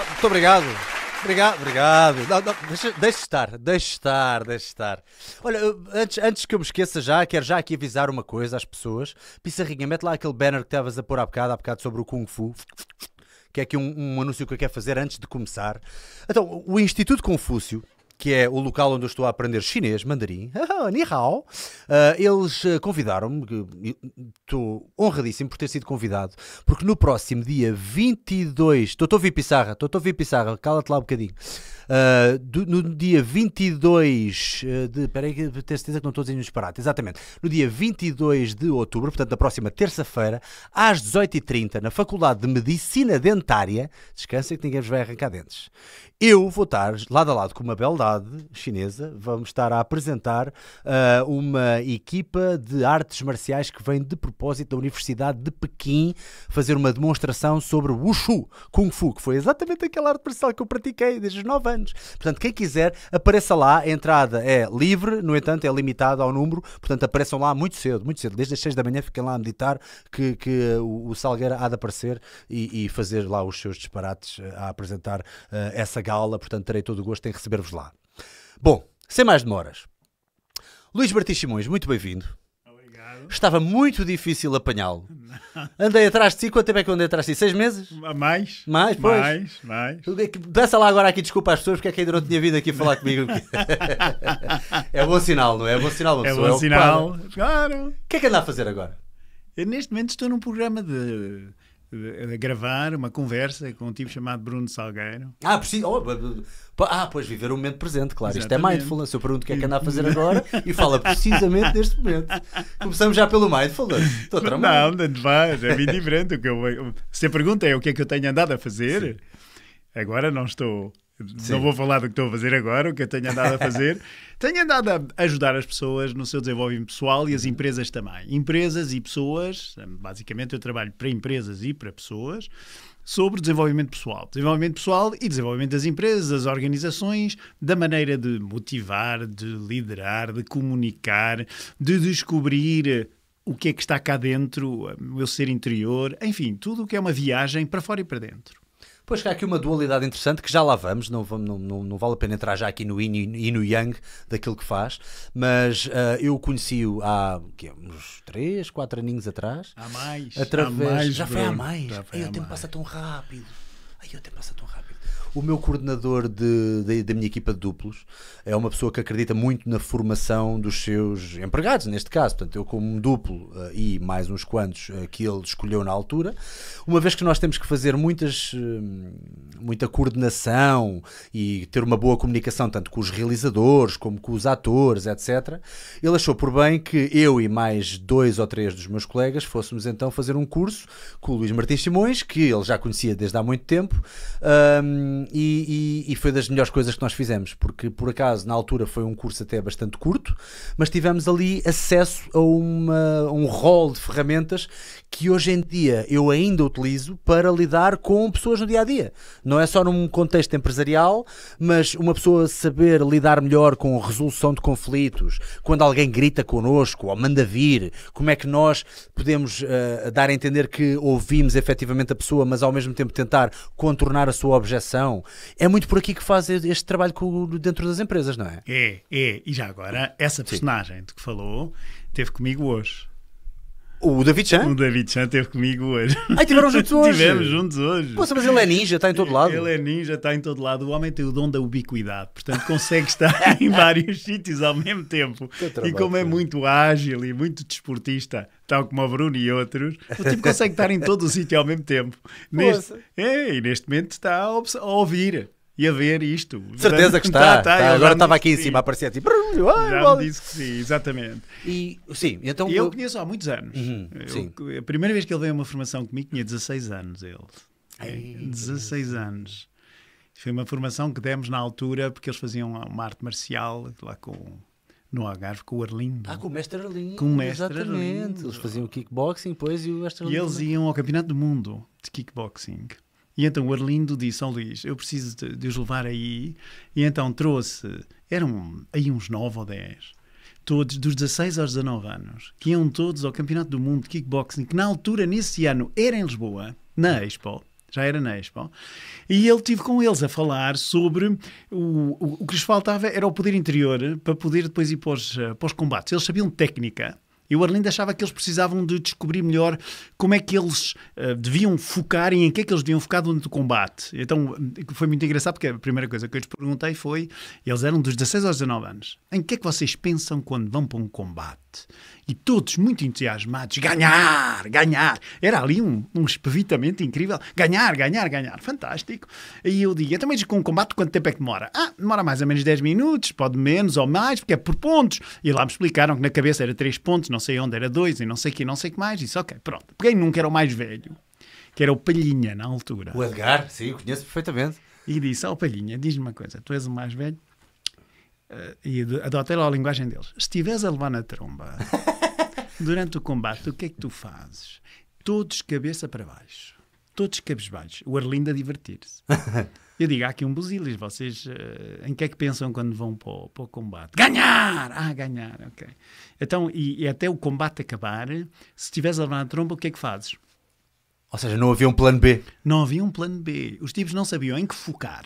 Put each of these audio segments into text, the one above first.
Ah, muito obrigado. Obrigado, obrigado. Não, não, deixa, deixa estar, deixa estar, deixa estar. Olha, antes, antes que eu me esqueça já, quero já aqui avisar uma coisa às pessoas. Pissarrinha, mete lá aquele banner que estavas a pôr há bocado, há bocado sobre o Kung Fu que é aqui um, um, anúncio que eu quero fazer antes de começar. Então, o Instituto Confúcio que é o local onde eu estou a aprender chinês, mandarim, ah, ni hao, uh, eles ah, convidaram-me, estou honradíssimo por ter sido convidado, porque no próximo dia 22, Totó Vi Pissarra, a ouvir Pissarra, cala-te lá um bocadinho, Uh, do, no dia 22 ah, de. Espera tenho certeza que não estou dizendo disparate. Exatamente. No dia 22 de outubro, portanto, na próxima terça-feira, às 18h30, na Faculdade de Medicina Dentária, descansa que ninguém vos vai arrancar dentes. Eu vou estar lado a lado com uma beldade chinesa, vamos estar a apresentar uh, uma equipa de artes marciais que vem de propósito da Universidade de Pequim fazer uma demonstração sobre Wushu Kung Fu, que foi exatamente aquela arte marcial que eu pratiquei desde os 9 anos anos. Portanto, quem quiser, apareça lá. A entrada é livre, no entanto, é limitada ao número. Portanto, apareçam lá muito cedo, muito cedo. Desde as 6 da manhã fiquem lá a meditar que, que eh, o, Salgueira há de aparecer e, e, fazer lá os seus disparates eh, a apresentar uh, essa gala. Portanto, terei todo o gosto em receber-vos lá. Bom, sem mais demoras. Luís Bertis Simões, muito bem-vindo. Estava muito difícil apanhá-lo. Andei atrás de si, quanto tempo é que eu andei atrás de si? Seis meses? Mais. Mais, pois. Mais, mais. Peça é lá agora aqui desculpa às pessoas porque é que ainda não tinha vindo aqui falar comigo. é bom sinal, não é? É bom sinal. Uma é bom sinal, claro. O que é que anda a fazer agora? Eu, neste momento estou num programa de a gravar uma conversa com um tipo chamado Bruno Salgueiro. Ah, preciso. Oh, ah, pois viver o momento presente, claro. Exatamente. Isto é mindfulness. Eu pergunto o que é que anda a fazer agora e fala precisamente neste momento. Começamos já pelo mindfulness. Estou tramado. Não, não faz. É bem diferente. O que eu, se a pergunta é o que é que eu tenho andado a fazer, Sim. agora não estou Sim. Não vou falar do que estou a fazer agora, o que eu tenho andado a fazer. tenho andado a ajudar as pessoas no seu desenvolvimento pessoal e as uhum. empresas também. Empresas e pessoas, basicamente eu trabalho para empresas e para pessoas, sobre desenvolvimento pessoal. Desenvolvimento pessoal e desenvolvimento das empresas, das organizações, da maneira de motivar, de liderar, de comunicar, de descobrir eh, o que é que está cá dentro, eh, o meu ser interior, enfim, tudo o que é uma viagem para fora e para dentro. Pois que há aqui uma dualidade interessante que já lá vamos, não, não, não, não vale a pena entrar já aqui no yin e no yang daquilo que faz, mas uh, eu conheci-o há que, uns 3, 4 aninhos atrás. Há mais. Através, há mais já foi há mais. Ai, o tempo passa tão rápido. Ai, o tempo passa tão rápido. O meu coordenador de, de, da minha equipa de duplos é uma pessoa que acredita muito na formação dos seus empregados, neste caso. Portanto, eu, como duplo eh, e mais uns quantos eh, que ele escolheu na altura, uma vez que nós temos que fazer muitas, eh, muita coordenação e ter uma boa comunicação, tanto com os realizadores como com os atores, etc., ele achou por bem que eu e mais dois ou três dos meus colegas fôssemos então fazer um curso com o Luís Martins Simões, que ele já conhecia desde há muito tempo. Um, e, e, e, foi das melhores coisas que nós fizemos, porque por acaso na altura foi um curso até bastante curto, mas tivemos ali acesso a, uma, um rol de ferramentas que hoje em dia eu ainda utilizo para lidar com pessoas no dia a dia. Não é só num contexto empresarial, mas uma pessoa saber lidar melhor com resolução de conflitos, quando alguém grita connosco ou manda vir, como é que nós podemos uh, dar a entender que ouvimos efetivamente a pessoa, mas ao mesmo tempo tentar contornar a sua objeção é muito por aqui que faz este trabalho dentro das empresas, não é? É, é. E já agora, essa personagem de que falou teve comigo hoje. O David Chan? O David Chan esteve comigo hoje. Ah, tiveram juntos hoje? Tivemos juntos hoje. Poxa, mas ele é ninja, está em todo lado. Ele é ninja, está em todo lado. O homem tem o dom da ubiquidade, portanto consegue estar em vários sítios ao mesmo tempo. Trabalho, e como é muito ágil e muito desportista, tal como o Bruno e outros, o tipo consegue estar em todo o sítio ao mesmo tempo. Neste, é, e neste momento está a, a ouvir e a ver isto. Certeza que está. está, está. está. Agora estava aqui em cima a aparecer tipo. Já me tipo, disse que sim, exatamente. E sim, então. Eu, eu... conheço há muitos anos. Uhum, eu, a primeira vez que ele veio a uma formação comigo tinha 16 anos. Ele. É, ai, 16 anos. Foi uma formação que demos na altura porque eles faziam uma arte marcial lá com no Algarve com o Arlindo. Ah, com o mestre Arlindo. Com o mestre Exatamente. Arlindo. Eles faziam o kickboxing, pois, e o mestre Arlindo. E eles né? iam ao Campeonato do Mundo de kickboxing. E então o Arlindo disse ao Luís: Eu preciso de, de os levar aí. E então trouxe, eram aí uns 9 ou 10 todos, dos 16 aos 19 anos, que iam todos ao Campeonato do Mundo de Kickboxing, que na altura, nesse ano, era em Lisboa, na Expo já era na Expo, e ele tive com eles a falar sobre o, o, o que lhes faltava era o poder interior para poder depois ir para os, eh, para os combates. Eles sabiam técnica, e o Arlindo achava que eles precisavam de descobrir melhor como é que eles uh, deviam focar e em que é que eles deviam focar durante o combate. Então foi muito engraçado porque a primeira coisa que eu lhes perguntei foi: eles eram dos 16 aos 19 anos, em que é que vocês pensam quando vão para um combate? E todos muito entusiasmados. Ganhar, ganhar. Era ali um, um espevitamento incrível. Ganhar, ganhar, ganhar. Fantástico. E eu digo, também então, com o combate quanto tempo é que demora? Ah, demora mais ou menos 10 minutos, pode menos ou mais, porque é por pontos. E lá me explicaram que na cabeça era 3 pontos, não sei onde era 2 e não sei o que, não sei que mais. Disse, ok, pronto. Peguei nunca era o mais velho, que era o Palhinha na altura. O Edgar, sim, conheço perfeitamente. E disse ao oh, Palhinha, diz-me uma coisa, tu és o mais velho? Eh, e adotei lá a linguagem deles. Se estiveres a levar na tromba durante o combate, o que é que tu fazes? Todos cabeça para baixo. Todos cabisbaixos. O Arlindo a divertir-se. Eu digo, há aqui um buzilis. Vocês uh, em que é que pensam quando vão para o, para o combate? Ganhar! Ah, ganhar, ok. Então, e, e até o combate acabar, se estiveres a levar na tromba, o que é que fazes? Ou seja, não havia um plano B. Não havia um plano B. Os tipos não sabiam em que focar.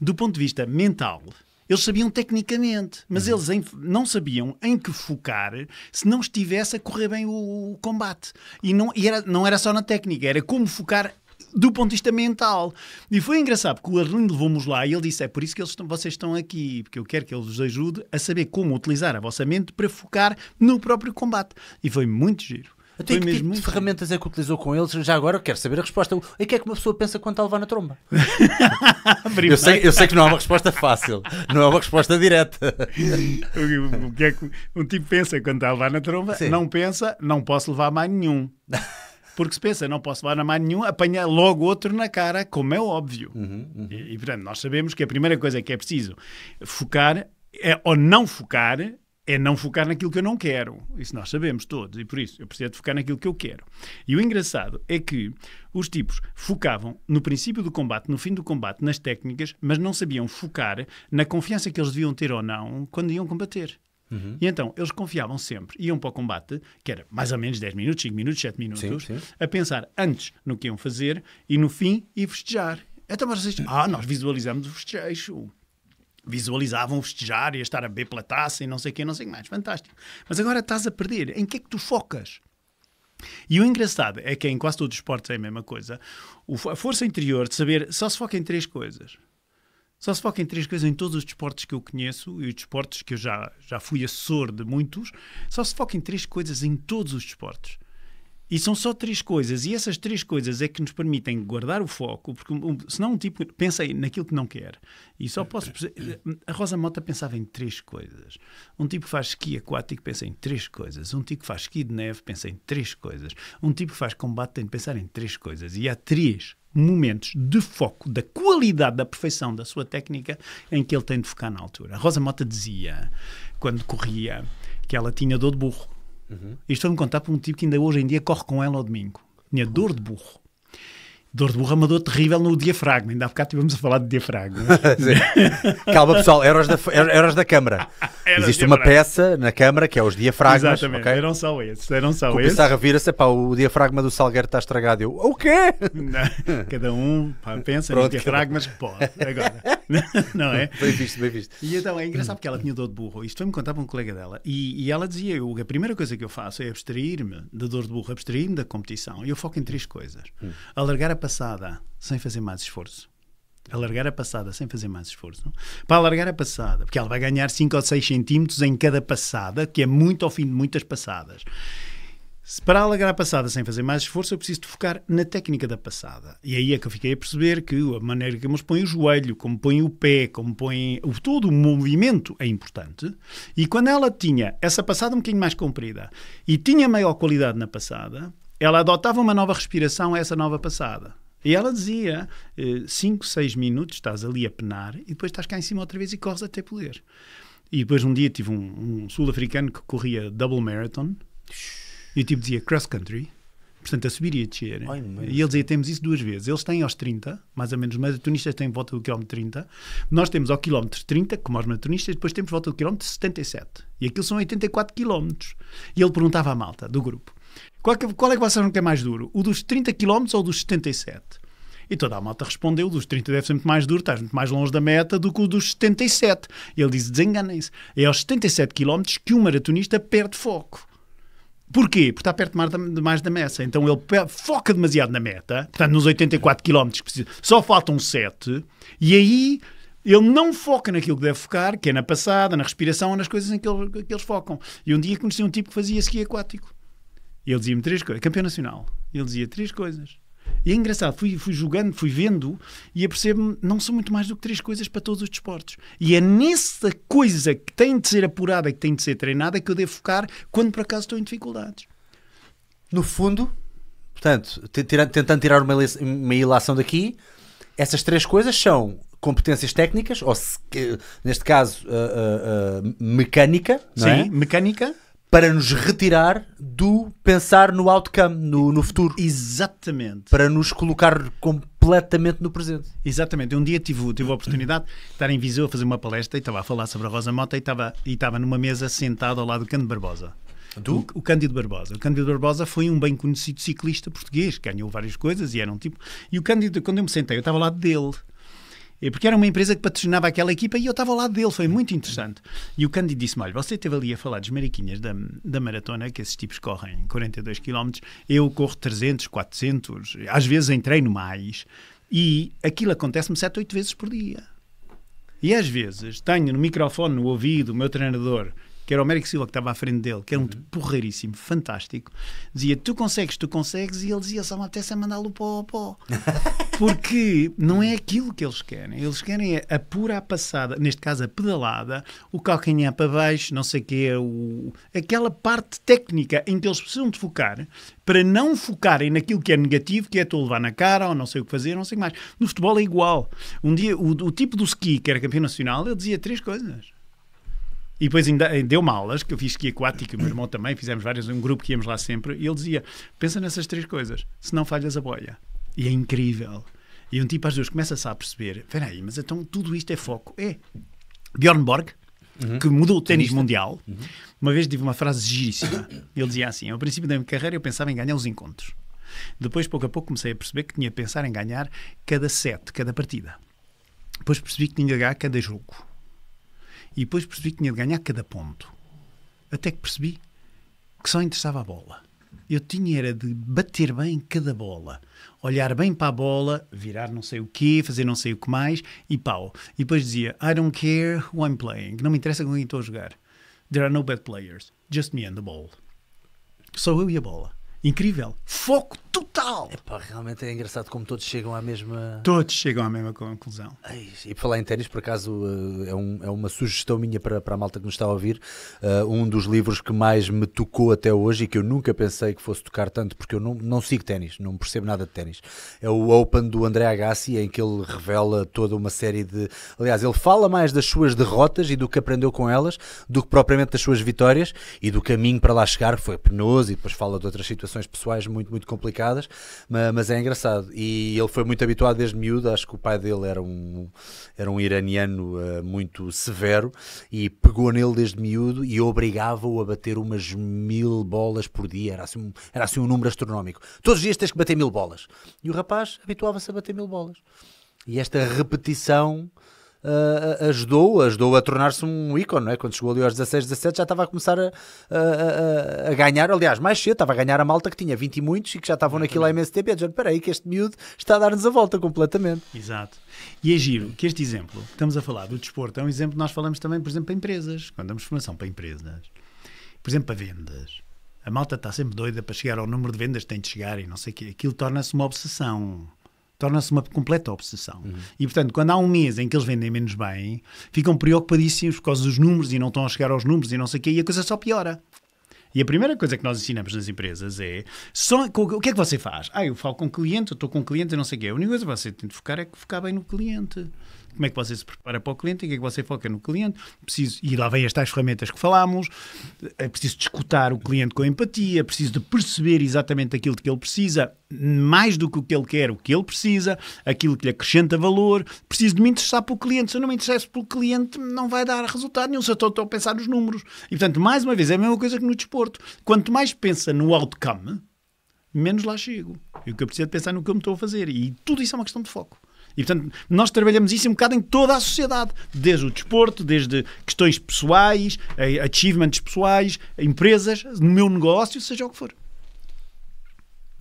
Do ponto de vista mental, eles sabiam tecnicamente, mas uhum. eles em, não sabiam em que focar se não estivesse a correr bem o, o combate. E, não, e era, não era só na técnica, era como focar do ponto de vista mental. E foi engraçado, porque o Arlindo levou-nos lá e ele disse: É por isso que estão, vocês estão aqui, porque eu quero que ele vos ajude a saber como utilizar a vossa mente para focar no próprio combate. E foi muito giro. Até que tipo de ferramentas é que utilizou com eles? Já agora eu quero saber a resposta. O que é que uma pessoa pensa quando está a levar na tromba? eu, sei, eu sei que não é uma resposta fácil, não é uma resposta direta. o que é que um tipo pensa quando está a levar na tromba? Sim. Não pensa, não posso levar mais nenhum. Porque se pensa, não posso levar na mais nenhum, apanha logo outro na cara, como é óbvio. Uhum, uhum. E, e, portanto, nós sabemos que a primeira coisa que é preciso focar é ou não focar é não focar naquilo que eu não quero. Isso nós sabemos todos, e por isso eu preciso de focar naquilo que eu quero. E o engraçado é que os tipos focavam no princípio do combate, no fim do combate, nas técnicas, mas não sabiam focar na confiança que eles deviam ter ou não quando iam combater. Uhum. E então eles confiavam sempre, iam para o combate, que era mais ou menos 10 minutos, 5 minutos, 7 minutos, sim, sim. a pensar antes no que iam fazer e no fim e festejar. Então vocês, ah, nós visualizamos o festejo visualizavam festejar e estar a beber pela taça e não sei o quê, não sei o que mais. Fantástico. Mas agora estás a perder. Em que é que tu focas? E o engraçado é que em quase todos os esportes é a mesma coisa. a força interior de saber só se foca em três coisas. Só se foca em três coisas em todos os desportos que eu conheço e os desportos que eu já, já fui assessor de muitos. Só se foca em três coisas em todos os desportos. E são só três coisas, e essas três coisas é que nos permitem guardar o foco, porque um, senão um tipo pensa naquilo que não quer. E só posso. A Rosa Mota pensava em três coisas. Um tipo que faz esqui aquático pensa em três coisas. Um tipo que faz esqui de neve pensa em três coisas. Um tipo que faz combate tem de pensar em três coisas. E há três momentos de foco da qualidade da perfeição da sua técnica em que ele tem de focar na altura. A Rosa Mota dizia, quando corria, que ela tinha dor de burro Uhum. E estou-me a contar por um tipo que ainda hoje em dia corre com ela ao domingo. Tinha dor de burro. Dor de burro é uma terrível no diafragma. Ainda há bocado estivemos a falar de diafragma. Calma, pessoal, eram da, da Câmara. Era Existe uma peça na Câmara que é os diafragmas. Exatamente, okay? eram só esses. Eram só o Pissarra vira-se, pá, o diafragma do Salgueiro está estragado. Eu, o quê? Não, cada um pá, pensa Pronto, nos diafragmas que pode. Agora, não é? Bem visto, bem visto. E então é engraçado porque ela tinha dor de burro. Isto foi-me contar para um colega dela. E, e ela dizia: eu, a primeira coisa que eu faço é abstrair-me da dor de burro, abstrair-me da competição. E eu foco em três coisas: hum. alargar a passada sem fazer mais esforço. Alargar a passada sem fazer mais esforço. Não? Para alargar a passada, porque ela vai ganhar 5 ou 6 centímetros em cada passada, que é muito ao fim de muitas passadas. Se para alargar a passada sem fazer mais esforço, eu preciso de focar na técnica da passada. E aí é que eu fiquei a perceber que a maneira como eles põe o joelho, como põe o pé, como põe o, todo o movimento é importante. E quando ela tinha essa passada um bocadinho mais comprida e tinha maior qualidade na passada, ela adotava uma nova respiração a essa nova passada. E ela dizia: 5, eh, 6 minutos estás ali a penar e depois estás cá em cima outra vez e corres até poder. E depois um dia tive um, um sul-africano que corria double marathon e o tipo dizia cross country, portanto a subir e a descer. Ai, e ele dizia: temos isso duas vezes. Eles têm aos 30, mais ou menos, os maratonistas têm volta do quilómetro 30. Nós temos ao quilómetro 30, como os maratonistas, depois temos volta do quilómetro 77. E aquilo são 84 quilómetros. E ele perguntava à malta do grupo: qual, é qual é que vocês acham que é mais duro? O dos 30 km ou o dos 77? E toda a malta respondeu: dos 30 deve ser muito mais duro, estás muito mais longe da meta do que o dos 77. E ele disse: desenganem-se. É aos 77 km que um maratonista perde foco. Porquê? Porque está perto demais da meta. Então ele foca demasiado na meta, portanto, nos 84 km que precisa, só faltam 7, e aí ele não foca naquilo que deve focar, que é na passada, na respiração, ou nas coisas em que, ele, que eles focam. E um dia conheci um tipo que fazia esqui aquático. E ele dizia-me três coisas. Campeão nacional. Ele dizia três coisas. E é engraçado, fui, fui jogando, fui vendo e apercebo-me, não são muito mais do que três coisas para todos os desportos. E é nessa coisa que tem de ser apurada, que tem de ser treinada, que eu devo focar quando por acaso estou em dificuldades. No fundo, portanto, tentando tirar uma, uma ilação daqui, essas três coisas são competências técnicas, ou neste caso, uh, uh, uh, mecânica. Sim, é? mecânica para nos retirar do pensar no outcome, no, no futuro. Exatamente. Para nos colocar completamente no presente. Exatamente. Um dia tive, tive a oportunidade de estar em Viseu a fazer uma palestra e estava a falar sobre a Rosa Mota e estava, e estava numa mesa sentado ao lado do Cândido Barbosa. Do? O, o Cândido Barbosa. O Cândido Barbosa foi um bem conhecido ciclista português, ganhou várias coisas e era um tipo. E o Cândido, quando eu me sentei, eu estava ao lado dele. Porque era uma empresa que patrocinava aquela equipa e eu estava ao lado dele, foi muito interessante. E o Cândido disse-me: Olha, você esteve ali a falar dos mariquinhas da, da maratona, que esses tipos correm 42 km, eu corro 300, 400, às vezes em treino mais, e aquilo acontece-me 7, 8 vezes por dia. E às vezes tenho no microfone, no ouvido, o meu treinador que era o Américo Silva que estava à frente dele, que era um uhum. porreiríssimo, fantástico, dizia: Tu consegues, tu consegues, e ele dizia: Só me apetece a é mandá-lo pó o pó. Porque não é aquilo que eles querem. Eles querem é a pura passada, neste caso a pedalada, o calcanhar para baixo, não sei quê, o que, aquela parte técnica em que eles precisam de focar para não focarem naquilo que é negativo, que é tu levar na cara ou não sei o que fazer, não sei o que mais. No futebol é igual. Um dia, o, o tipo do ski que era campeão nacional, ele dizia três coisas. E depois ainda eh, deu malas, aulas, que eu fiz ski aquático, o meu irmão também, fizemos várias, um grupo que íamos lá sempre, e ele dizia: pensa nessas três coisas, se não falhas a boia. E é incrível. E um tipo às vezes começa-se a perceber: peraí, mas então tudo isto é foco. É. Bjorn Borg, Uhum. que mudou o ténis mundial, uhum. uma vez tive uma frase giríssima. Ele dizia assim: Ao princípio da minha carreira, eu pensava em ganhar os encontros. Depois, pouco a pouco, comecei a perceber que tinha que pensar em ganhar cada set, cada partida. Depois percebi que tinha que ganhar cada jogo. E depois percebi que tinha de ganhar cada ponto. Até que percebi que só interessava a bola. Eu tinha era de bater bem cada bola, olhar bem para a bola, virar não sei o quê, fazer não sei o que mais e pau. E depois dizia: I don't care who I'm playing. Não me interessa com quem estou a jogar. There are no bad players. Just me and the ball. Sou eu e a bola. Incrível. Foco total. Epá, realmente é engraçado como todos chegam à mesma. Todos chegam à mesma conclusão. Ai, e para falar em ténis, por acaso, eh, é, um, é uma sugestão minha para, para a malta que nos está a ouvir. Uh, um dos livros que mais me tocou até hoje e que eu nunca pensei que fosse tocar tanto, porque eu não, não sigo ténis, não percebo nada de ténis. É o Open do André Agassi, em que ele revela toda uma série de. Aliás, ele fala mais das suas derrotas e do que aprendeu com elas do que propriamente das suas vitórias e do caminho para lá chegar, que foi penoso, e depois fala de outras situações pessoais muito, muito complicadas complicadas, mas, mas, é engraçado. E ele foi muito habituado desde miúdo, acho que o pai dele era um, era um iraniano uh, muito severo e pegou nele desde miúdo e obrigava-o a bater umas mil bolas por dia, era assim, era assim um número astronómico. Todos os dias tens que bater mil bolas. E o rapaz habituava-se a bater mil bolas. E esta repetição uh, ajudou, ajudou a tornar-se um ícone, não é? Quando chegou ali aos 16, 17 já estava a começar a, a, a, a, ganhar, aliás, mais cedo, estava a ganhar a malta que tinha 20 e muitos e que já estavam naquilo há imenso tempo e a dizer, peraí que este miúdo está a dar-nos a volta completamente. Exato. E é giro que este exemplo, que estamos a falar do desporto, é um exemplo que nós falamos também, por exemplo, para empresas, quando damos formação para empresas, por exemplo, para vendas. A malta está sempre doida para chegar ao número de vendas que tem de chegar e não sei o quê. Aquilo torna-se uma obsessão torna-se uma completa obsessão. Uhum. E portanto, quando há um mês em que eles vendem menos bem, ficam preocupadíssimos por causa dos números e não estão a chegar aos números e não sei o quê, e a coisa só piora. E a primeira coisa que nós ensinamos nas empresas é só, o que é que você faz? Ah, eu falo com o cliente, eu estou com o cliente, eu não sei o quê. A única coisa que você tem de focar é focar bem no cliente como é que você se prepara para o cliente, em que é que você foca no cliente, preciso, e lá vem as tais ferramentas que falámos, é preciso de escutar o cliente com empatia, preciso de perceber exatamente aquilo que ele precisa, mais do que o que ele quer, o que ele precisa, aquilo que lhe acrescenta valor, preciso de me interessar pelo cliente, se eu não me interesso pelo cliente não vai dar resultado nenhum, se eu estou, estou a pensar nos números. E portanto, mais uma vez, é a mesma coisa que no desporto, quanto mais pensa no outcome, menos lá chego. E o que eu preciso é pensar no que eu me estou a fazer. E tudo isso é uma questão de foco. E, portanto, nós trabalhamos isso um bocado em toda a sociedade, desde o desporto, desde questões pessoais, eh, achievements pessoais, empresas, no meu negócio, seja o que for.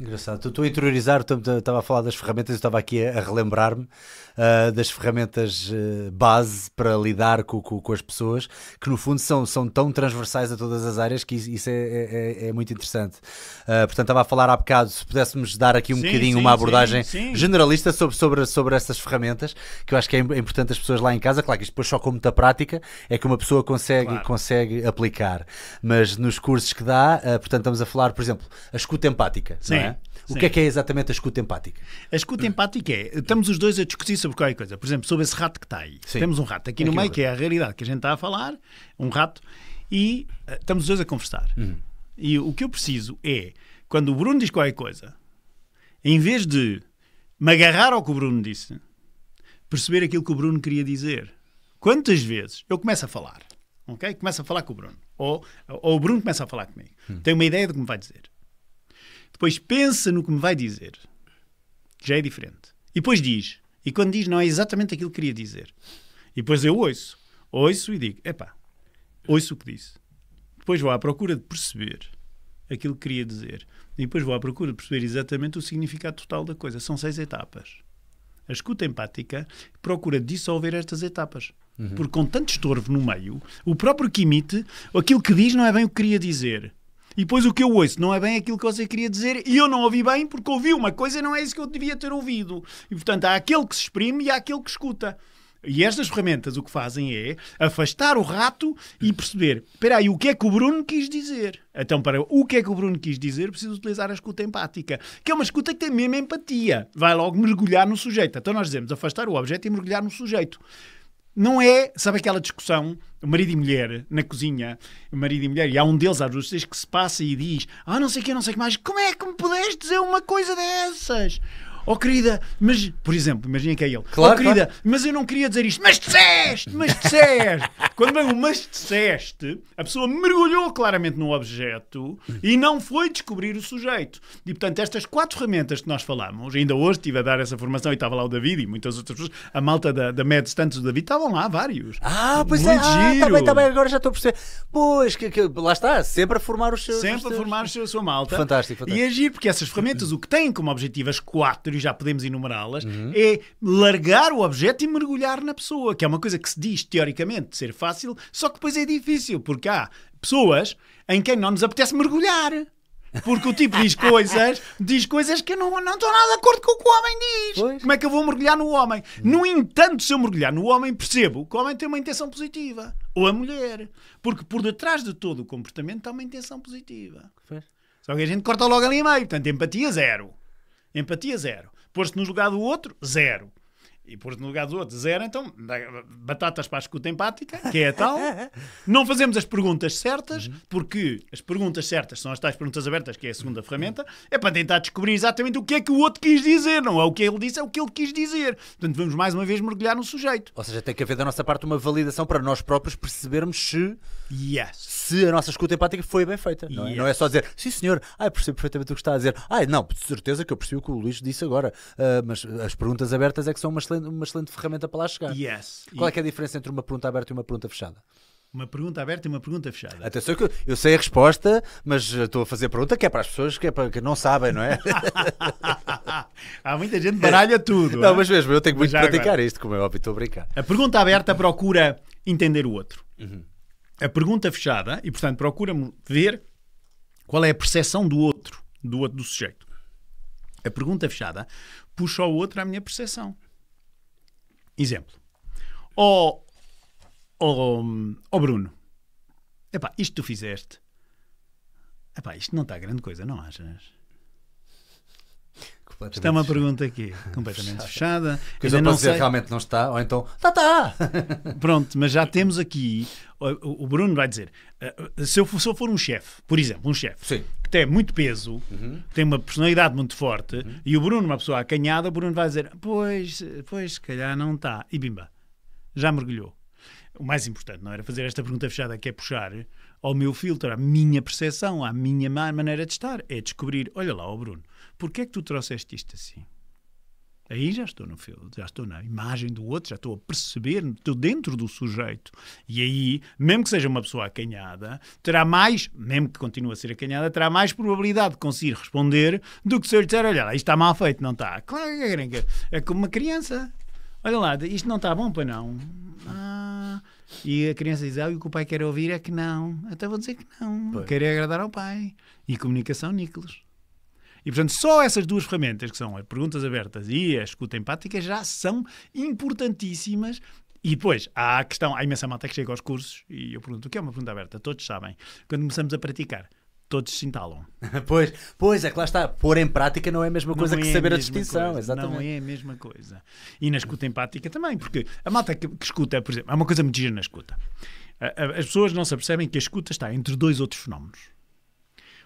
Engraçado, estou a interiorizar, estava a falar das ferramentas, eu estava aqui a, relembrar-me uh, das ferramentas uh, base para lidar com, com, com, as pessoas, que no fundo são, são tão transversais a todas as áreas que isso, é, é, é, é muito interessante. Uh, portanto, estava a falar há bocado, se pudéssemos dar aqui um sim, bocadinho sim, uma abordagem sim, generalista sobre, sobre, sobre essas ferramentas, que eu acho que é importante as pessoas lá em casa, claro que isto depois só com muita prática é que uma pessoa consegue, claro. consegue aplicar, mas nos cursos que dá, portanto, estamos a falar, por exemplo, a escuta empática. Sim. É? O que é que é exatamente a escuta empática? A escuta empática é, estamos os dois a discutir sobre qualquer coisa. Por exemplo, sobre esse rato que está aí. Sim. Temos um rato aqui, aqui no meio, que é a realidade que a gente está a falar, um rato, e uh, estamos os dois a conversar. Uhum. E o que eu preciso é, quando o Bruno diz qualquer coisa, em vez de me agarrar ao que o Bruno disse, perceber aquilo que o Bruno queria dizer. Quantas vezes eu começo a falar, ok? Começo a falar com o Bruno. Ou, ou o Bruno começa a falar comigo. Hum. Tenho uma ideia do que me vai dizer. Depois pensa no que me vai dizer. Já é diferente. E depois diz. E quando diz, não é exatamente aquilo que queria dizer. E depois eu ouço. Ouço e digo: epá, ouço o que disse. Depois vou à procura de perceber aquilo que queria dizer. E depois vou à procura de perceber exatamente o significado total da coisa. São seis etapas. A escuta empática procura dissolver estas etapas. Uhum. Porque com tanto estorvo no meio, o próprio que emite aquilo que diz não é bem o que queria dizer. E depois o que eu ouço não é bem aquilo que você queria dizer e eu não ouvi bem porque ouvi uma coisa e não é isso que eu devia ter ouvido. E portanto há aquele que se exprime e há aquele que escuta. E estas ferramentas o que fazem é afastar o rato e perceber: espera aí, o que é que o Bruno quis dizer? Então, para o que é que o Bruno quis dizer, preciso utilizar a escuta empática, que é uma escuta que tem mesmo empatia. Vai logo mergulhar no sujeito. Então, nós dizemos afastar o objeto e mergulhar no sujeito não é, sabe aquela discussão, marido e mulher na cozinha, marido e mulher, e há um deles, há dos que se passa e diz: Ah, não sei o que, não sei o que mais, como é que me podes dizer uma coisa dessas? oh querida, mas. Por exemplo, imagina que é ele. Claro, oh querida, claro. mas eu não queria dizer isto. Mas disseste! Mas disseste! Quando vem o mas disseste, a pessoa mergulhou claramente no objeto e não foi descobrir o sujeito. E portanto, estas quatro ferramentas que nós falamos, ainda hoje estive a dar essa formação e estava lá o David e muitas outras pessoas, a malta da, da Meds, tantos do David, estavam lá vários. Ah, pois Muito é, ah, também, tá tá agora já estou a perceber. Pois, que, que, lá está, sempre a formar os seus. Sempre os a formar a sua malta. Fantástico, fantástico. E agir, é porque essas ferramentas, o que têm como objetivo as quatro já podemos enumerá-las, uhum. é largar o objeto e mergulhar na pessoa, que é uma coisa que se diz teoricamente ser fácil, só que depois é difícil, porque há pessoas em quem não nos apetece mergulhar. Porque o tipo diz coisas, diz coisas que eu não, não estou nada de acordo com o que o homem diz. Pois. Como é que eu vou mergulhar no homem? Uhum. No entanto, se eu mergulhar no homem, percebo que o homem tem uma intenção positiva. Ou a mulher. Porque por detrás de todo o comportamento há uma intenção positiva. Pois. Só que a gente corta logo ali em meio. Portanto, empatia zero. Empatia, zero. Pôs-te no lugar do outro, zero. E pôs-te no lugar do outro, zero. Então, batatas para a escuta empática, que é a tal. Não fazemos as perguntas certas, uhum. porque as perguntas certas são as tais perguntas abertas, que é a segunda ferramenta. É para tentar descobrir exatamente o que é que o outro quis dizer. Não é o que ele disse, é o que ele quis dizer. Portanto, vamos mais uma vez mergulhar no sujeito. Ou seja, tem que haver da nossa parte uma validação para nós próprios percebermos se. Yes se a nossa escuta empática foi bem feita. Não, é? não é, é só dizer, sim senhor, ai, ah, percebo perfeitamente o que está a dizer. Ai, não, de certeza que eu percebi o que o Luís disse agora. Uh, mas as perguntas abertas é que são uma excelente, uma excelente ferramenta para lá chegar. Yes. Qual é, e... é a diferença entre uma pergunta aberta e uma pergunta fechada? Uma pergunta aberta e uma pergunta fechada. Atenção que eu sei a resposta, mas estou a fazer a pergunta que é para as pessoas que, é para, que não sabem, não é? Há muita gente baralha tudo. Não, é? mas mesmo, eu tenho que praticar agora. isto, como é óbvio, estou a brincar. A pergunta aberta procura entender o outro. Uhum a pergunta fechada e, portanto, procura-me ver qual é a percepção do outro, do outro, do sujeito. A pergunta fechada puxa o outro à minha percepção. Exemplo. Ó oh, oh, oh Bruno, epá, isto tu fizeste, epá, isto não está grande coisa, não achas? completamente Está é uma pergunta aqui, completamente fechada. fechada. Coisa não sei... dizer realmente não está, ou então tá, tá. Pronto, mas já temos aqui. O Bruno vai dizer: eh, se eu for, se eu for um chefe, por exemplo, um chefe que tem muito peso, uhum. tem uma personalidade muito forte, uhum. e o Bruno, uma pessoa acanhada, o Bruno vai dizer: pois, pois, se calhar não está. E bimba, já mergulhou. O mais importante não era fazer esta pergunta fechada, que é puxar ao meu filtro, à minha percepção, à minha maneira de estar, é descobrir: olha lá, o Bruno porquê é que tu trouxeste isto assim? Aí já estou no filme já estou na imagem do outro, já estou a perceber, estou dentro do sujeito. E aí, mesmo que seja uma pessoa acanhada, terá mais, mesmo que continue a ser acanhada, terá mais probabilidade de conseguir responder do que se eu lhe disser: olha lá, isto está mal feito, não está? Claro que é é, é como uma criança. Olha lá, isto não está bom para não. Ah, e a criança diz: ah, o que o pai quer ouvir é que não. Até vou dizer que não. querer agradar ao pai. E comunicação, Nicolas. E, portanto, só essas duas ferramentas, que são as perguntas abertas e a escuta empática, já são importantíssimas e depois, há a questão, há imensa malta que chega aos cursos e eu pergunto, o que é uma pergunta aberta? Todos sabem. Quando começamos a praticar, todos se instalam. pois, pois, é que lá está. Pôr em prática não é a mesma é coisa não que é saber a, a distinção, coisa, exatamente. Não é a mesma coisa. E na escuta empática também, porque a malta que, que escuta, por exemplo, há uma coisa muito gira na escuta. As pessoas não se apercebem que a escuta está entre dois outros fenómenos.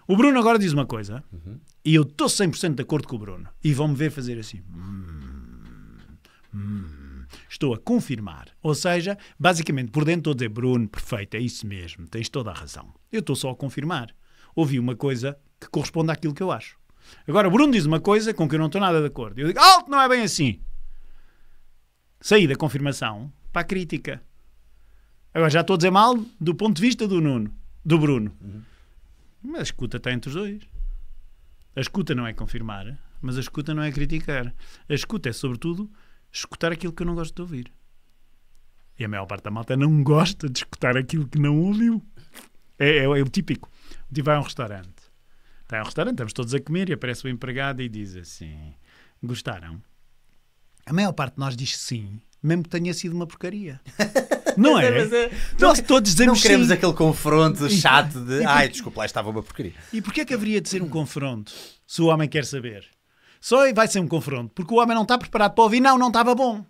O Bruno agora diz uma coisa uhum. E eu estou 100% de acordo com o Bruno. E vão-me ver fazer assim. Hum, hum. Estou a confirmar. Ou seja, basicamente, por dentro estou a dizer, Bruno, perfeito, é isso mesmo, tens toda a razão. Eu estou só a confirmar. Ouvi uma coisa que corresponde àquilo que eu acho. Agora, o Bruno diz uma coisa com que eu não estou nada de acordo. Eu digo, alto, não é bem assim. Saí da confirmação para a crítica. Agora, já estou a dizer mal do ponto de vista do Nuno, do Bruno. Uhum. Mas escuta está entre os dois. A escuta não é confirmar, mas a escuta não é criticar. A escuta é, sobretudo, escutar aquilo que eu não gosto de ouvir. E a maior parte da malta não gosta de escutar aquilo que não ouviu. É, é, é o típico. O tipo vai a um restaurante. Está um restaurante, estamos todos a comer e aparece o empregado e diz assim: Gostaram? A maior parte de nós diz sim, mesmo que tenha sido uma porcaria. Não é? Mas é, mas é. Nós todos dizemos Não queremos sim. aquele confronto chato de. E, Ai, desculpa, lá estava uma porcaria. E porquê é que haveria de ser um confronto se o homem quer saber? Só vai ser um confronto, porque o homem não está preparado para ouvir, não, não estava bom.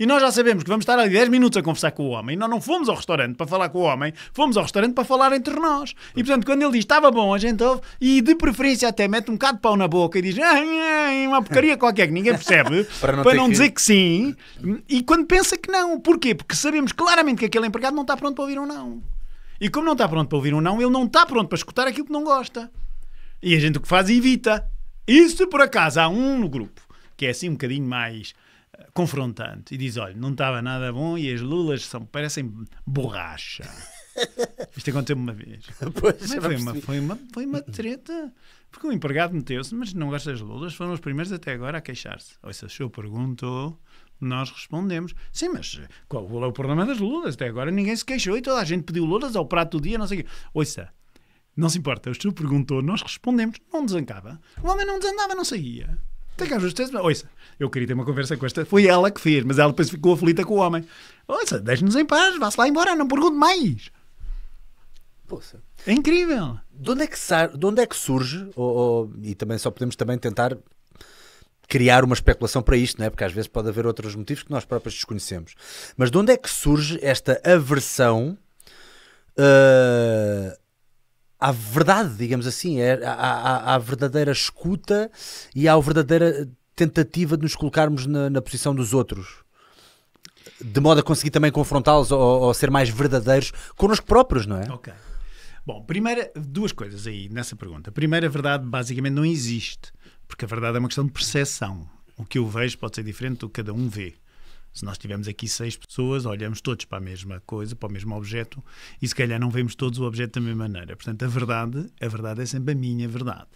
E nós já sabemos que vamos estar ali 10 minutos a conversar com o homem. E nós não fomos ao restaurante para falar com o homem, fomos ao restaurante para falar entre nós. E portanto, quando ele diz estava bom, a gente ouve e de preferência até mete um bocado de pau na boca e diz uma porcaria qualquer que ninguém percebe, para não, para não dizer que... que sim. E quando pensa que não. Porquê? Porque sabemos claramente que aquele empregado não está pronto para ouvir um não. E como não está pronto para ouvir um não, ele não está pronto para escutar aquilo que não gosta. E a gente o que faz evita. E se por acaso há um no grupo que é assim um bocadinho mais confrontante e diz: olha, não estava nada bom e as lulas são, parecem borracha. Isto aconteceu-me uma vez. Pois, foi, uma, foi, uma, foi uma treta. Porque o empregado meteu-se, mas não gosta das lulas, foram os primeiros até agora a queixar-se. Ou se eu perguntou, nós respondemos: sim, mas qual é o problema das lulas? Até agora ninguém se queixou e toda a gente pediu lulas ao prato do dia, não sei o quê. Ouça, não se importa, o senhor perguntou, nós respondemos, não desancava. O homem não desandava, não saía. Tem às vezes tens... Ouça, eu queria ter uma conversa com esta. Foi ela que fez, mas ela depois ficou aflita com o homem. Ouça, deixe-nos em paz, vá-se lá embora, não pergunte mais. Poxa. É incrível. De onde é que, de onde é que surge, ou, ou, e também só podemos também tentar criar uma especulação para isto, não é? porque às vezes pode haver outros motivos que nós próprios desconhecemos. Mas de onde é que surge esta aversão uh, à verdade, digamos assim, é, à, à, à verdadeira escuta e à verdadeira tentativa de nos colocarmos na, na posição dos outros de modo a conseguir também confrontá-los ou, ou, ser mais verdadeiros connosco próprios, não é? Ok. Bom, primeira, duas coisas aí nessa pergunta. Primeiro, a verdade basicamente não existe, porque a verdade é uma questão de percepção. O que eu vejo pode ser diferente do que cada um vê. Se nós tivermos aqui seis pessoas, olhamos todos para a mesma coisa, para o mesmo objeto, e se calhar não vemos todos o objeto da mesma maneira. Portanto, a verdade, a verdade é sempre a minha verdade.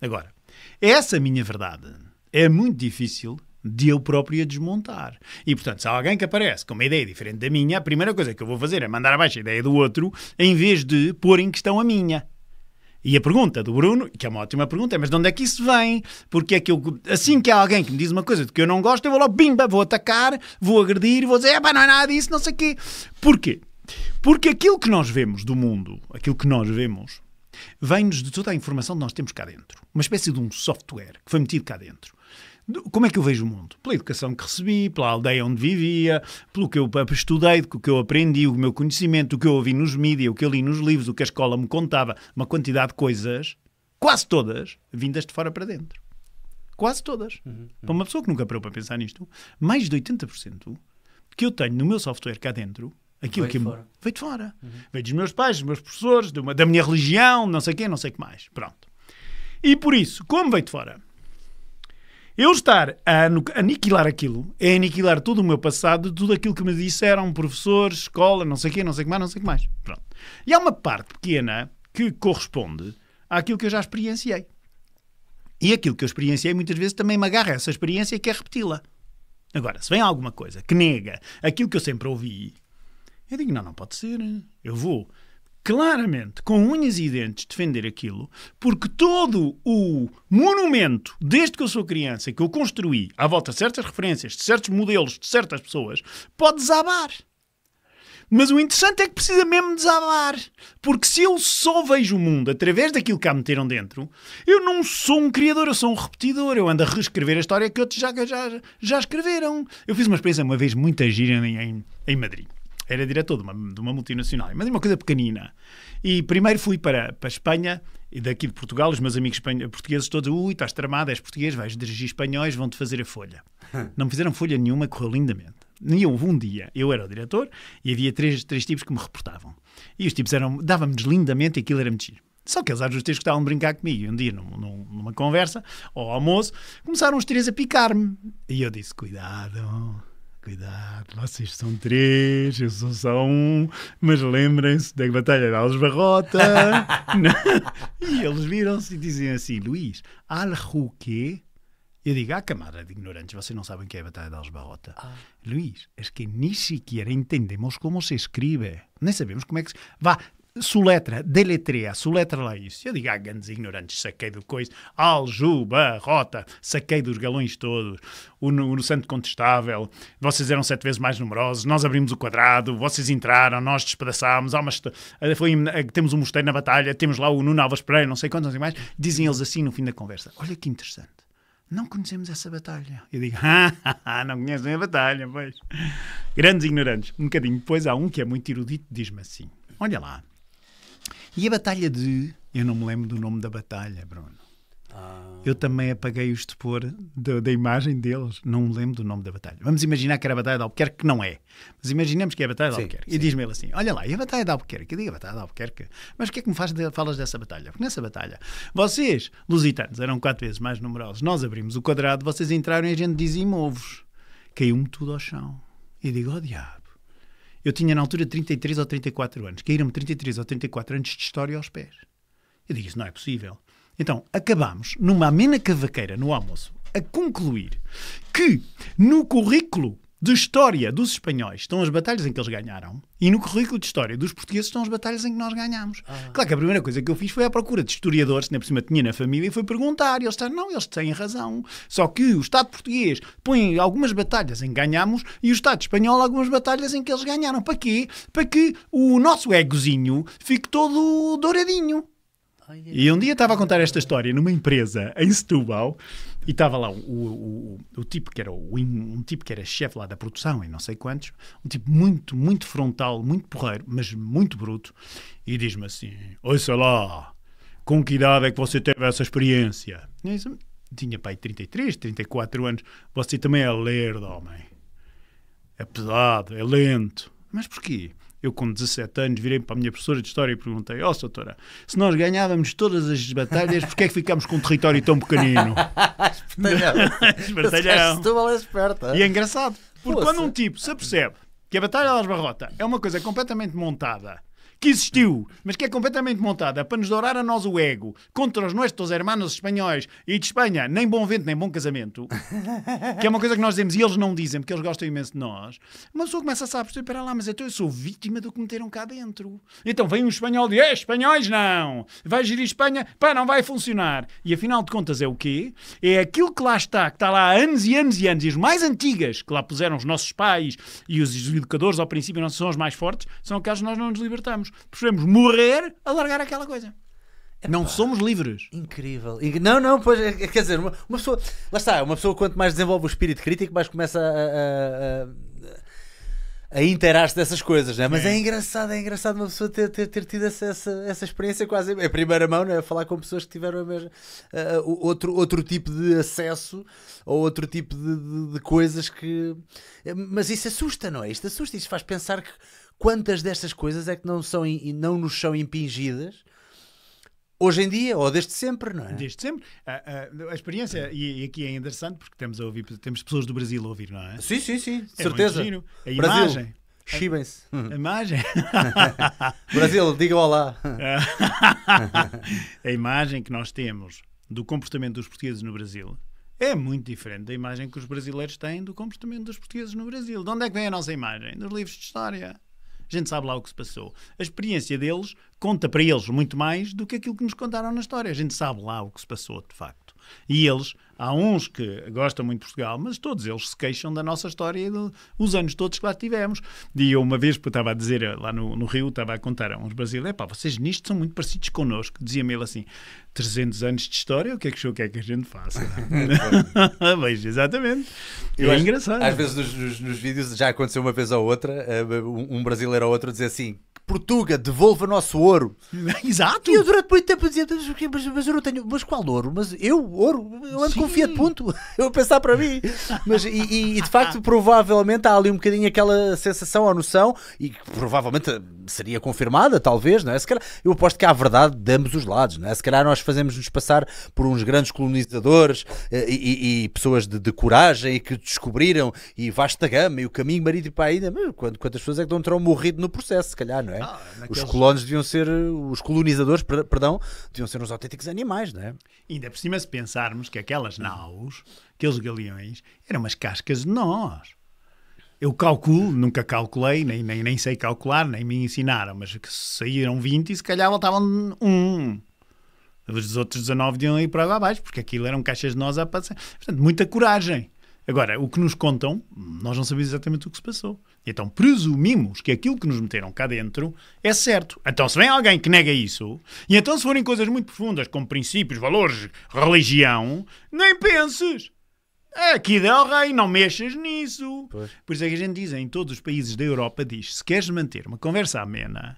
Agora, essa minha verdade é muito difícil de eu próprio a desmontar. E, portanto, se há alguém que aparece com uma ideia diferente da minha, a primeira coisa que eu vou fazer é mandar abaixo a ideia do outro, em vez de pôr em questão a minha. E a pergunta do Bruno, que é uma ótima pergunta, é: mas de onde é que isso vem? Porque é que eu, assim que há alguém que me diz uma coisa de que eu não gosto, eu vou logo, bimba, vou atacar, vou agredir, vou dizer, é pá, não é nada disso, não sei o quê. Porquê? Porque aquilo que nós vemos do mundo, aquilo que nós vemos, vem-nos de toda a informação que nós temos cá dentro. Uma espécie de um software que foi metido cá dentro como é que eu vejo o mundo? Pela educação que recebi, pela aldeia onde vivia, pelo que eu eh, estudei, o que eu aprendi, o meu conhecimento, o que eu ouvi nos mídias, o que eu li nos livros, o que a escola me contava, uma quantidade de coisas, quase todas, vindas de fora para dentro. Quase todas. Uhum. uhum. Para uma pessoa que nunca parou para pensar nisto, mais de 80% que eu tenho no meu software cá dentro, aquilo veio que de veio de fora. Uhum. Veio dos meus pais, dos meus professores, uma, da minha religião, não sei quem, não sei o que mais. Pronto. E por isso, como veio de fora, eu estar a aniquilar aquilo é aniquilar todo o meu passado, tudo aquilo que me disseram professores, escola, não sei o quê, não sei o que mais, não sei o que mais. Pronto. E há uma parte pequena que corresponde àquilo que eu já experienciei. E aquilo que eu experienciei muitas vezes também me agarra a essa experiência e quer repeti-la. Agora, se vem alguma coisa que nega aquilo que eu sempre ouvi, eu digo: não, não pode ser. Eu vou claramente, com unhas e dentes, defender aquilo, porque todo o monumento, desde que eu sou criança, que eu construí à volta de certas referências, de certos modelos, de certas pessoas, pode desabar. Mas o interessante é que precisa mesmo desabar. Porque se eu só vejo o mundo através daquilo que cá meteram dentro, eu não sou um criador, eu sou um repetidor. Eu ando a reescrever a história que outros já, já, já escreveram. Eu fiz uma experiência uma vez muito gira em, em Madrid era diretor de uma, de uma multinacional, mas é uma coisa pequenina. E primeiro fui para, para a Espanha, e daqui de Portugal, os meus amigos portugueses todos, ui, estás tramado, és português, vais dirigir espanhóis, vão-te fazer a folha. Não me fizeram folha nenhuma, correu lindamente. E houve um dia, eu era o diretor e havia três, três tipos que me reportavam. E os tipos eram, davam-me lindamente e aquilo era mentir. Só que eles às vezes gostavam de brincar comigo. E um dia, num, numa conversa, ao almoço, começaram os três a picar-me. E eu disse, cuidado cuidado, vocês são três, eu sou só um, mas lembrem-se da Batalha de Alves Barrota. e eles viram-se e dizem assim: Luís, Al-Ruquê. Eu digo, ah, camada de ignorantes, vocês não sabem o que é a Batalha de Alves Barrota. Ah. Luís, é que nem sequer entendemos como se escreve. Nem sabemos como é que se... Vá, soletra, deletrea, letra lá isso. Eu digo, ah, grandes ignorantes, saquei do coisa, aljuba, rota, saquei dos galões todos, o, o santo contestável, vocês eram sete vezes mais numerosos, nós abrimos o quadrado, vocês entraram, nós despedaçámos, há uma, foi, eh, temos um mosteiro na batalha, temos lá o Nuno Alves Pereira, não sei quantos assim mais, dizem eles assim no fim da conversa, olha que interessante. Não conhecemos essa batalha. Eu digo, ah, ah, ah não conhecem a batalha, pois. Grandes ignorantes. Um bocadinho depois há um que é muito erudito, diz-me assim: Olha lá, e a Batalha de. Eu não me lembro do nome da batalha, Bruno. Ah. Eu também apaguei o estupor da, da imagem deles. Não me lembro do nome da batalha. Vamos imaginar que era a Batalha de Albuquerque, que não é. Mas imaginemos que é a Batalha de Albuquerque. Sim. E diz-me ele assim: Olha lá, e a Batalha de Albuquerque? Eu digo a Batalha de Albuquerque. Mas o que é que me faz de, falas dessa batalha? Porque nessa batalha, vocês, lusitanos, eram quatro vezes mais numerosos. Nós abrimos o quadrado, vocês entraram e a gente dizia ovos. Caiu-me tudo ao chão. E digo: Oh diabo. Eu tinha na altura 33 ou 34 anos. Caíram-me 33 ou 34 anos de história aos pés. Eu digo, isso não é possível. Então, acabamos numa amena cavaqueira no almoço a concluir que no currículo de história dos espanhóis estão as batalhas em que eles ganharam e no currículo de história dos portugueses estão as batalhas em que nós ganhamos. Ah. Claro que a primeira coisa que eu fiz foi à procura de historiadores, nem por cima tinha na família, e foi perguntar. E eles disseram: não, eles têm razão. Só que o Estado português põe algumas batalhas em que ganhamos e o Estado espanhol algumas batalhas em que eles ganharam. Para quê? Para que o nosso egozinho fique todo douradinho. É e um dia estava a contar esta história numa empresa em Setúbal e estava lá o, o, o, o, tipo que era um tipo que era chefe lá da produção e não sei quantos, um tipo muito, muito frontal, muito porreiro, mas muito bruto, e diz-me assim: Oi, sei lá, com que idade é que você teve essa experiência? Disse, Tinha pai 33, 34 anos, você também é lerdo, homem. É pesado, é lento. Mas porquê? Eu, com 17 anos, virei para a minha professora de História e perguntei: Ó, oh, doutora, se nós ganhávamos todas as batalhas, porquê é que ficámos com um território tão pequenino? Espartalhão. É esperta. E é engraçado, porque Poxa. quando um tipo se apercebe que a Batalha das Barrota é uma coisa completamente montada que existiu, mas que é completamente montada para nos dourar a nós o ego contra os nossos hermanos espanhóis e de Espanha, nem bom vento, nem bom casamento, que é uma coisa que nós dizemos e eles não dizem porque eles gostam imenso de nós. Uma pessoa começa a saber, espera lá, mas então eu sou vítima do que meteram cá dentro. Então vem um espanhol e diz: é, espanhóis não, vai gerir Espanha, pá, não vai funcionar. E afinal de contas é o quê? É aquilo que lá está, que está lá há anos e anos e anos, e as mais antigas que lá puseram os nossos pais e os educadores ao princípio não são os mais fortes, são aquelas que nós não nos libertamos somos, preferimos morrer a largar aquela coisa. Epá, não somos livres. Incrível. Não, não, pois, é, é, quer dizer, uma, uma, pessoa. Lá está, uma pessoa quanto mais desenvolve o espírito crítico, mais começa a. a, a a se dessas coisas, né? mas é. é engraçado, é engraçado uma pessoa ter, ter, ter tido essa, essa, essa experiência quase em primeira mão, né? falar com pessoas que tiveram mesma, uh, outro, outro tipo de acesso ou outro tipo de, de, de coisas que. É, mas isso assusta, não é? Isto assusta, isto faz pensar que quantas destas coisas é que não, são, não nos são impingidas Hoje em dia, ou desde sempre, não é? Desde sempre. A, ah, a, ah, a experiência, e, e, aqui é interessante, porque temos, a ouvir, temos pessoas do Brasil a ouvir, não é? Sim, sim, sim, é certeza. Giro. A Brasil, imagem. Chibem-se. A imagem. Brasil, diga olá. a imagem que nós temos do comportamento dos portugueses no Brasil é muito diferente da imagem que os brasileiros têm do comportamento dos portugueses no Brasil. De onde é que vem a nossa imagem? Dos livros de história a gente sabe lá o que se passou. A experiência deles conta para eles muito mais do que aquilo que nos contaram na história. A gente sabe lá o que se passou, de facto. E eles Há uns que gostam muito de Portugal, mas todos eles se queixam da nossa história e dos anos todos que lá tivemos. E eu uma vez, eu estava a dizer lá no, no Rio, estava a contar a uns brasileiros, pá, vocês nisto são muito parecidos connosco. Dizia-me ele assim, 300 anos de história, o que é que o senhor quer que a gente faça? Veja, exatamente. Eu é acho, engraçado. Às vezes nos, nos, nos, vídeos já aconteceu uma vez ou outra, eh, um brasileiro ou outro dizer assim, Portuga, devolva nosso ouro. Exato. E eu durante muito tempo dizia, mas, mas eu não tenho, mas qual ouro? Mas eu, ouro, eu ando Sim, com um Fiat hum. Punto. Eu a pensar para mim. Mas, e, e, de facto, provavelmente há ali um bocadinho aquela sensação ou noção, e que provavelmente eh, seria confirmada, talvez, não é? Se calhar, eu aposto que há verdade de ambos os lados, não é? Se calhar nós fazemos-nos passar por uns grandes colonizadores eh, e, e pessoas de, de, coragem e que descobriram e vasta gama e o caminho marítimo para ainda. Quantas, quantas pessoas é que não terão morrido no processo, se calhar, não é? Ah, naqueles... Os colonos deviam ser, eh, os colonizadores, perdão, deviam ser uns autênticos animais, não é? Ainda por cima, se pensarmos que aquelas aquelas naus, aqueles galeões, eram umas cascas de nós. Eu calculo, nunca calculei, nem, nem, nem sei calcular, nem me ensinaram, mas que saíram 20 e se calhar voltavam um. Os outros 19 iam ir para lá abaixo, porque aquilo eram caixas de nós a passar. Portanto, muita coragem. Agora, o que nos contam, nós não sabemos exatamente o que se passou. Então presumimos que aquilo que nos meteram cá dentro é certo. Então, se vem alguém que nega isso, e então se forem coisas muito profundas, como princípios, valores, religião, nem penses. Aqui dá o rei, não mexas nisso. Pois. Por isso é que a gente diz, em todos os países da Europa, diz, se queres manter uma conversa amena,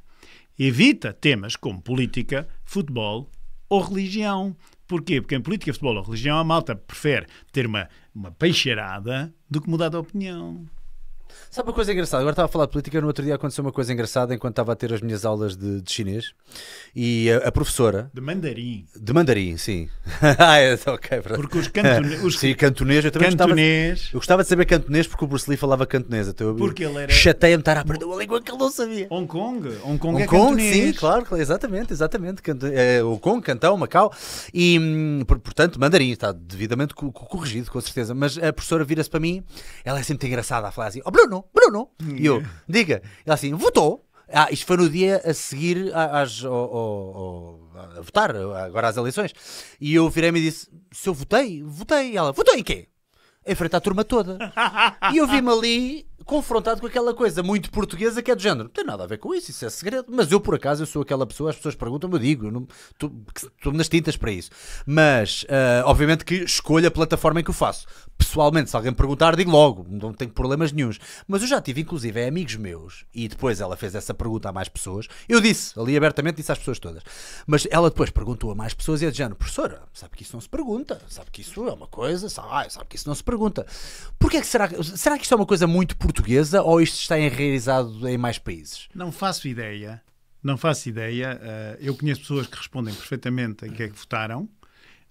evita temas como política, futebol ou religião. Porquê? Porque em política, futebol ou religião, a malta prefere ter uma uma peixeirada do que mudar de opinião. Sabe uma coisa engraçada? Agora estava a falar de política, no outro dia aconteceu uma coisa engraçada enquanto estava a ter as minhas aulas de, de chinês e a, a, professora. De mandarim. De mandarim, sim. ah, é, tá, ok, Porque os, cantone sim, cantonês. Eu também cantonês. Gostava, eu gostava de saber cantonês porque o Bruce Lee falava cantonês. Até então eu, porque ele era. Chateia-me estar a aprender uma língua que ele não sabia. Hong Kong? Hong Kong Hong é Kong, Sim, claro, exatamente, exatamente. Canto, é, Hong Kong, Cantão, Macau. E, hum, portanto, mandarim está devidamente corrigido, com certeza. Mas a professora vira-se para mim, ela é sempre engraçada a falar assim. Oh, Bruno, Bruno. E eu, diga. Ele assim, votou. Ah, isto foi no dia a seguir às, ao, ao, ao, a votar, agora às eleições. E eu virei-me e disse: Se eu votei, votei. E ela, votou em quê? Em frente à turma toda. e eu vi-me ali confrontado com aquela coisa muito portuguesa que é do género. Não tem nada a ver com isso, isso é segredo. Mas eu, por acaso, eu sou aquela pessoa, as pessoas perguntam-me, eu digo, estou nas tintas para isso. Mas, uh, obviamente que escolho a plataforma em que o faço pessoalmente, se alguém perguntar, digo logo, não tenho problemas nenhums. Mas eu já tive, inclusive, é amigos meus, e depois ela fez essa pergunta a mais pessoas. Eu disse, ali abertamente, disse às pessoas todas. Mas ela depois perguntou a mais pessoas e é de género, professora, sabe que isso não se pergunta, sabe que isso é uma coisa, sabe, sabe que isso não se pergunta. Porquê é que será, será que isto é uma coisa muito portuguesa ou isto está enraizado em mais países? Não faço ideia, não faço ideia. Eh, eu conheço pessoas que respondem perfeitamente em que é que votaram,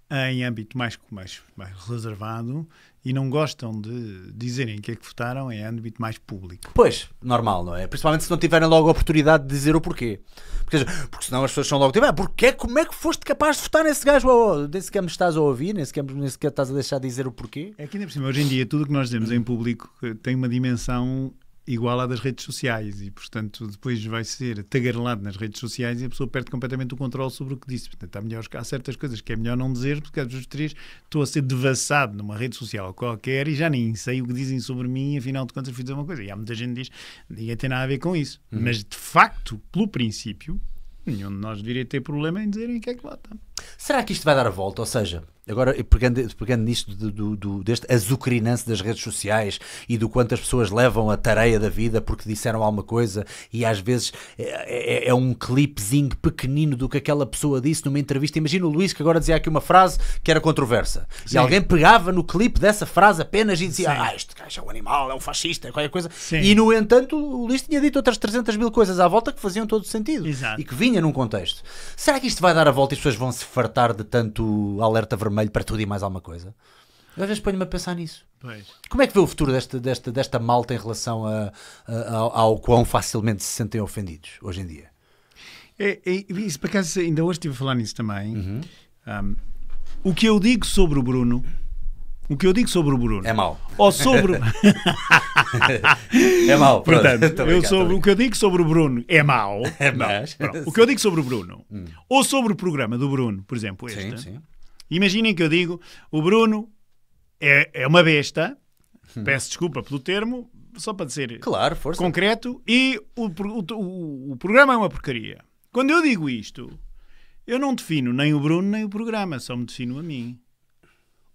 em âmbito mais, mais, mais reservado e não gostam de dizerem que é que votaram em é âmbito mais público. Pois, normal, não é? Principalmente se não tiverem logo a oportunidade de dizer o porquê. Porque, porque senão as pessoas são logo tipo, ah, porque, como é que foste capaz de votar nesse gajo? Oh, nem sequer me estás a ouvir, nem sequer, nem sequer estás a deixar de dizer o porquê. É que ainda por cima, hoje em dia, tudo o que nós dizemos em público eh, tem uma dimensão igual à das redes sociais e, portanto, depois vai ser tagarelado nas redes sociais e a pessoa perde completamente o controle sobre o que disse. Portanto, há, melhor, há certas coisas que é melhor não dizer porque às vezes três estou a ser devassado numa rede social qualquer e já nem sei o que dizem sobre mim e, afinal de contas fiz uma coisa. E há muita gente que diz ninguém tem nada a ver com isso. Uhum. Mas, de facto, pelo princípio, nenhum de nós deveria ter problema em dizerem que é que vota. Será que isto vai dar a volta? Ou seja, agora pegando, pegando nisto do, do, deste azucrinance das redes sociais e do quanto as pessoas levam a tareia da vida porque disseram alguma coisa e às vezes é, é, é um clipezinho pequenino do que aquela pessoa disse numa entrevista. Imagina o Luís que agora dizia aqui uma frase que era controversa Sim. e alguém pegava no clipe dessa frase apenas e dizia: Sim. Ah, este gajo é um animal, é um fascista, é qualquer coisa. Sim. E no entanto, o Luís tinha dito outras 300 mil coisas à volta que faziam todo o sentido Exato. e que vinha num contexto. Será que isto vai dar a volta e as pessoas vão se fartar de tanto alerta vermelho para tudo e mais alguma coisa. Eu às vezes ponho-me a pensar nisso. Pois. Como é que vê o futuro desta, desta, desta malta em relação a, a, ao quão facilmente se sentem ofendidos hoje em dia? É, é, isso, por acaso, ainda hoje estive a falar nisso também. Uhum. Um, o que eu digo sobre o Bruno. O que eu digo sobre o Bruno. É mau. Ou sobre. é mau. Pronto. eu cá, o que eu digo sobre o Bruno é mau. É mas... Pronto, o que eu digo sobre o Bruno, hum. ou sobre o programa do Bruno, por exemplo, este. Sim, sim. Imaginem que eu digo, o Bruno é, é uma besta, hum. peço desculpa pelo termo, só para ser claro, força. concreto, e o, o, o programa é uma porcaria. Quando eu digo isto, eu não defino nem o Bruno nem o programa, só me defino a mim.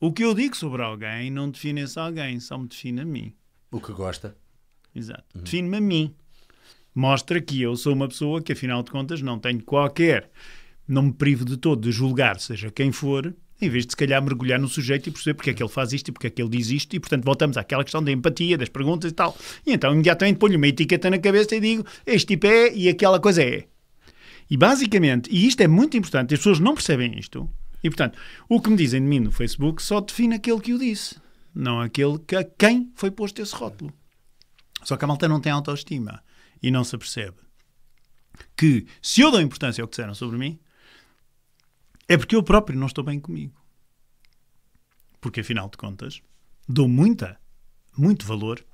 O que eu digo sobre alguém não define esse alguém, só me define a mim. O que gosta. Exato. Uhum. Define-me a mim. Mostra que eu sou uma pessoa que, afinal de contas, não tenho qualquer. Não me privo de todo de julgar, seja quem for, em vez de se calhar mergulhar no sujeito e perceber porque é que ele faz isto e porque é que ele diz isto, e portanto voltamos àquela questão da empatia, das perguntas e tal. E então imediatamente ponho uma etiqueta na cabeça e digo este tipo é e aquela coisa é. E basicamente, e isto é muito importante, as pessoas não percebem isto, e portanto, o que me dizem de mim no Facebook só define aquele que o disse não aquele que a quem foi posto esse rótulo. Só que a malta não tem autoestima e não se percebe que se eu dou importância ao que disseram sobre mim, é porque eu próprio não estou bem comigo. Porque afinal de contas, dou muita, muito valor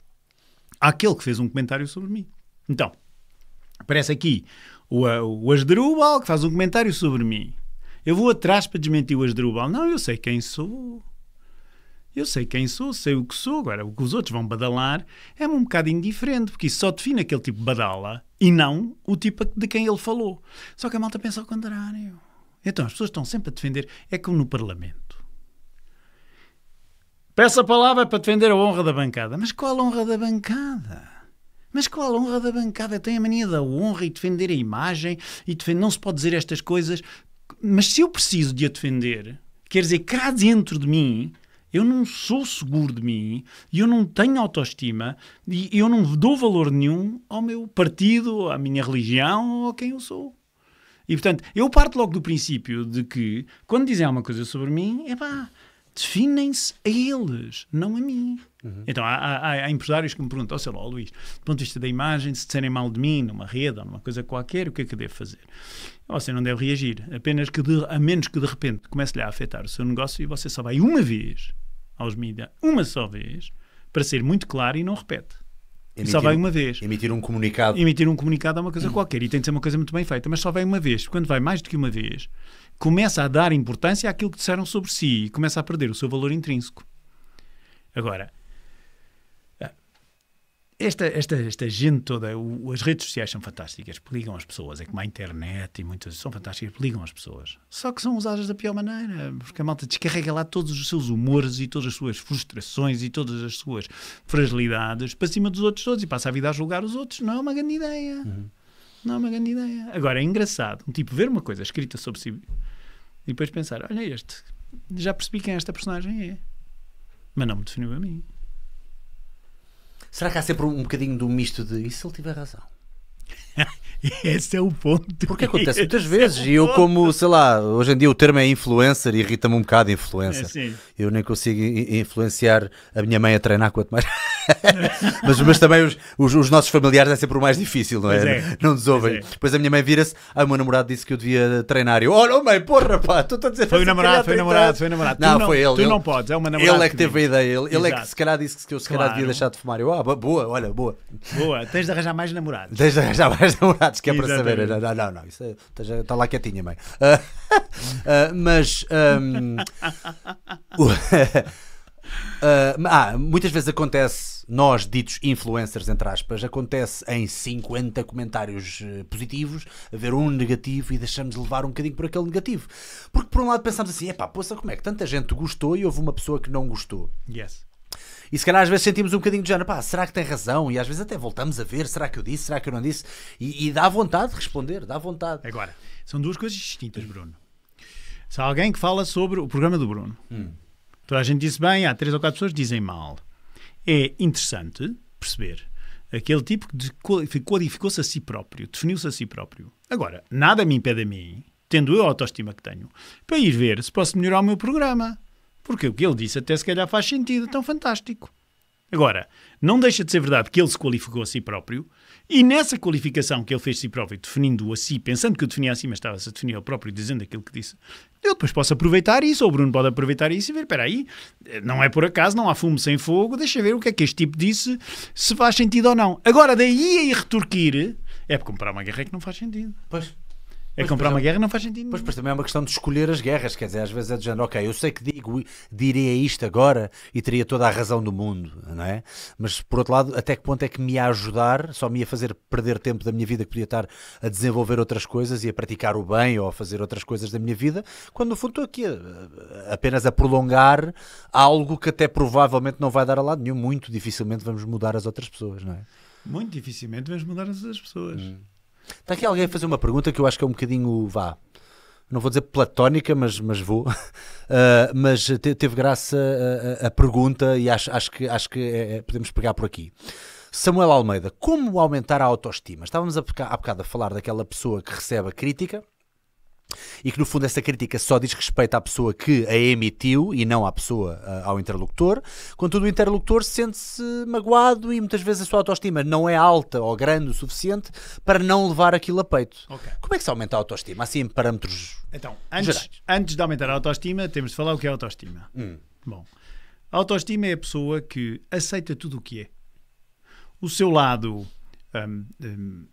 àquele que fez um comentário sobre mim. Então, aparece aqui o, o Asdrubal que faz um comentário sobre mim. Eu vou atrás para desmentir o Asdrubal. Não, eu sei quem sou. Eu sei quem sou, sei o que sou, agora o que os outros vão badalar é-me um bocado indiferente, porque isso só define aquele tipo badala e não o tipo de quem ele falou. Só que a malta pensa ao contrário. Então as pessoas estão sempre a defender, é como no Parlamento. Peço a palavra para defender a honra da bancada. Mas qual a honra da bancada? Mas qual a honra da bancada? Tem a mania da honra e defender a imagem e defender... não se pode dizer estas coisas. Mas se eu preciso de a defender, quer dizer, cá dentro de mim eu não sou seguro de mim, e eu não tenho autoestima e eu não dou valor nenhum ao meu partido, à minha religião ou a quem eu sou. E portanto, eu parto logo do princípio de que quando dizem alguma coisa sobre mim, é pá, definem-se a eles, não a mim. Uhum. Então há, há, há, empresários que me perguntam: oh, sei lá, Luís, do ponto de vista da imagem, se disserem mal de mim numa rede ou numa coisa qualquer, o que é que eu devo fazer? Você não deve reagir, apenas que de, a menos que de repente comece-lhe a afetar o seu negócio e você só vai uma vez aos mídia uma só vez para ser muito claro e não repete. Emitir, e só vai uma vez. Emitir um comunicado. Emitir um comunicado é uma coisa hum. qualquer e tem de ser uma coisa muito bem feita, mas só vai uma vez. Quando vai mais do que uma vez, começa a dar importância àquilo que disseram sobre si e começa a perder o seu valor intrínseco. Agora, esta, esta, esta gente toda, o, as redes sociais são fantásticas, ligam as pessoas, é como a internet e muitas são fantásticas, ligam as pessoas. Só que são usadas da pior maneira, porque a malta descarrega lá todos os seus humores e todas as suas frustrações e todas as suas fragilidades para cima dos outros todos e passa a vida a julgar os outros. Não é uma grande ideia. Uhum. Não é uma grande ideia. Agora, é engraçado, um tipo ver uma coisa escrita sobre si e depois pensar: olha, este, já percebi quem esta personagem é, mas não me definiu a mim. Será que há sempre um bocadinho do misto de e se ele tiver razão? Esse é o ponto. Porque acontece muitas é vezes. É e eu, como, sei lá, hoje em dia o termo é influencer e irrita-me um bocado influencer. É, eu nem consigo influenciar a minha mãe a treinar quanto mais. mas, mas também os, os, os, nossos familiares é sempre o mais difícil, não é? é. Não desouvem. É. Depois a minha mãe vira-se, ah, meu namorado disse que eu devia treinar. Eu, olha, oh, mãe, porra, pá, tu estás a dizer Foi o assim, namorado, foi o namorado, foi o namorado. Não, não, foi ele. Tu ele, não podes, é uma namorada. Ele é que, que teve a ideia, ele, ele, é que se calhar disse que eu se calhar claro. devia deixar de fumar. Eu, ah, boa, olha, boa. Boa, tens de arranjar mais namorados. Tens de arranjar mais namorados, que é Exatamente. para saber. Não, não, não, isso é, está lá quietinha, mãe. Uh, uh, mas. Um, Uh, ah, muitas vezes acontece, nós ditos influencers, entre aspas, acontece em 50 comentários eh, positivos, haver um negativo e deixamos levar um bocadinho por aquele negativo. Porque por um lado pensamos assim, epá, poça, como é que tanta gente gostou e houve uma pessoa que não gostou? Yes. E se calhar às vezes sentimos um bocadinho de género, pá, será que tem razão? E às vezes até voltamos a ver, será que eu disse, será que eu não disse? E, e dá vontade de responder, dá vontade. Agora, são duas coisas distintas, Bruno. Se há alguém que fala sobre o programa do Bruno, hum. Toda a gente disse bem, há três ou quatro pessoas que dizem mal. É interessante perceber aquele tipo que qualificou-se a si próprio, definiu-se a si próprio. Agora, nada me impede a mim, tendo eu a autoestima que tenho, para ir ver se posso melhorar o meu programa. Porque o que ele disse até se calhar faz sentido, tão fantástico. Agora, não deixa de ser verdade que ele se qualificou a si próprio, e nessa qualificação que ele fez de si próprio, definindo-o a si, pensando que o definia assim mas estava-se a definir ao próprio, dizendo aquilo que disse, eu depois posso aproveitar isso, ou o Bruno pode aproveitar isso e ver, espera aí, não é por acaso, não há fumo sem fogo, deixa ver o que é que este tipo disse, se faz sentido ou não. Agora, daí a ir retorquir, é para comprar uma guerra é que não faz sentido. Pois. É comprar exemplo, uma guerra não faz sentido. Pois, pois também é uma questão de escolher as guerras, quer dizer, às vezes é do género, ok, eu sei que digo, diria isto agora e teria toda a razão do mundo, não é? Mas por outro lado, até que ponto é que me ia ajudar, só me ia fazer perder tempo da minha vida que podia estar a desenvolver outras coisas e a praticar o bem ou a fazer outras coisas da minha vida, quando no fundo estou aqui a, apenas a prolongar algo que até provavelmente não vai dar a lado nenhum, muito dificilmente vamos mudar as outras pessoas, não é? Muito dificilmente vamos mudar as outras pessoas. Hum. Está aqui alguém a fazer uma pergunta que eu acho que é um bocadinho vá. Não vou dizer platónica, mas, mas vou. Uh, mas te, teve graça a, a, pergunta e acho, acho que, acho que é, é, podemos pegar por aqui. Samuel Almeida, como aumentar a autoestima? Estávamos a, há bocado a falar daquela pessoa que recebe a crítica e que, no fundo, essa crítica só diz respeito à pessoa que a emitiu e não à pessoa, ao interlocutor. Contudo, o interlocutor sente-se magoado e muitas vezes a sua autoestima não é alta ou grande o suficiente para não levar aquilo a peito. Okay. Como é que se aumenta a autoestima? Assim, em parâmetros. Então, antes, gerais. antes de aumentar a autoestima, temos de falar o que é autoestima. Hum. Bom, a autoestima é a pessoa que aceita tudo o que é. O seu lado. Hum, hum,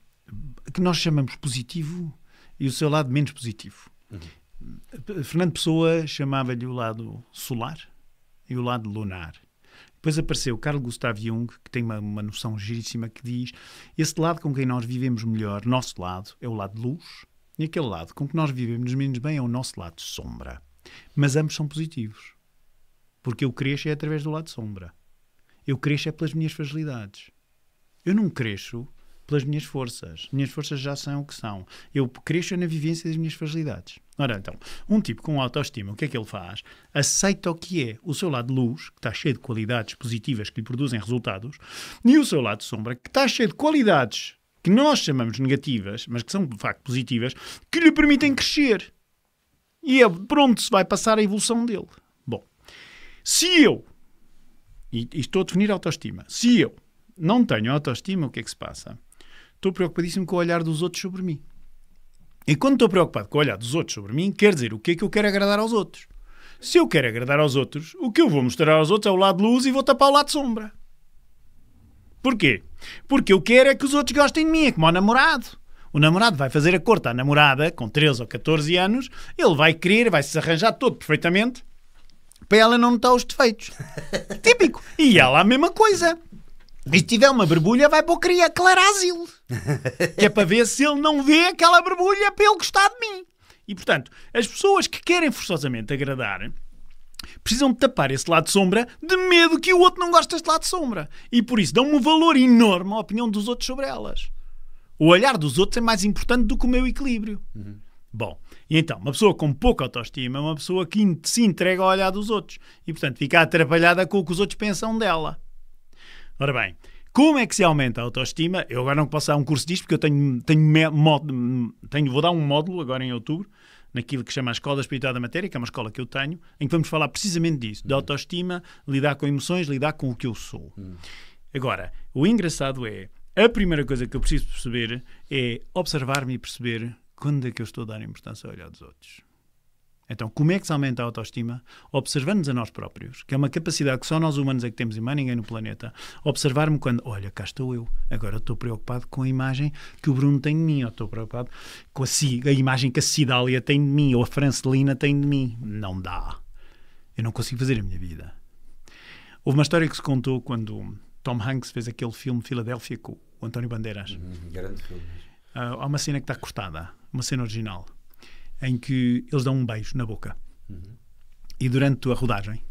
que nós chamamos positivo e o seu lado menos positivo. Uhum. Fernando Pessoa chamava-lhe o lado solar e o lado lunar. Depois apareceu Carl Gustav Jung, que tem uma, uma noção giríssima que diz: esse lado com quem nós vivemos melhor, nosso lado, é o lado luz, e aquele lado com que nós vivemos menos bem é o nosso lado sombra. Mas ambos são positivos. Porque eu cresço é através do lado sombra. Eu cresço é pelas minhas fragilidades. Eu não cresço pelas minhas forças. Minhas forças já são o que são. Eu cresço na vivência das minhas fragilidades. Ora, então, um tipo com autoestima, o que é que ele faz? Aceita o que é o seu lado luz, que está cheio de qualidades positivas que lhe produzem resultados, e o seu lado sombra, que está cheio de qualidades que nós chamamos negativas, mas que são de facto positivas, que lhe permitem crescer. E é por onde se vai passar a evolução dele. Bom, se eu, e, e estou a definir autoestima, se eu não tenho autoestima, o que é que se passa? estou preocupadíssimo com o olhar dos outros sobre mim. E quando estou preocupado com o olhar dos outros sobre mim, quer dizer, o que é que eu quero agradar aos outros? Se eu quero agradar aos outros, o que eu vou mostrar aos outros é o lado de luz e vou tapar o lado de sombra. Porquê? Porque eu quero é que os outros gostem de mim, é como ao namorado. O namorado vai fazer a corte à namorada, com 13 ou 14 anos, ele vai querer, vai se arranjar todo perfeitamente, para ela não notar os defeitos. Típico. E ela a mesma coisa. E se tiver uma berbulha, vai para o cria, clarásilo. que é para ver se ele não vê aquela borbulha para ele gostar de mim. E portanto, as pessoas que querem forçosamente agradar precisam de tapar esse lado de sombra de medo que o outro não goste deste lado de sombra. E por isso dão um valor enorme à opinião dos outros sobre elas. O olhar dos outros é mais importante do que o meu equilíbrio. Uhum. Bom, e então, uma pessoa com pouca autoestima é uma pessoa que se entrega ao olhar dos outros e, portanto, fica atrapalhada com o que os outros pensam dela. Ora bem, como é que se aumenta a autoestima? Eu agora não posso dar um curso disto porque eu tenho, tenho, tenho vou dar um módulo agora em outubro naquilo que chama a Escola Espiritual da Matéria, que é uma escola que eu tenho, em que vamos falar precisamente disso, uhum. da autoestima, lidar com emoções, lidar com o que eu sou. Uhum. Agora, o engraçado é, a primeira coisa que eu preciso perceber é observar-me e perceber quando é que eu estou a dar importância ao olhar dos outros. Então, como é que se aumenta a autoestima? Observando-nos a nós próprios, que é uma capacidade que só nós humanos é que temos e mais ninguém no planeta. Observar-me quando, olha, cá estou eu, agora estou preocupado com a imagem que o Bruno tem de mim, ou estou preocupado com a, a imagem que a Cidália tem de mim, ou a Francelina tem de mim. Não dá. Eu não consigo fazer a minha vida. Houve uma história que se contou quando Tom Hanks fez aquele filme Filadélfia com o António Bandeiras. Uhum, grande filme. Uh, há uma cena que está cortada, uma cena original em que eles dão um beijo na boca. Uhum. E durante a rodagem,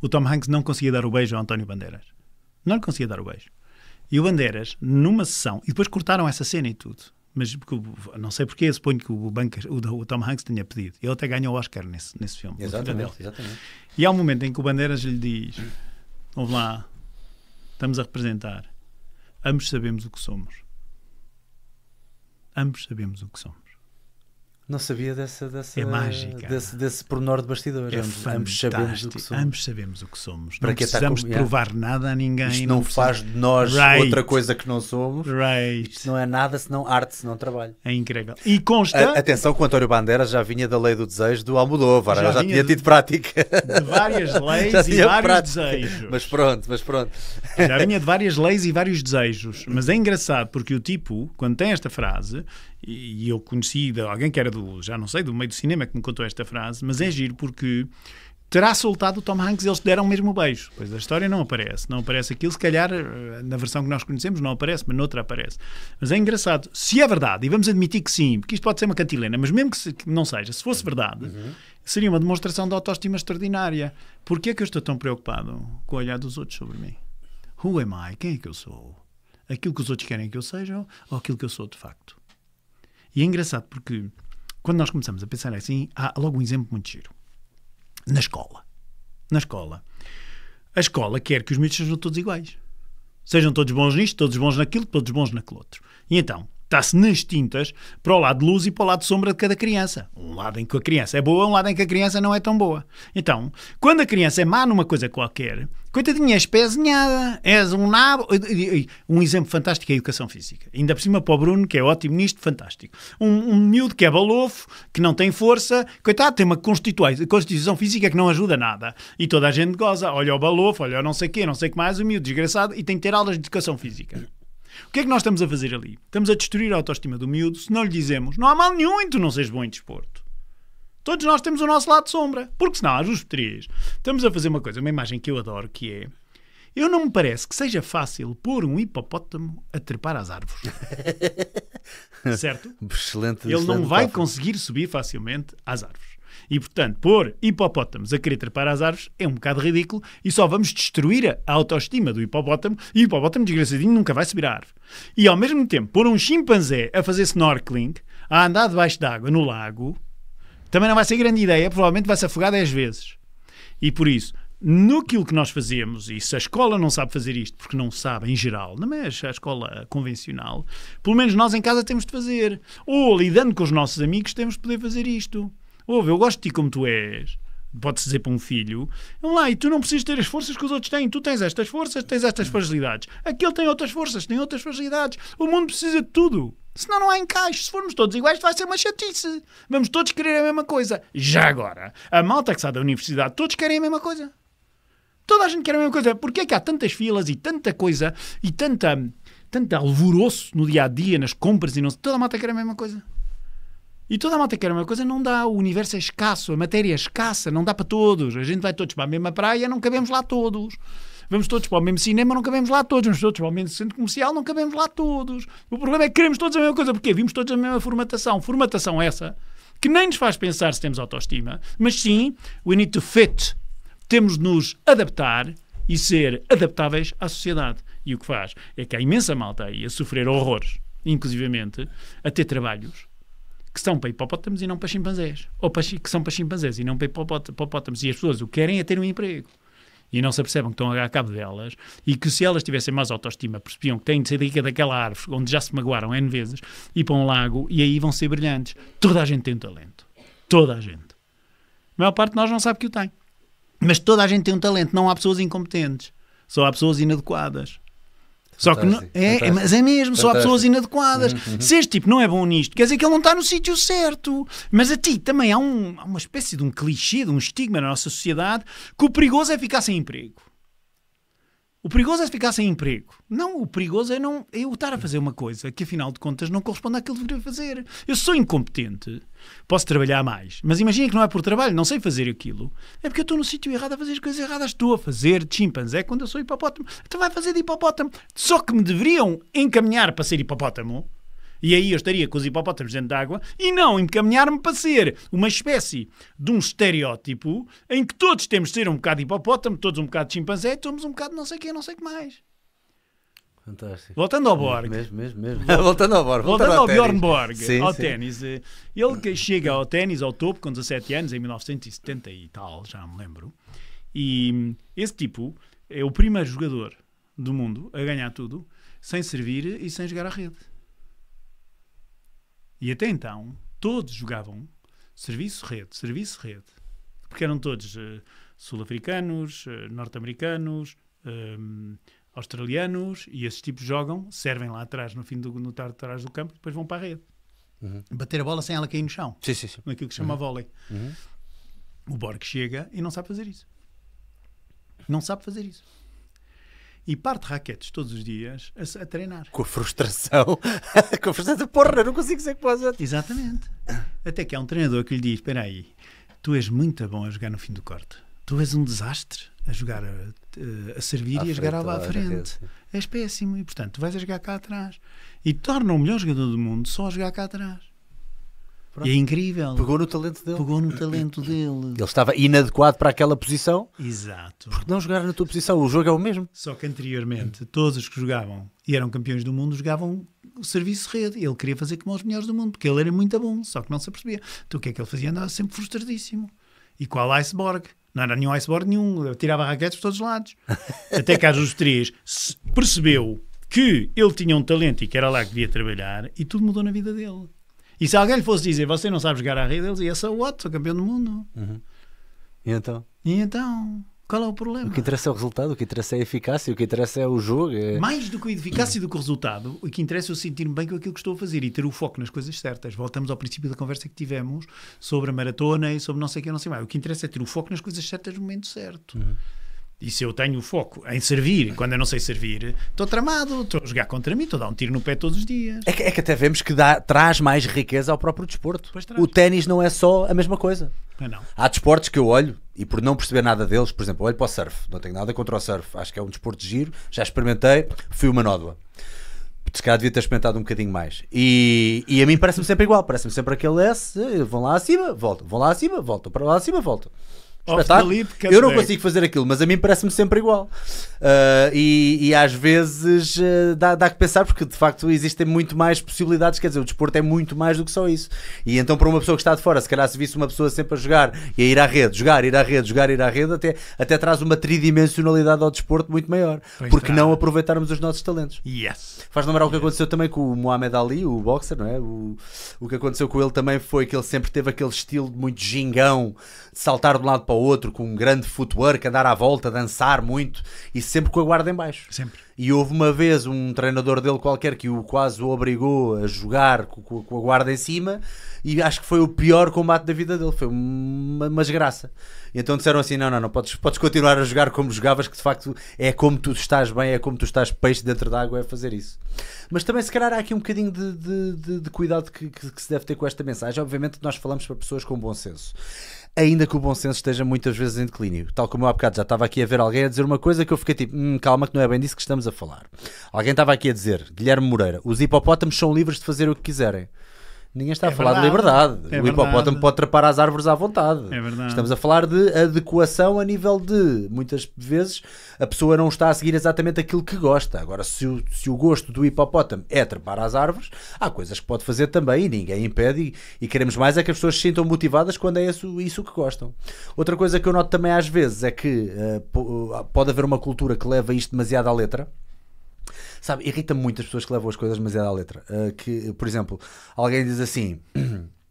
o Tom Hanks não conseguia dar o beijo ao António Bandeiras. Não lhe conseguia dar o beijo. E o Bandeiras, numa sessão, e depois cortaram essa cena e tudo, mas não sei porque, suponho que o, o, Tom Hanks tinha pedido. Ele até ganhou o Oscar nesse, nesse filme. Exatamente, exatamente. E há um momento em que o Bandeiras lhe diz: Vamos lá, estamos a representar. Ambos sabemos o que somos. Ambos sabemos o que somos. Não sabia dessa, dessa é mágica. Desse, desse pormenor de bastidores. É ambos, ambos sabemos o que somos. Ambos sabemos o que somos. Para não que tá precisamos tá com... de é. provar nada a ninguém. Isto não, não faz de nós right. outra coisa que não somos. Right. Isto não é nada senão arte, senão trabalho. É incrível. E consta. A, atenção que o António Bandeira já vinha da lei do desejo do Almodóvar. Já, já tinha tido prática. De várias leis e vários prática. desejos. Mas pronto, mas pronto. Já vinha de várias leis e vários desejos. Mas é engraçado porque o tipo, quando tem esta frase, e, eu conheci de alguém que era do, já não sei, do meio do cinema que me contou esta frase, mas é giro porque terá soltado o Tom Hanks e eles deram o mesmo beijo. Pois a história não aparece. Não aparece aquilo. Se calhar, eh, na versão que nós conhecemos, não aparece, mas noutra aparece. Mas é engraçado. Se é verdade, e vamos admitir que sim, porque isto pode ser uma cantilena, mas mesmo que, que não seja, se fosse verdade, uhum. seria uma demonstração de autoestima extraordinária. Porquê é que eu estou tão preocupado com o olhar dos outros sobre mim? Who am I? Quem é que eu sou? Aquilo que os outros querem que eu seja ou aquilo que eu sou de facto? E é engraçado porque quando nós começamos a pensar assim, há logo um exemplo muito giro. Na escola. Na escola. A escola quer que os miúdos sejam todos iguais. Sejam todos bons nisto, todos bons naquilo, todos bons naquele outro. E então, está-se nas tintas para o lado de luz e para o lado de sombra de cada criança. Um lado em que a criança é boa, um lado em que a criança não é tão boa. Então, quando a criança é má numa coisa qualquer, coitadinha, és pezinhada, és um nabo. Um exemplo fantástico é a educação física. Ainda por cima para o Bruno, que é ótimo nisto, fantástico. Um, um miúdo que é balofo, que não tem força, coitado, tem uma constituição física que não ajuda nada. E toda a gente goza, olha o balofo, olha o não sei o quê, não sei o que mais, o miúdo desgraçado, e tem que ter aulas de educação física. O que é que nós estamos a fazer ali? Estamos a destruir a autoestima do miúdo se não lhe dizemos não há mal nenhum em tu não seres bom em desporto. Todos nós temos o nosso lado sombra. Porque senão, às três, estamos a fazer uma coisa, uma imagem que eu adoro, que é eu não me parece que seja fácil pôr um hipopótamo a trepar às árvores. certo? Excelente. Ele excelente não vai papo. conseguir subir facilmente às árvores. E, portanto, pôr hipopótamos a querer trepar às árvores é um bocado ridículo e só vamos destruir a autoestima do hipopótamo e o hipopótamo, desgraçadinho, nunca vai subir à árvore. E, ao mesmo tempo, pôr um chimpanzé a fazer snorkeling, a andar debaixo d'água no lago, também não vai ser grande ideia, provavelmente vai se afogar 10 vezes. E por isso, no que nós fazemos, e se a escola não sabe fazer isto, porque não sabe em geral, não é a escola convencional, pelo menos nós em casa temos de fazer. Ou lidando com os nossos amigos temos de poder fazer isto ouve, eu gosto de ti como tu és pode-se dizer para um filho, vamos lá, e tu não precisas ter as forças que os outros têm. Tu tens estas forças, tens estas fragilidades. Aquele tem outras forças, tem outras fragilidades. O mundo precisa de tudo. Senão não há encaixe. Se formos todos iguais, vai ser uma chatice. Vamos todos querer a mesma coisa. Já agora, a malta que sai da universidade, todos querem a mesma coisa. Toda a gente quer a mesma coisa. Porquê é que há tantas filas e tanta coisa e tanta, tanta alvoroço no dia a dia, nas compras e não Toda a malta quer a mesma coisa. E toda a malta quer uma coisa, não dá. O universo é escasso, a matéria é escassa, não dá para todos. A gente vai todos para a mesma praia, não cabemos lá todos. Vamos todos para o mesmo cinema, não cabemos lá todos. Vamos todos para o mesmo centro comercial, não cabemos lá todos. O problema é que queremos todos a mesma coisa. Porquê? Vimos todos a mesma formatação. Formatação essa que nem nos faz pensar se temos autoestima, mas sim, we need to fit. Temos de nos adaptar e ser adaptáveis à sociedade. E o que faz é que há imensa malta aí a sofrer horrores, inclusivamente, a ter trabalhos que são para hipopótamos e não para chimpanzés. Ou para, que são para chimpanzés e não para hipopótamos. E as pessoas o que querem é ter um emprego. E não se apercebam que estão a cabo delas e que se elas tivessem mais autoestima, percebiam que têm de sair daquela árvore onde já se magoaram N vezes e para um lago e aí vão ser brilhantes. Toda a gente tem um talento. Toda a gente. A maior parte de nós não sabe que o tem. Mas toda a gente tem um talento. Não há pessoas incompetentes. Só há pessoas inadequadas. Só que não, é, é, mas é mesmo, só há pessoas inadequadas. Uhum, uhum. Se este tipo não é bom nisto, quer dizer que ele não está no sítio certo. Mas a ti também há, um, há uma espécie de um clichê, de um estigma na nossa sociedade que o perigoso é ficar sem emprego. O perigoso é ficar sem emprego. Não, o perigoso é não é eu estar a fazer uma coisa que afinal de contas não corresponde àquilo que deveria fazer. Eu sou incompetente, posso trabalhar mais, mas imagina que não é por trabalho, não sei fazer aquilo. É porque eu estou no sítio errado a fazer as coisas erradas. Estou a fazer chimpanzé quando eu sou hipopótamo. Tu então vai fazer de hipopótamo. Só que me deveriam encaminhar para ser hipopótamo e aí eu estaria com os hipopótamos dentro de água e não encaminhar-me para ser uma espécie de um estereótipo em que todos temos de ser um bocado de hipopótamo, todos um bocado de chimpanzé, todos um bocado não sei o que, não sei o que mais. Fantástico. Voltando ao Borg. Mesmo, mesmo, mesmo. Voltando ao Borg. Voltando, Voltando ao, ao Bjorn Borg, sim, ao ténis. Ele que chega ao ténis ao topo com 17 anos, em 1970 e tal, já me lembro. E esse tipo é o primeiro jogador do mundo a ganhar tudo sem servir e sem jogar à rede. E até então, todos jogavam serviço-rede, serviço-rede. Porque eram todos uh, sul-africanos, uh, norte-americanos, um, ehm, australianos, e esses tipos jogam, servem lá atrás, no fim do no tarde atrás do campo, depois vão para a rede. Uhum. Bater a bola sem ela cair no chão. Sim, sim, sim. Naquilo que se chama uhum. vôlei. Uhum. O Borg chega e não sabe fazer isso. Não sabe fazer isso e parte raquetes todos os dias a, a treinar. Com a frustração, com a frustração, porra, eu não consigo ser como os Exatamente. Até que há um treinador que lhe diz: espera aí, tu és muito bom a jogar no fim do corte, tu és um desastre a jogar, a, eh, a servir à e a jogar à, à frente. És péssimo e, portanto, tu vais a jogar cá atrás. E torna o melhor jogador do mundo só a jogar cá atrás. Pronto. E é incrível. Pegou no talento dele. Pegou no talento dele. Ele estava inadequado para aquela posição. Exato. Porque não jogar na tua posição, o jogo é o mesmo. Só que anteriormente, todos os que jogavam e eram campeões do mundo jogavam o serviço rede. Ele queria fazer como os melhores do mundo, porque ele era muito bom, só que não se apercebia. Então o que é que ele fazia? Andava sempre frustradíssimo. E qual iceberg? Não era nenhum iceberg nenhum. Eu tirava raquetes por todos os lados. Até que às os três percebeu que ele tinha um talento e que era lá que devia trabalhar e tudo mudou na vida dele. E se alguém lhe fosse dizer, você não sabe jogar à rede, ele dizia, sou what, sou campeão do mundo. Uhum. E então? E então? Qual é o problema? O que interessa é o resultado, o que interessa é a eficácia, o que interessa é o jogo. É... Mais do que a eficácia do que o resultado, o que interessa é eu sentir-me bem com aquilo que estou a fazer e ter o foco nas coisas certas. Voltamos ao princípio da conversa que tivemos sobre a maratona e sobre não sei o que, não sei mais. O que interessa é ter o foco nas coisas certas no momento certo. Uhum. E se eu tenho o foco em servir, quando eu não sei servir, estou tramado, estou a jogar contra mim, estou a dar um tiro no pé todos os dias. É que, é que até vemos que dá, traz mais riqueza ao próprio desporto. O ténis não é só a mesma coisa. Não. Há desportos que eu olho e por não perceber nada deles, por exemplo, olho para o surf, não tenho nada contra o surf, acho que é um desporto de giro, já experimentei, fui uma nódoa. Se calhar devia ter experimentado um bocadinho mais. E, e a mim parece-me sempre igual, parece-me sempre aquele S, vão lá acima, voltam, vão lá acima, voltam, para lá acima, voltam espetáculo. Eu não consigo fazer aquilo, mas a mim parece-me sempre igual. Uh, e, e, às vezes uh, dá, dá que pensar, porque de facto existem muito mais possibilidades. Quer dizer, o desporto é muito mais do que só isso. E então, para uma pessoa que está de fora, se calhar se visse uma pessoa sempre a jogar e a ir à rede, jogar, ir à rede, jogar, ir à rede, até, até traz uma tridimensionalidade ao desporto muito maior. Pois porque está. não aproveitarmos os nossos talentos. Yes. Faz lembrar o que aconteceu também com o Mohamed Ali, o boxer, não é? O, o que aconteceu com ele também foi que ele sempre teve aquele estilo muito gingão saltar de um lado para o outro com um grande footwork, andar à volta, dançar muito e sempre com a guarda em baixo. Sempre. E houve uma vez um treinador dele qualquer que o quase o obrigou a jogar com, a guarda em cima e acho que foi o pior combate da vida dele, foi uma, uma desgraça. E então disseram assim: não, não, não, podes, podes continuar a jogar como jogavas, que de facto é como tu estás bem, é como tu estás peixe dentro da água, é fazer isso. Mas também, se calhar, há aqui um bocadinho de, de, de, de cuidado que, que, que se deve ter com esta mensagem. Obviamente, nós falamos para pessoas com bom senso ainda que o bom senso esteja muitas vezes em declínio. Tal como eu há bocado já estava aqui a ver alguém a dizer uma coisa que eu fiquei tipo, hum, calma que não é bem disso que estamos a falar. Alguém estava aqui a dizer, Guilherme Moreira, os hipopótamos são livres de fazer o que quiserem. Ninguém está é a falar verdade. de liberdade. É o hipopótamo pode trepar às árvores à vontade. É verdade. Estamos a falar de adequação a nível de, muitas vezes, a pessoa não está a seguir exatamente aquilo que gosta. Agora, se o, se o gosto do hipopótamo é trepar às árvores, há coisas que pode fazer também e ninguém impede. E, e queremos mais é que as pessoas se sintam motivadas quando é isso, isso que gostam. Outra coisa que eu noto também às vezes é que uh, pode haver uma cultura que leva isto demasiado à letra Sabe, irrita-me muito as pessoas que levam as coisas demasiado à letra. Uh, que, por exemplo, alguém diz assim.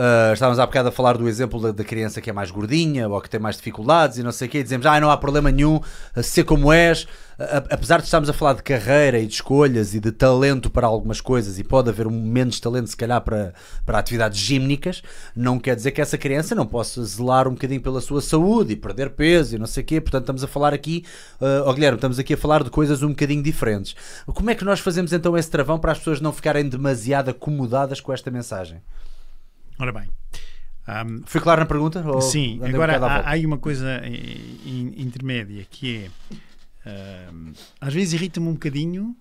Uh, estávamos há bocado a falar do exemplo da, da, criança que é mais gordinha ou que tem mais dificuldades e não sei o quê, e dizemos, ah, não há problema nenhum, ser como és, ah, a, apesar de estarmos a falar de carreira e de escolhas e de talento para algumas coisas, e pode haver um menos talento, se calhar, para, para atividades gímnicas, não quer dizer que essa criança não possa zelar um bocadinho pela sua saúde e perder peso e não sei o quê, portanto estamos a falar aqui, uh, oh, Guilherme, estamos aqui a falar de coisas um bocadinho diferentes. Como é que nós fazemos então esse travão para as pessoas não ficarem demasiado acomodadas com esta mensagem? Ora bem. Um, Foi claro na pergunta? sim, agora um há, há, aí uma coisa in, in, intermédia que é. às vezes irrita-me um bocadinho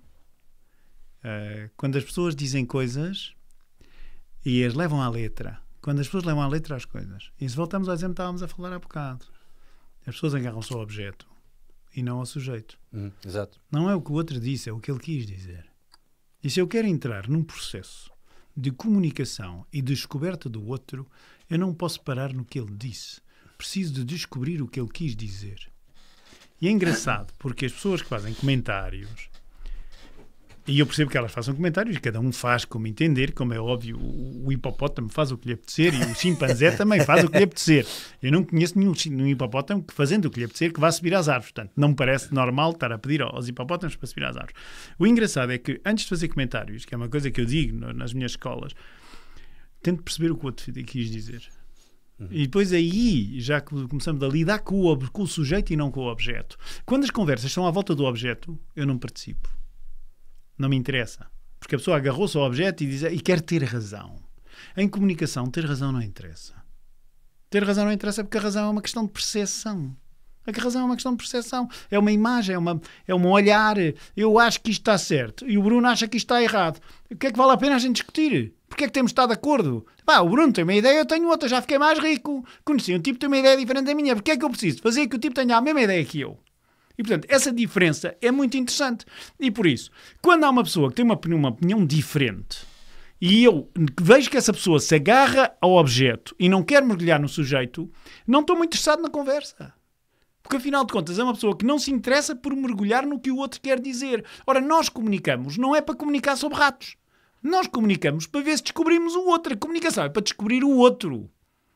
uh, quando as pessoas dizem coisas e as levam à letra. Quando as pessoas levam à letra as coisas. E se voltamos ao exemplo que estávamos a falar há bocado, as pessoas agarram-se ao objeto e não ao sujeito. Hum, exato. Não é o que o outro disse, é o que ele quis dizer. E se eu quero entrar num processo de comunicação e descoberta do outro, eu não posso parar no que ele disse. Preciso de descobrir o que ele quis dizer. E é engraçado, porque as pessoas que fazem comentários e eu percebo que elas façam comentários e cada um faz como entender, como é óbvio, o hipopótamo faz o que lhe apetecer e o chimpanzé também faz o que lhe apetecer. Eu não conheço nenhum, nenhum hipopótamo que, fazendo o que lhe apetecer, que vá subir às árvores. Portanto, não me parece normal estar a pedir aos hipopótamos para subir às árvores. O engraçado é que, antes de fazer comentários, que é uma coisa que eu digo no, nas minhas escolas, tento perceber o que o outro quis dizer. Uhum. E depois aí já começamos a lidar com o, com o sujeito e não com o objeto. Quando as conversas estão à volta do objeto, eu não participo. Não me interessa. Porque a pessoa agarrou-se ao objeto e, diz, e quer ter razão. Em comunicação, ter razão não interessa. Ter razão não interessa porque a razão é uma questão de percepção. A razão é uma questão de percepção, é uma imagem, é, uma, é um olhar. Eu acho que isto está certo e o Bruno acha que isto está errado. O que é que vale a pena a gente discutir? Porquê é que temos estado de acordo? Pá, o Bruno tem uma ideia, eu tenho outra, já fiquei mais rico. Conheci um tipo que tem uma ideia diferente da minha. Porquê é que eu preciso fazer que o tipo tenha a mesma ideia que eu? E, portanto, essa diferença é muito interessante. E por isso, quando há uma pessoa que tem uma, uma opinião diferente e eu vejo que essa pessoa se agarra ao objeto e não quer mergulhar no sujeito, não estou muito interessado na conversa. Porque, afinal de contas, é uma pessoa que não se interessa por mergulhar no que o outro quer dizer. Ora, nós comunicamos não é para comunicar sobre ratos. Nós comunicamos para ver se descobrimos o outro. A comunicação é para descobrir o outro.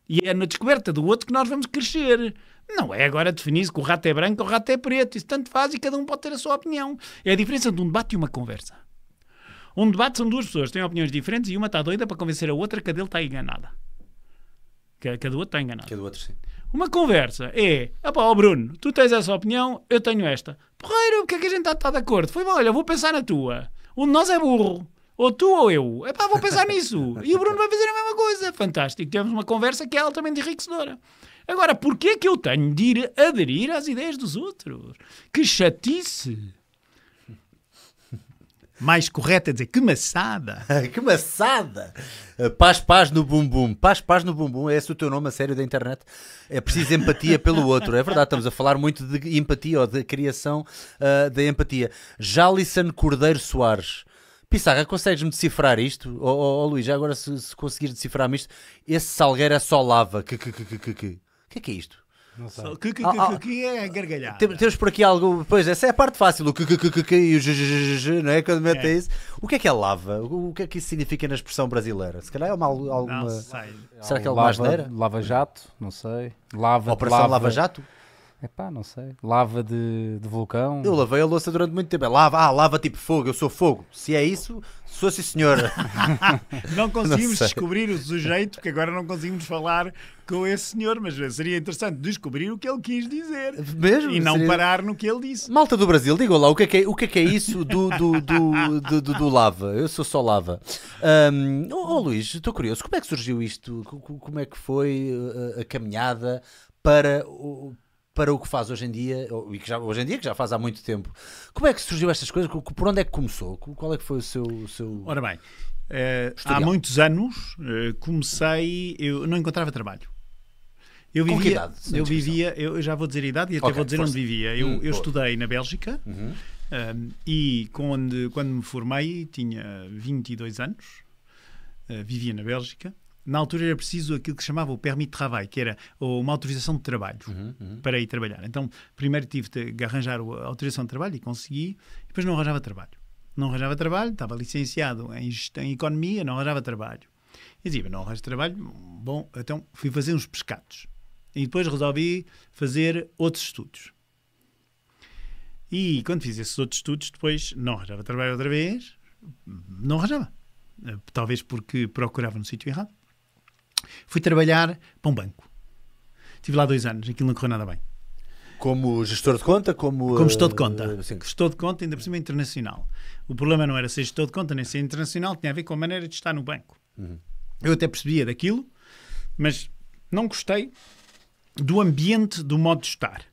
E é na descoberta do outro que nós vamos crescer. Não é agora definir-se que o rato é branco ou o rato é preto. Isso tanto faz e cada um pode ter a sua opinião. É a diferença de um debate e uma conversa. Um debate são duas pessoas que têm opiniões diferentes e uma está doida para convencer a outra que a dele está enganada. Que a, do outro está enganada. Que a do outro, sim. Uma conversa é, Ah oh Bruno, tu tens essa opinião, eu tenho esta. Porreiro, porque é que a gente está, está de acordo? Foi bom, olha, vou pensar na tua. Um de nós é burro. Ou tu ou eu. Epá, vou pensar nisso. E o Bruno vai fazer a mesma coisa. Fantástico. Tivemos uma conversa que é altamente enriquecedora. Agora, porquê que eu tenho de ir aderir às ideias dos outros? Que chatice! mais correto é dizer que maçada. que maçada! Eh, paz, paz no bumbum. Paz, paz no bumbum. Esse é esse o teu nome a sério da internet. É preciso empatia pelo outro. É verdade, estamos a falar muito de empatia ou de criação uh, eh, da empatia. Jalisson Cordeiro Soares. Pissarra, consegues-me decifrar isto? ou oh, oh, Luís, já agora se, se conseguires decifrar-me isto, esse salgueiro é só lava. Que que que que que que que, é que é isto? Não sei. So, que, ah, que, ah, é gargalhar. temos por aqui algo. Pois, essa é a parte fácil. O que, que, que, que, e o j, j, j, não é? Quando mete é. isso. O que é que é lava? O, que é que isso significa na expressão brasileira? Se calhar é uma. Alguma... Não sei. Será que é uma lava, lava jato? Não sei. Lava. Operação lava, lava jato? É pá, não sei. Lava de, de vulcão. Eu lavei a louça durante muito tempo. É lava, ah, lava tipo fogo, eu sou fogo. Se é isso, sou sim senhora. não conseguimos não descobrir o sujeito, porque agora não conseguimos falar com esse senhor, mas seria interessante descobrir o que ele quis dizer. Mesmo? E não seria... parar no que ele disse. Malta do Brasil, digam lá, o que é que é, o que é, que é isso do, do, do, do, do lava? Eu sou só lava. Um, oh, oh Luís, estou curioso, como é que surgiu isto? Como é que foi eh, a caminhada para, para o que faz hoje em dia, e que já, hoje em dia que já faz há muito tempo. Como é que surgiu estas coisas? Por onde é que começou? Qual é que foi o seu... O seu... Ora bem, uh, há muitos anos uh, comecei, eu não encontrava trabalho. Eu vivia, idade, eu vivia, eu já vou dizer a idade e até okay, vou dizer força. onde vivia. Eu, hum, eu estudei na Bélgica uhum. um, e quando, quando me formei tinha 22 anos, uh, vivia na Bélgica na altura era preciso aquilo que se chamava o permit de trabalho, que era uma autorização de trabalho uhum, uhum. para ir trabalhar. Então, primeiro tive de arranjar a autorização de trabalho e consegui, depois não arranjava trabalho. Não arranjava trabalho, estava licenciado em, economia, não arranjava trabalho. E dizia, não arranjo trabalho, bom, então fui fazer uns pescados. E depois resolvi fazer outros estudos. E quando fiz esses outros estudos, depois não arranjava trabalho outra vez, não arranjava. Eh, talvez porque procurava no sítio errado Fui trabalhar para um banco. Estive lá dois anos, aquilo não correu nada bem. Como gestor de conta? Como, como gestor de conta. Assim. Gestor de conta, ainda por cima, internacional. O problema não era ser gestor de conta nem ser internacional, tinha a ver com a maneira de estar no banco. Uhum. Eu até percebia daquilo, mas não gostei do ambiente, do modo de estar.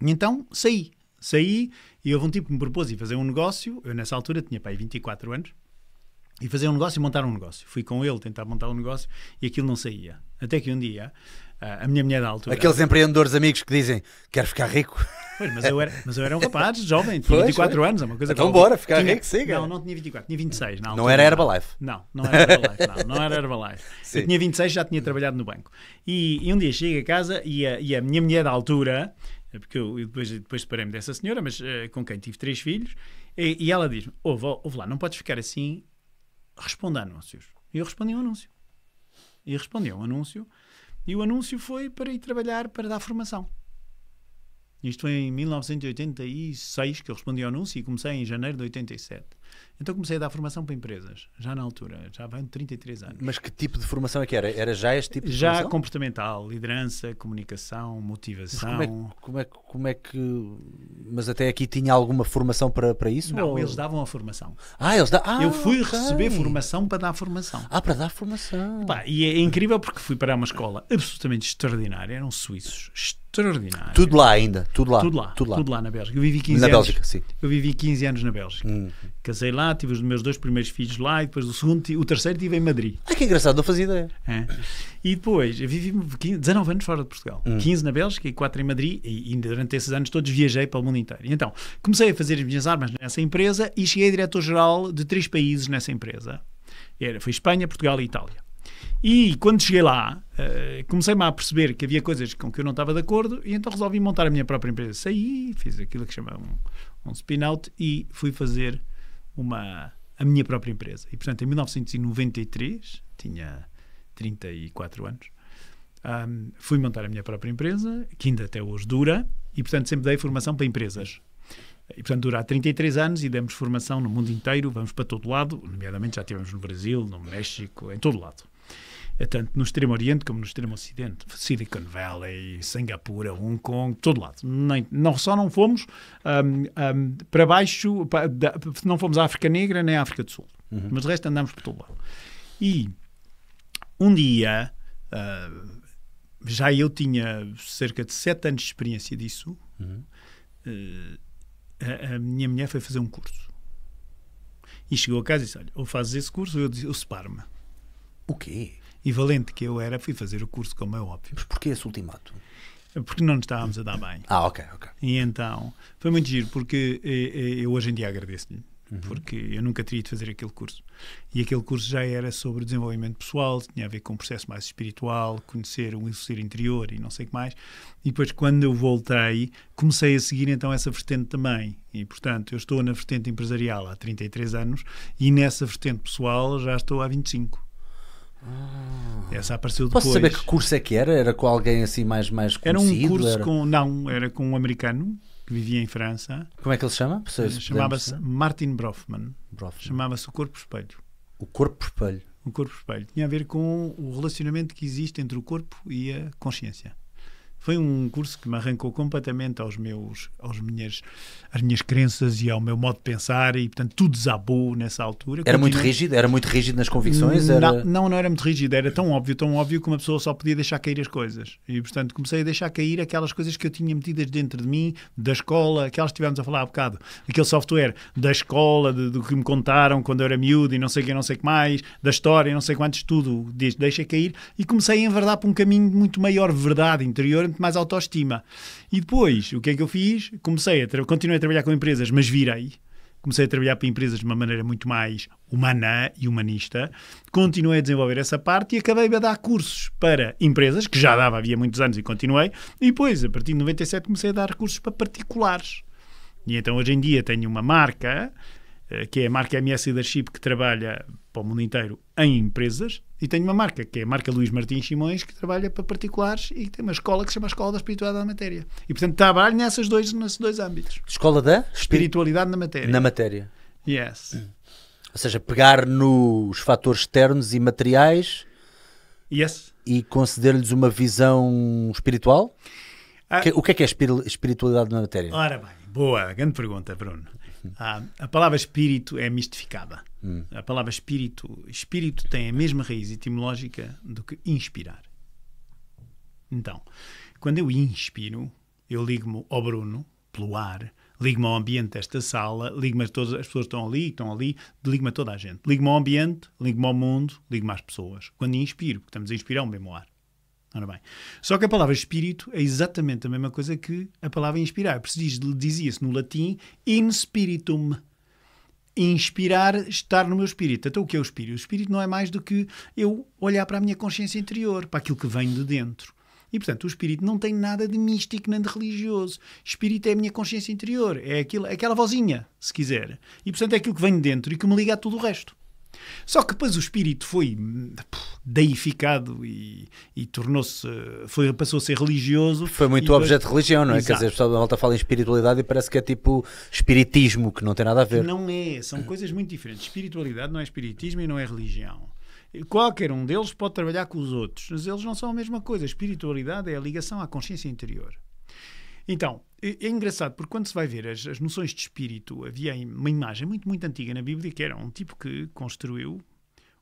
Então saí. Saí e houve um tipo que me propôs ir fazer um negócio. Eu, nessa altura, tinha pai 24 anos e fazer um negócio e montar um negócio. Fui com ele tentar montar um negócio e aquilo não saía. Até que um dia, ah, a minha mulher da altura. Aqueles empreendedores amigos que dizem: Quero ficar rico. Pois, mas eu era, mas eu era um rapaz jovem, tinha 24 pois, anos, é uma coisa Então bora, ficar tinha, rico, siga. Não, não tinha 24, tinha 26. não não era Herbalife. Não, não era Herbalife, não, não era Herbalife. Sim. Eu tinha 26, já tinha trabalhado no banco. E, e um dia chego a casa e a, e a minha mulher da altura, porque eu, eu depois, depois separei-me dessa senhora, mas uh, com quem tive três filhos, e, e ela diz-me: ouve, ouve lá, não podes ficar assim responda a anúncios. E eu respondi um anúncio. E respondi um anúncio. E o anúncio foi para ir trabalhar para dar formação. Isto foi em 1986 que eu respondi ao anúncio e comecei em janeiro de 87. Então comecei a dar formação para empresas, já na altura, já há 33 anos. Mas que tipo de formação é que era? Era já este tipo de Já formação? comportamental, liderança, comunicação, motivação. Mas como, é, como, é, como é que. Mas até aqui tinha alguma formação para, para isso? Não, ou... eles davam a formação. Ah, eles davam. Ah, Eu fui ah, okay. receber formação para dar formação. Ah, para dar formação. Pá, e é incrível porque fui para uma escola absolutamente extraordinária, eram suíços, extraordinários. Tudo lá ainda, tudo lá. Tudo lá, tudo lá, tudo lá na Bélgica. Eu vivi 15 na anos. Na Bélgica, sim. Eu vivi 15 anos na Bélgica. Hum. Casei casei lá, tive os meus dois primeiros filhos lá e depois o segundo, o terceiro tive em Madrid. Ah, que engraçado, não fazia ideia. É. E depois, eu vivi 15, 19 anos fora de Portugal. Hum. 15 na Bélgica e 4 em Madrid e, e, durante esses anos todos viajei pelo mundo inteiro. E então, comecei a fazer as minhas armas nessa empresa e cheguei diretor-geral de três países nessa empresa. Era, foi Espanha, Portugal e Itália. E quando cheguei lá, uh, comecei-me a perceber que havia coisas com que eu não estava de acordo e então resolvi montar a minha própria empresa. Saí, fiz aquilo que chama um, um spin-out e fui fazer uma, a minha própria empresa. E, portanto, em 1993, tinha 34 anos, um, fui montar a minha própria empresa, que ainda até hoje dura, e, portanto, sempre dei formação para empresas. E, portanto, dura há 33 anos e demos formação no mundo inteiro, vamos para todo lado, nomeadamente já tivemos no Brasil, no México, em todo lado. É tanto no Extremo Oriente como no Extremo Ocidente. Silicon Valley, Singapura, Hong Kong, todo lado. Nem, não, só não fomos um, um, para baixo, para, da, não fomos à África Negra nem à África do Sul. Uhum. Mas o resto andámos por todo lado. E um dia, uh, já eu tinha cerca de sete anos de experiência disso, uhum. uh, a, a minha mulher foi fazer um curso. E chegou a casa e disse: Olha, ou fazes esse curso ou eu, eu separo-me. O quê? e valente que eu era, fui fazer o curso, como é óbvio. Mas porquê esse ultimato? Porque não nos estávamos a dar bem. Ah, ok, ok. E então, foi muito giro, porque eh, eh, eu hoje em dia agradeço-lhe uhum. porque eu nunca teria de fazer aquele curso. E aquele curso já era sobre desenvolvimento pessoal, tinha a ver com um processo mais espiritual, conhecer o ser interior e não sei o que mais. E depois, quando eu voltei, comecei a seguir então essa vertente também. E, portanto, eu estou na vertente empresarial há 33 anos e nessa vertente pessoal já estou há 25. Essa apareceu depois. Posso saber que curso é que era? Era com alguém assim mais, mais conhecido? Era um curso era... com... Não, era com um americano que vivia em França. Como é que ele se chama? Eh, chamava-se Martin Brofman. Brofman. Chamava-se O Corpo Espelho. O Corpo Espelho. O Corpo Espelho. Tinha a ver com o relacionamento que existe entre o corpo e a consciência. Foi um curso que me arrancou completamente aos meus, aos minhas, às minhas crenças e ao meu modo de pensar e, portanto, tudo desabou nessa altura. Era muito rígido? Era muito rígido nas convicções? Era... Não, não, não era muito rígido. Era tão óbvio, tão óbvio que uma pessoa só podia deixar cair as coisas. E, portanto, comecei a deixar cair aquelas coisas que eu tinha metidas dentro de mim, da escola, aquelas que estivemos a falar há bocado. Aquele software da escola, de, do que me contaram quando eu era miúdo e não sei o que, não sei que mais, da história, não sei quantos, tudo. Deixa cair. E comecei a enverdar para um caminho de muito maior verdade interior mais autoestima. E depois, o que é que eu fiz? Comecei a continuei a trabalhar com empresas, mas virei. Comecei a trabalhar para empresas de uma maneira muito mais humana e humanista. Continuei a desenvolver essa parte e acabei a dar cursos para empresas, que já dava havia muitos anos e continuei. E depois, a partir de 97, comecei a dar cursos para particulares. E então hoje em dia tenho uma marca eh, que é a marca MS Leadership, que trabalha para o mundo inteiro em empresas, e tenho uma marca, que é a marca Luís Martins Simões, que trabalha para particulares e tem uma escola que se chama Escola da Espiritualidade na Matéria. E, portanto, trabalho nessas dois, nesses dois âmbitos. Escola da? Espiritualidade na Matéria. Na Matéria. Yes. Hum. Ou seja, pegar nos fatores externos e materiais yes. e conceder-lhes uma visão espiritual? Ah. o que é que é espiritualidade na matéria? Ora bem, boa, grande pergunta, Bruno. Ah, a palavra espírito é mistificada. Hum. A palavra espírito, espírito tem a mesma raiz etimológica do que inspirar. Então, quando eu inspiro, eu ligo-me ao Bruno, pelo ar, ligo-me ao ambiente desta sala, ligo-me a todas as pessoas que estão ali, estão ali, ligo-me a toda a gente. Ligo-me ao ambiente, ligo-me ao mundo, ligo-me às pessoas. Quando inspiro, porque estamos a inspirar o mesmo ar. Ora bem. Só que a palavra espírito é exatamente a mesma coisa que a palavra inspirar. Por diz, dizia-se no latim in spiritum. Inspirar, estar no meu espírito. Então o que é o espírito? O espírito não é mais do que eu olhar para a minha consciência interior, para aquilo que vem de dentro. E, portanto, o espírito não tem nada de místico nem de religioso. Espírito é a minha consciência interior, é aquilo, é aquela vozinha, se quiser. E, portanto, é aquilo que vem de dentro e que me liga a tudo o resto. Só que depois o espírito foi deificado e, e tornou-se, foi, passou a ser religioso. Foi muito objeto de religião, não é? Exato. Quer dizer, a pessoa da volta fala em espiritualidade e parece que é tipo espiritismo, que não tem nada a ver. Não é, são coisas muito diferentes. Espiritualidade não é espiritismo e não é religião. Qualquer um deles pode trabalhar com os outros, mas eles não são a mesma coisa. A espiritualidade é a ligação à consciência interior. Então, é, é engraçado, porque quando se vai ver as, as, noções de espírito, havia uma imagem muito, muito antiga na Bíblia que era um tipo que construiu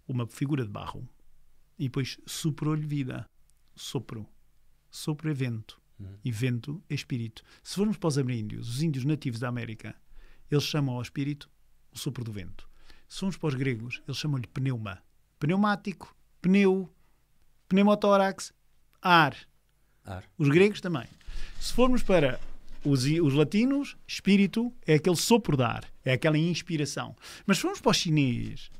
uma figura de barro e depois soprou lhe vida. Sopro. Sopro é vento. Hum. E vento é espírito. Se formos para os ameríndios, os índios nativos da América, eles chamam ao espírito o sopro do vento. Se formos para os gregos, eles chamam-lhe pneuma. Pneumático, pneu, pneumotórax, ar. ar. Os gregos também. Se formos para os, os, latinos, espírito é aquele sopro dar, é aquela inspiração. Mas formos para o chinês.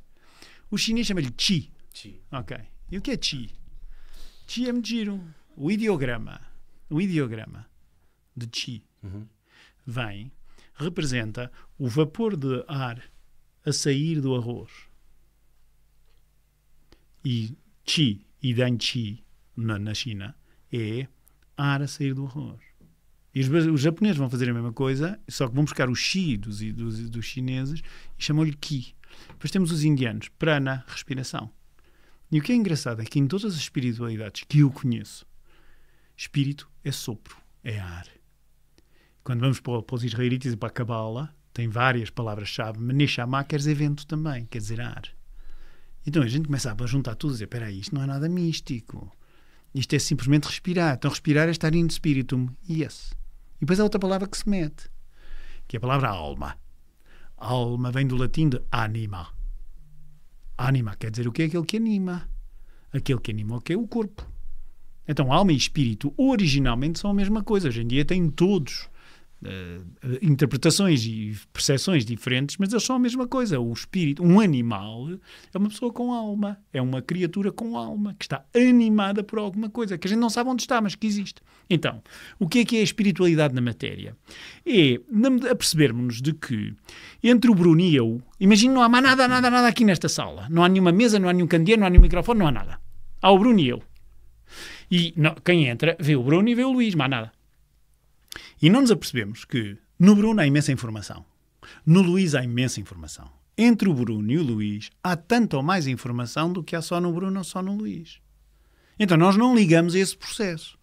O chinês chama-lhe chi. chi. Ok. E o que é chi? Chi é giro o ideograma. O ideograma de chi uhum. vem, representa o vapor de ar a sair do arroz. E chi, e dan chi na, na China, é ar a sair do horror. E os, os, japoneses vão fazer a mesma coisa, só que vão buscar o chi dos, dos, dos chineses e chamam-lhe ki. Depois temos os indianos, prana, respiração. E o que é engraçado é que em todas as espiritualidades que eu conheço, espírito é sopro, é ar. Quando vamos para, para os israelitas e para a Cabala, tem várias palavras-chave. Meneshama quer dizer vento também, quer dizer ar. Então a gente começava a juntar tudo e dizer: espera aí, isto não é nada místico. Isto é simplesmente respirar. Então, respirar é estar in spiritum. Yes. E depois há outra palavra que se mete, que é a palavra alma. Alma vem do latim de anima. Anima quer dizer o que é aquele que anima. Aquele que anima o que é o corpo. Então, alma e espírito originalmente são a mesma coisa. Hoje em dia têm todos uh, interpretações e percepções diferentes, mas eles é são a mesma coisa. O espírito, um animal, é uma pessoa com alma, é uma criatura com alma, que está animada por alguma coisa, que a gente não sabe onde está, mas que existe. Então, o que é que é a espiritualidade na matéria? É apercebermos-nos de que entre o Bruno e eu, imagino não há mais nada, nada, nada aqui nesta sala. Não há nenhuma mesa, não há nenhum candeeiro, não há nenhum microfone, não há nada. Há o Bruno e eu. E não, quem entra vê o Bruno e vê o Luís, há nada. E não nos apercebemos que no Bruno há imensa informação. No Luís há imensa informação. Entre o Bruno e o Luís há tanto ou mais informação do que há só no Bruno ou só no Luís. Então nós não ligamos a esse processo.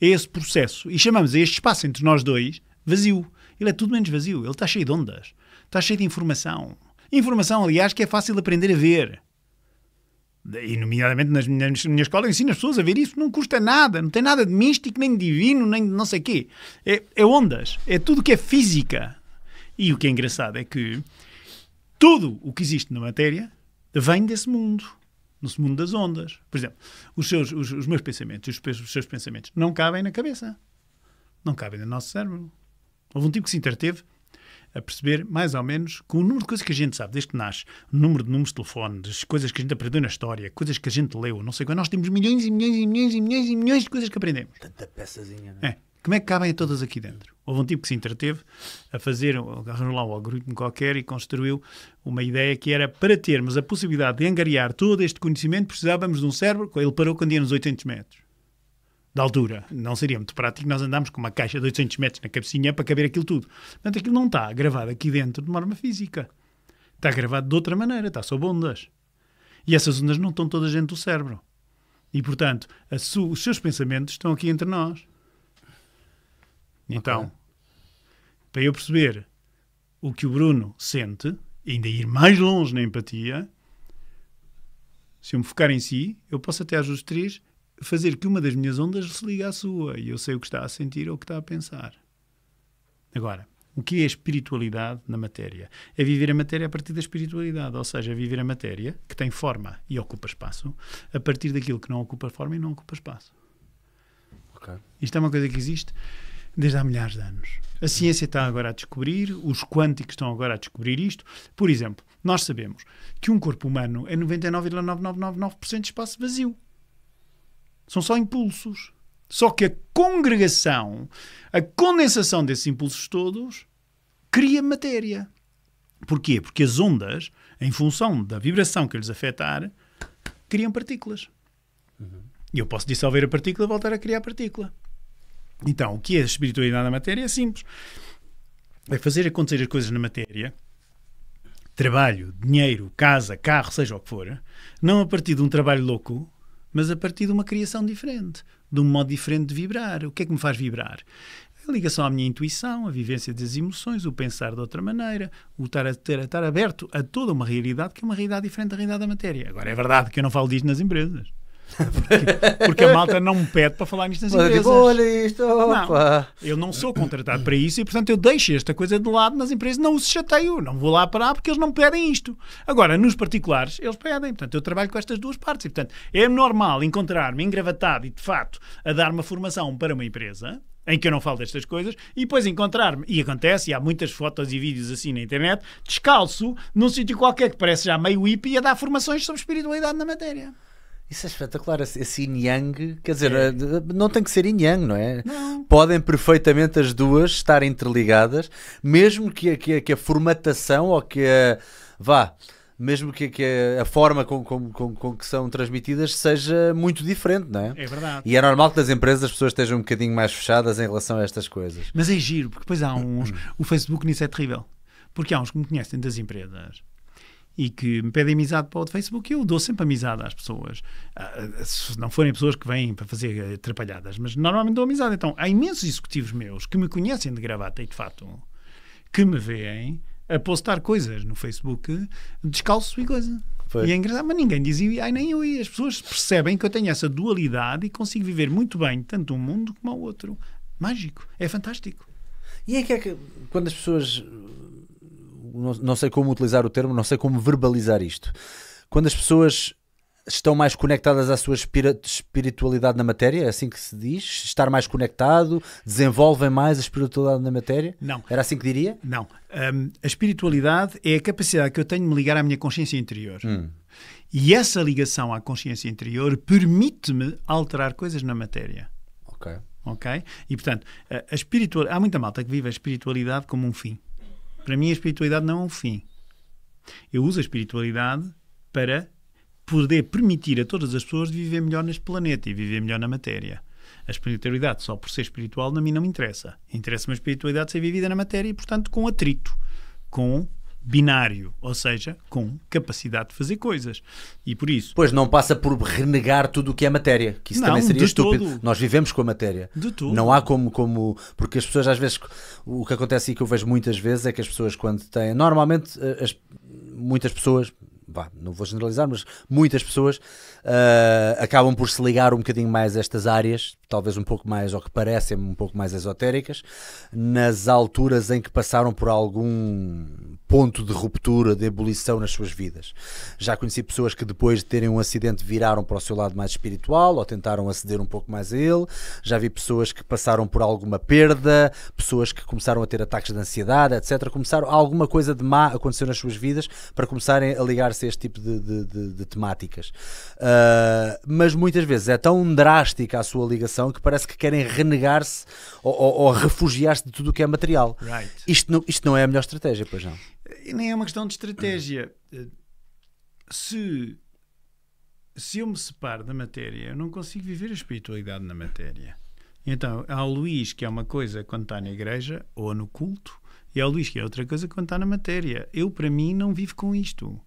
A esse processo. E chamamos a este espaço entre nós dois vazio. Ele é tudo menos vazio. Ele está cheio de ondas. Está cheio de informação. Informação, aliás, que é fácil aprender a ver e nomeadamente nas, na minha escola, ensino as pessoas a ver isso, não custa nada, não tem nada de místico, nem de divino, nem de não sei quê. É, é ondas, é tudo que é física. E o que é engraçado é que tudo o que existe na matéria vem desse mundo, desse mundo das ondas. Por exemplo, os, seus, os, os meus pensamentos, os, os seus pensamentos, não cabem na cabeça, não cabem no nosso cérebro. Houve um tipo que se interteve a perceber mais ou menos com o número de coisas que a gente sabe desde que nasce, o número de números de telefone, das coisas que a gente aprendeu na história, coisas que a gente leu, não sei quando. Nós temos milhões e milhões e milhões e milhões e milhões de coisas que aprendemos. Tanta peçazinha, não é? é. Como é que cabem todas aqui dentro? Houve um tipo que se entreteve a fazer, agarrou lá um algoritmo qualquer e construiu uma ideia que era para termos a possibilidade de angariar todo este conhecimento, precisávamos de um cérebro. Ele parou quando ia nos 800 metros da altura. Não seria muito prático nós andarmos com uma caixa de 800 metros na cabecinha para caber aquilo tudo. Portanto, aquilo não está gravado aqui dentro de uma arma física. Está gravado de outra maneira, está sob ondas. E essas ondas não estão todas dentro do cérebro. E, portanto, os seus pensamentos estão aqui entre nós. Então, okay. para eu perceber o que o Bruno sente, ainda ir mais longe na empatia, se eu me focar em si, eu posso até às três fazer que uma das minhas ondas se ligue à sua e eu sei o que está a sentir ou o que está a pensar. Agora, o que é espiritualidade na matéria? É viver a matéria a partir da espiritualidade, ou seja, é viver a matéria que tem forma e ocupa espaço a partir daquilo que não ocupa forma e não ocupa espaço. Okay. Isto é uma coisa que existe desde há milhares de anos. A ciência está agora a descobrir, os quânticos estão agora a descobrir isto. Por exemplo, nós sabemos que um corpo humano é 99,9999% de espaço vazio. São só impulsos. Só que a congregação, a condensação desses impulsos todos, cria matéria. Porquê? Porque as ondas, em função da vibração que lhes afetar, criam partículas. E eu posso dissolver a partícula e voltar a criar a partícula. Então, o que é a espiritualidade da matéria? É simples. É fazer acontecer as coisas na matéria, trabalho, dinheiro, casa, carro, seja o que for, não a partir de um trabalho louco, mas a partir de uma criação diferente, de um modo diferente de vibrar. O que é que me faz vibrar? A ligação à minha intuição, a vivência das emoções, o pensar de outra maneira, o estar, a, estar aberto a toda uma realidade que é uma realidade diferente da realidade da matéria. Agora, é verdade que eu não falo disto nas empresas. Porque, porque, a malta não me pede para falar nisto nas empresas. Digo, olha isto, opa. Não, eu não sou contratado para isso e, portanto, eu deixo esta coisa de lado nas empresas, não os chateio, não vou lá parar porque eles não pedem isto. Agora, nos particulares, eles pedem. Portanto, eu trabalho com estas duas partes. E, portanto, é normal encontrar-me engravatado e, de facto, a dar uma formação para uma empresa, em que eu não falo destas coisas, e depois encontrar-me, e acontece, e há muitas fotos e vídeos assim na internet, descalço, num sítio qualquer que parece já meio hippie, a dar formações sobre espiritualidade na matéria. Isso é espetacular, esse yin yang, quer dizer, é. Eh, não tem que ser yin yang, não é? Não. Podem perfeitamente as duas estar interligadas, mesmo que a, que a, que a formatação ou que a. vá mesmo que, que, a forma com, com, com, com, que são transmitidas seja muito diferente, não é? É verdade. E é normal que nas empresas as pessoas estejam um bocadinho mais fechadas em relação a estas coisas. Mas é giro, porque depois há uns. o Facebook nisso é terrível. Porque há uns que me conhecem das empresas e que me pedem amizade para o Facebook, eu dou sempre amizade às pessoas. Ah, ah, se não forem pessoas que vêm para fazer eh, atrapalhadas, mas normalmente dou amizade. Então, há imensos executivos meus que me conhecem de gravata e de fato, que me veem a postar coisas no Facebook descalço e coisa. Foi. E é engraçado, mas ninguém dizia, ai nem eu. E as pessoas percebem que eu tenho essa dualidade e consigo viver muito bem, tanto um mundo como o outro. Mágico, é fantástico. E é que é que, quando as pessoas não, não sei como utilizar o termo, não sei como verbalizar isto. Quando as pessoas estão mais conectadas à sua espiritualidade na matéria, é assim que se diz? Estar mais conectado, desenvolvem mais a espiritualidade na matéria? Não. Era assim que diria? Não. Um, a espiritualidade é a capacidade que eu tenho de me ligar à minha consciência interior. Hum. E essa ligação à consciência interior permite-me alterar coisas na matéria. Ok. Ok? E, portanto, a, a Há muita malta que vive a espiritualidade como um fim. Para mim, a espiritualidade não é um fim. Eu uso a espiritualidade para poder permitir a todas as pessoas viver melhor neste planeta e viver melhor na matéria. A espiritualidade, só por ser espiritual, na mim não me interessa. Interessa-me a espiritualidade ser vivida na matéria e, portanto, com atrito, com binário, ou seja, com capacidade de fazer coisas. E por isso. Pois não passa por renegar tudo o que é matéria, que isso não, também seria estúpido. Todo. Nós vivemos com a matéria. De tudo. Não há como, como. Porque as pessoas às vezes. O que acontece e que eu vejo muitas vezes é que as pessoas, quando têm. Normalmente, eh, as, muitas pessoas, vá, não vou generalizar, mas muitas pessoas uh, acabam por se ligar um bocadinho mais a estas áreas, talvez um pouco mais, ou que parecem um pouco mais esotéricas, nas alturas em que passaram por algum ponto de ruptura, de ebulição nas suas vidas. Já conheci pessoas que depois de terem um acidente viraram para o seu lado mais espiritual ou tentaram aceder um pouco mais a ele. Já vi pessoas que passaram por alguma perda, pessoas que começaram a ter ataques de ansiedade, etc. Começaram alguma coisa de má aconteceu nas suas vidas para começarem a ligar-se este tipo de, de, de, de temáticas. Uh, mas muitas vezes é tão drástica a sua ligação que parece que querem renegar-se ou, ou, ou refugiar-se de tudo o que é material. Right. Isto, não, isto não é a melhor estratégia, pois não? Nem é uma questão de estratégia. Se, se eu me separo da matéria, eu não consigo viver a espiritualidade na matéria. Então, há o Luís que é uma coisa quando está na igreja ou no culto, e há o Luís que é outra coisa quando está na matéria. Eu, para mim, não vivo com isto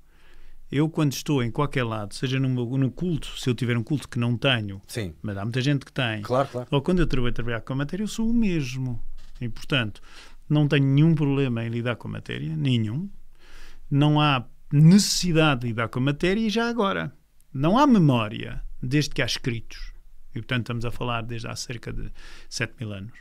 eu, quando estou em qualquer lado, seja num, num culto, se eu tiver um culto que não tenho, Sim. mas há muita gente que tem, claro, claro. ou quando eu trabalho, trabalhar com a matéria, eu sou o mesmo. E, portanto, não tenho nenhum problema em lidar com a matéria, nenhum. Não há necessidade de lidar com a matéria e já agora. Não há memória desde que há escritos. E, portanto, estamos a falar desde há cerca de 7 mil anos.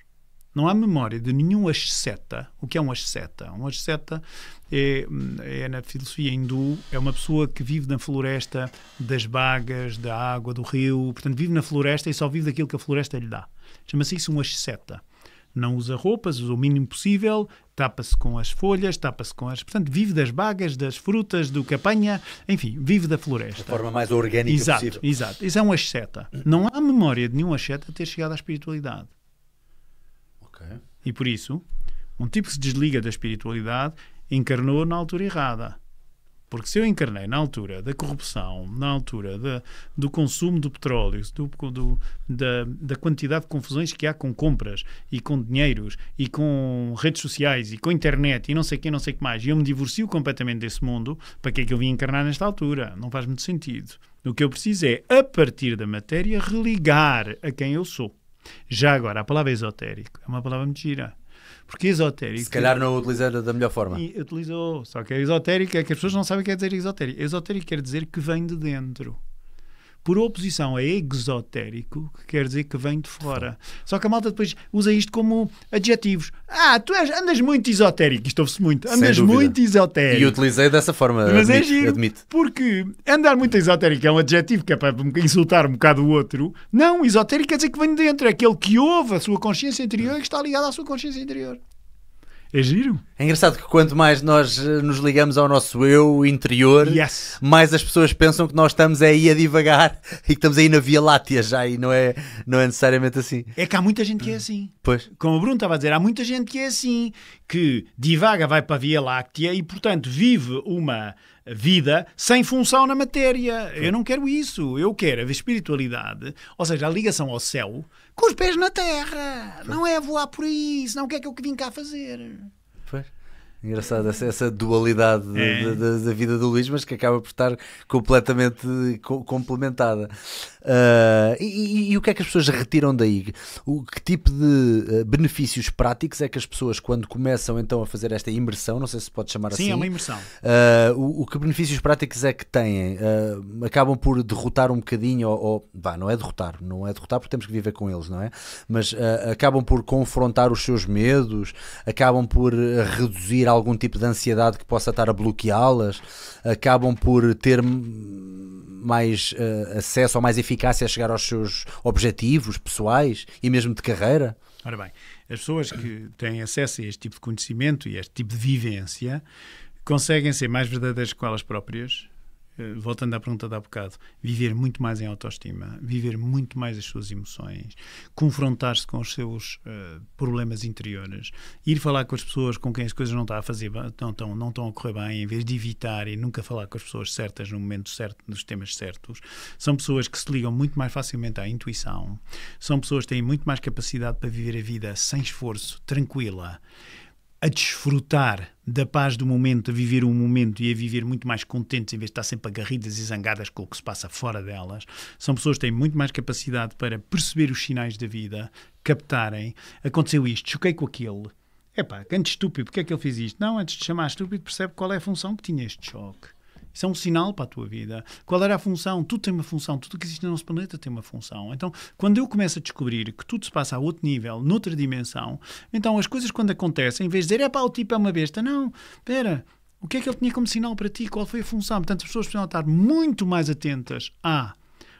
Não há memória de nenhum asceta. O que é um asceta? Um asceta é, é, é, na filosofia hindu, é uma pessoa que vive na floresta das bagas, da água, do rio, portanto, vive na floresta e só vive daquilo que a floresta lhe dá. Chama-se isso um asceta. Não usa roupas, usa o mínimo possível, tapa-se com as folhas, tapa-se com as. Portanto, vive das bagas, das frutas, do que apanha, enfim, vive da floresta. Da forma mais orgânica exato, possível. Exato, exato. Isso é um asceta. Não há memória de nenhum asceta ter chegado à espiritualidade. Okay. E por isso, um tipo que se desliga da espiritualidade encarnou na altura errada. Porque se eu encarnei na altura da corrupção, na altura do consumo do petróleo, do, do, da, da, quantidade de confusões que há com compras e com dinheiros e com redes sociais e com internet e não sei quem, não sei o que mais, e eu me divorcio completamente desse mundo, para que é que eu vim encarnar nesta altura? Não faz muito sentido. O que eu preciso é, a partir da matéria, religar a quem eu sou. Já agora, a palavra esotérico é uma palavra mentira. Porque esotérico. Se calhar não o utilizaram da melhor forma. E utilizou. Só que é esotérico é que as pessoas não sabem o que quer é dizer esotérico. Esotérico quer dizer que vem de dentro por oposição é exotérico, que quer dizer que vem de fora. Só que a malta depois usa isto como adjetivos. Ah, tu és, andas muito esotérico, isto ouve-se muito. Andas muito esotérico. E utilizei dessa forma, Mas é admito, é giro, admito. Porque andar muito esotérico é um adjetivo que é para insultar um bocado o outro. Não, esotérico quer dizer que vem de dentro, é aquele que ouve a sua consciência interior e que está ligado à sua consciência interior. É giro. É engraçado que quanto mais nós eh, nos ligamos ao nosso eu interior, yes. mais as pessoas pensam que nós estamos aí a divagar e que estamos aí na Via Láctea já e não é, não é necessariamente assim. É que há muita gente que é assim. Pois. Como o Bruno estava a dizer, há muita gente que é assim, que divaga, vai para a Via Láctea e, portanto, vive uma vida sem função na matéria. Eu não quero isso. Eu quero a espiritualidade, ou seja, a ligação ao céu, com os pés na terra. Não é voar por aí, senão o que é que eu vim cá fazer? Pois. Engraçada essa, essa dualidade é. da, da, da, vida do Luís, mas que acaba por estar completamente co complementada. Uh, e, e, e, o que é que as pessoas retiram daí? O, que tipo de uh, benefícios práticos é que as pessoas, quando começam então a fazer esta imersão, não sei se pode chamar Sim, assim. Sim, é uma imersão. Uh, o, o, que benefícios práticos é que têm? acabam por derrotar um bocadinho, ou, ou não é derrotar, não é derrotar porque temos que viver com eles, não é? Mas acabam por confrontar os seus medos, acabam por reduzir algum tipo de ansiedade que possa estar a bloqueá-las, acabam por ter mais uh, acesso ou mais eficácia a chegar aos seus objetivos pessoais e mesmo de carreira? Ora bem, as pessoas que têm acesso a este tipo de conhecimento e a este tipo de vivência conseguem ser mais verdadeiras com elas próprias, eh, voltando à pergunta de há bocado, viver muito mais em autoestima, viver muito mais as suas emoções, confrontar-se com os seus uh, problemas interiores, ir falar com as pessoas com quem as coisas não estão tá a fazer, não estão, não estão a correr bem, em vez de evitar e nunca falar com as pessoas certas no momento certo, nos temas certos, são pessoas que se ligam muito mais facilmente à intuição, são pessoas que têm muito mais capacidade para viver a vida sem esforço, tranquila a desfrutar da paz do momento, a viver um momento e a viver muito mais contentes em vez de estar sempre agarridas e zangadas com o que se passa fora delas. São pessoas que têm muito mais capacidade para perceber os sinais da vida, captarem. Aconteceu isto, choquei com aquele. Epá, grande estúpido, porque é que ele fez isto? Não, antes de chamar estúpido, percebe qual é a função que tinha este choque. Isso é um sinal para a tua vida. Qual era a função? Tudo tem uma função. Tudo que existe no nosso planeta tem uma função. Então, quando eu começo a descobrir que tudo se passa a outro nível, noutra dimensão, então as coisas quando acontecem, em vez de dizer, é pá, o tipo é uma besta, não, espera, o que é que ele tinha como sinal para ti? Qual foi a função? Portanto, as pessoas precisam estar muito mais atentas à,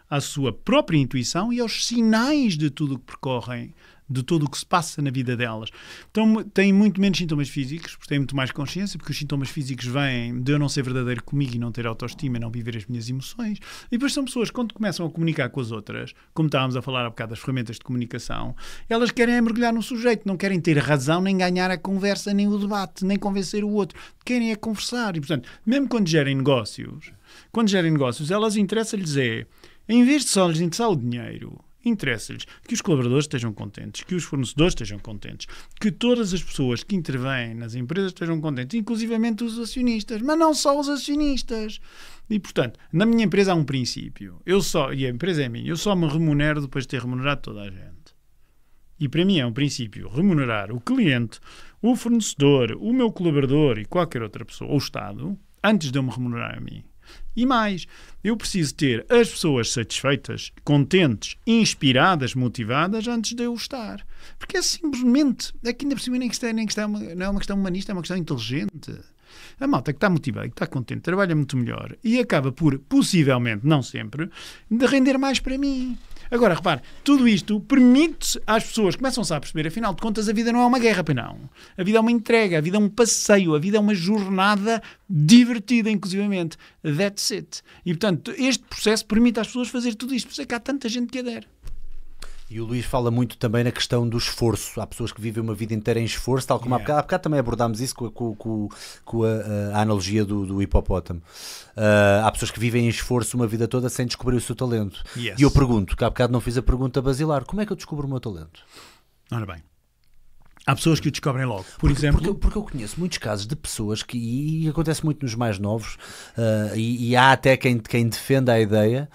à sua própria intuição e aos sinais de tudo o que percorrem de todo o que se passa na vida delas. Então têm muito menos sintomas físicos, porque têm muito mais consciência, porque os sintomas físicos vêm de eu não ser verdadeiro comigo e não ter autoestima, e não viver as minhas emoções. E depois são pessoas que, quando começam a comunicar com as outras, como estávamos a falar há bocado das ferramentas de comunicação, elas querem mergulhar no sujeito, não querem ter razão, nem ganhar a conversa, nem o debate, nem convencer o outro. Querem é conversar. E, portanto, mesmo quando gerem negócios, quando gerem negócios, elas interessa-lhes é, em vez de só lhes interessar o dinheiro, Interessa-lhes que os colaboradores estejam contentes, que os fornecedores estejam contentes, que todas as pessoas que intervêm nas empresas estejam contentes, inclusivamente os acionistas, mas não só os acionistas. E, portanto, na minha empresa há um princípio. Eu só, e a empresa é minha, eu só me remunero depois de ter remunerado toda a gente. E para mim é um princípio remunerar o cliente, o fornecedor, o meu colaborador e qualquer outra pessoa, ou o Estado, antes de eu me remunerar a mim. E mais, eu preciso ter as pessoas satisfeitas, contentes, inspiradas, motivadas antes de eu estar. Porque é simplesmente, é que ainda por cima nem que está, é, nem que está é uma, não é uma questão humanista, é uma questão inteligente. A malta que está motivada, que está contente, trabalha muito melhor e acaba por, possivelmente, não sempre, de render mais para mim. Agora, repare, tudo isto permite às pessoas, começam-se a perceber, afinal de contas, a vida não é uma guerra, não. A vida é uma entrega, a vida é um passeio, a vida é uma jornada divertida, inclusivamente. That's it. E, portanto, este processo permite às pessoas fazer tudo isto. Por isso é que há tanta gente que adere. E o Luís fala muito também na questão do esforço. Há pessoas que vivem uma vida inteira em esforço, tal como yeah. há, bocado, há bocado também abordámos isso com, com, com, com a, a, analogia do, do hipopótamo. Uh, há pessoas que vivem em esforço uma vida toda sem descobrir o seu talento. Yes. E eu pergunto, que há bocado não fiz a pergunta basilar, como é que eu descubro o meu talento? Ora bem, Há pessoas que o descobrem logo, por porque, exemplo. Porque, porque, eu conheço muitos casos de pessoas que, e, e acontece muito nos mais novos, uh, e, e, há até quem, quem defenda a ideia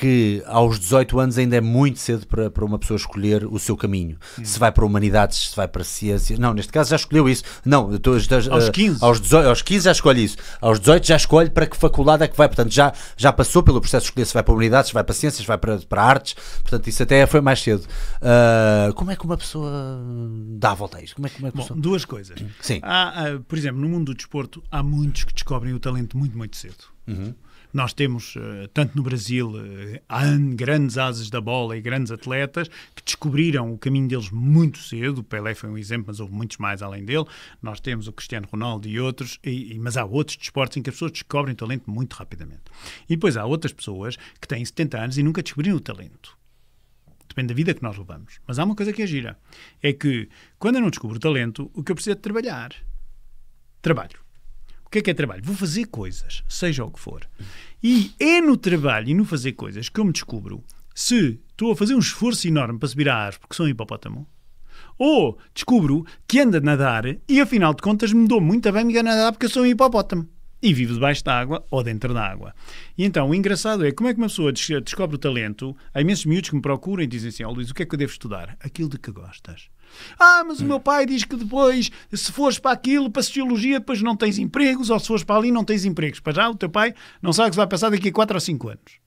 que aos 18 anos ainda é muito cedo para, para uma pessoa escolher o seu caminho. Hum. Se vai para humanidades, se vai para ciência. Não, neste caso já escolheu isso. Não, estou, estou, aos, uh, eh, 15. Aos, 18, aos 15 já escolhe isso. Aos 18 já escolhe para que faculdade é que vai. Portanto, já, já passou pelo processo de escolher se vai para humanidades, se vai para ciências, se vai para, para artes. Portanto, isso até foi mais cedo. Uh, como é que uma pessoa dá a volta a isto? Como é, como é que Bom, pessoa... Duas coisas. Sim. Há, eh, por exemplo, no mundo do desporto, há muitos que descobrem o talento muito, muito cedo. Uhum. Nós temos, eh, tanto no Brasil, eh, grandes asas da bola e grandes atletas que descobriram o caminho deles muito cedo. O Pelé foi um exemplo, mas houve muitos mais além dele. Nós temos o Cristiano Ronaldo e outros, e, mas há outros desportos em que as pessoas descobrem o talento muito rapidamente. E depois há outras pessoas que têm 70 anos e nunca descobriram o talento. Depende da vida que nós levamos. Mas há uma coisa que é gira: é que quando eu não descubro o talento, o que eu preciso é de trabalhar. Trabalho. O que é que é trabalho? Vou fazer coisas, seja o que for. E é no trabalho e no fazer coisas que eu me descubro se estou a fazer um esforço enorme para subir à árvore porque sou um hipopótamo, ou descubro que ando a nadar e afinal de contas me dou muito bem a nadar porque eu sou um hipopótamo e vivo debaixo da água ou dentro da água. E então o engraçado é como é que uma pessoa descobre o talento. Há imensos miúdos que me procuram e dizem assim: Ó oh, Luís, o que é que eu devo estudar? Aquilo de que gostas. Ah, mas o meu pai diz que depois, se fores para aquilo, para sociologia, depois não tens empregos, ou se fores para ali, não tens empregos. Para já, o teu pai não sabe o que vai passar daqui a 4 ou 5 anos.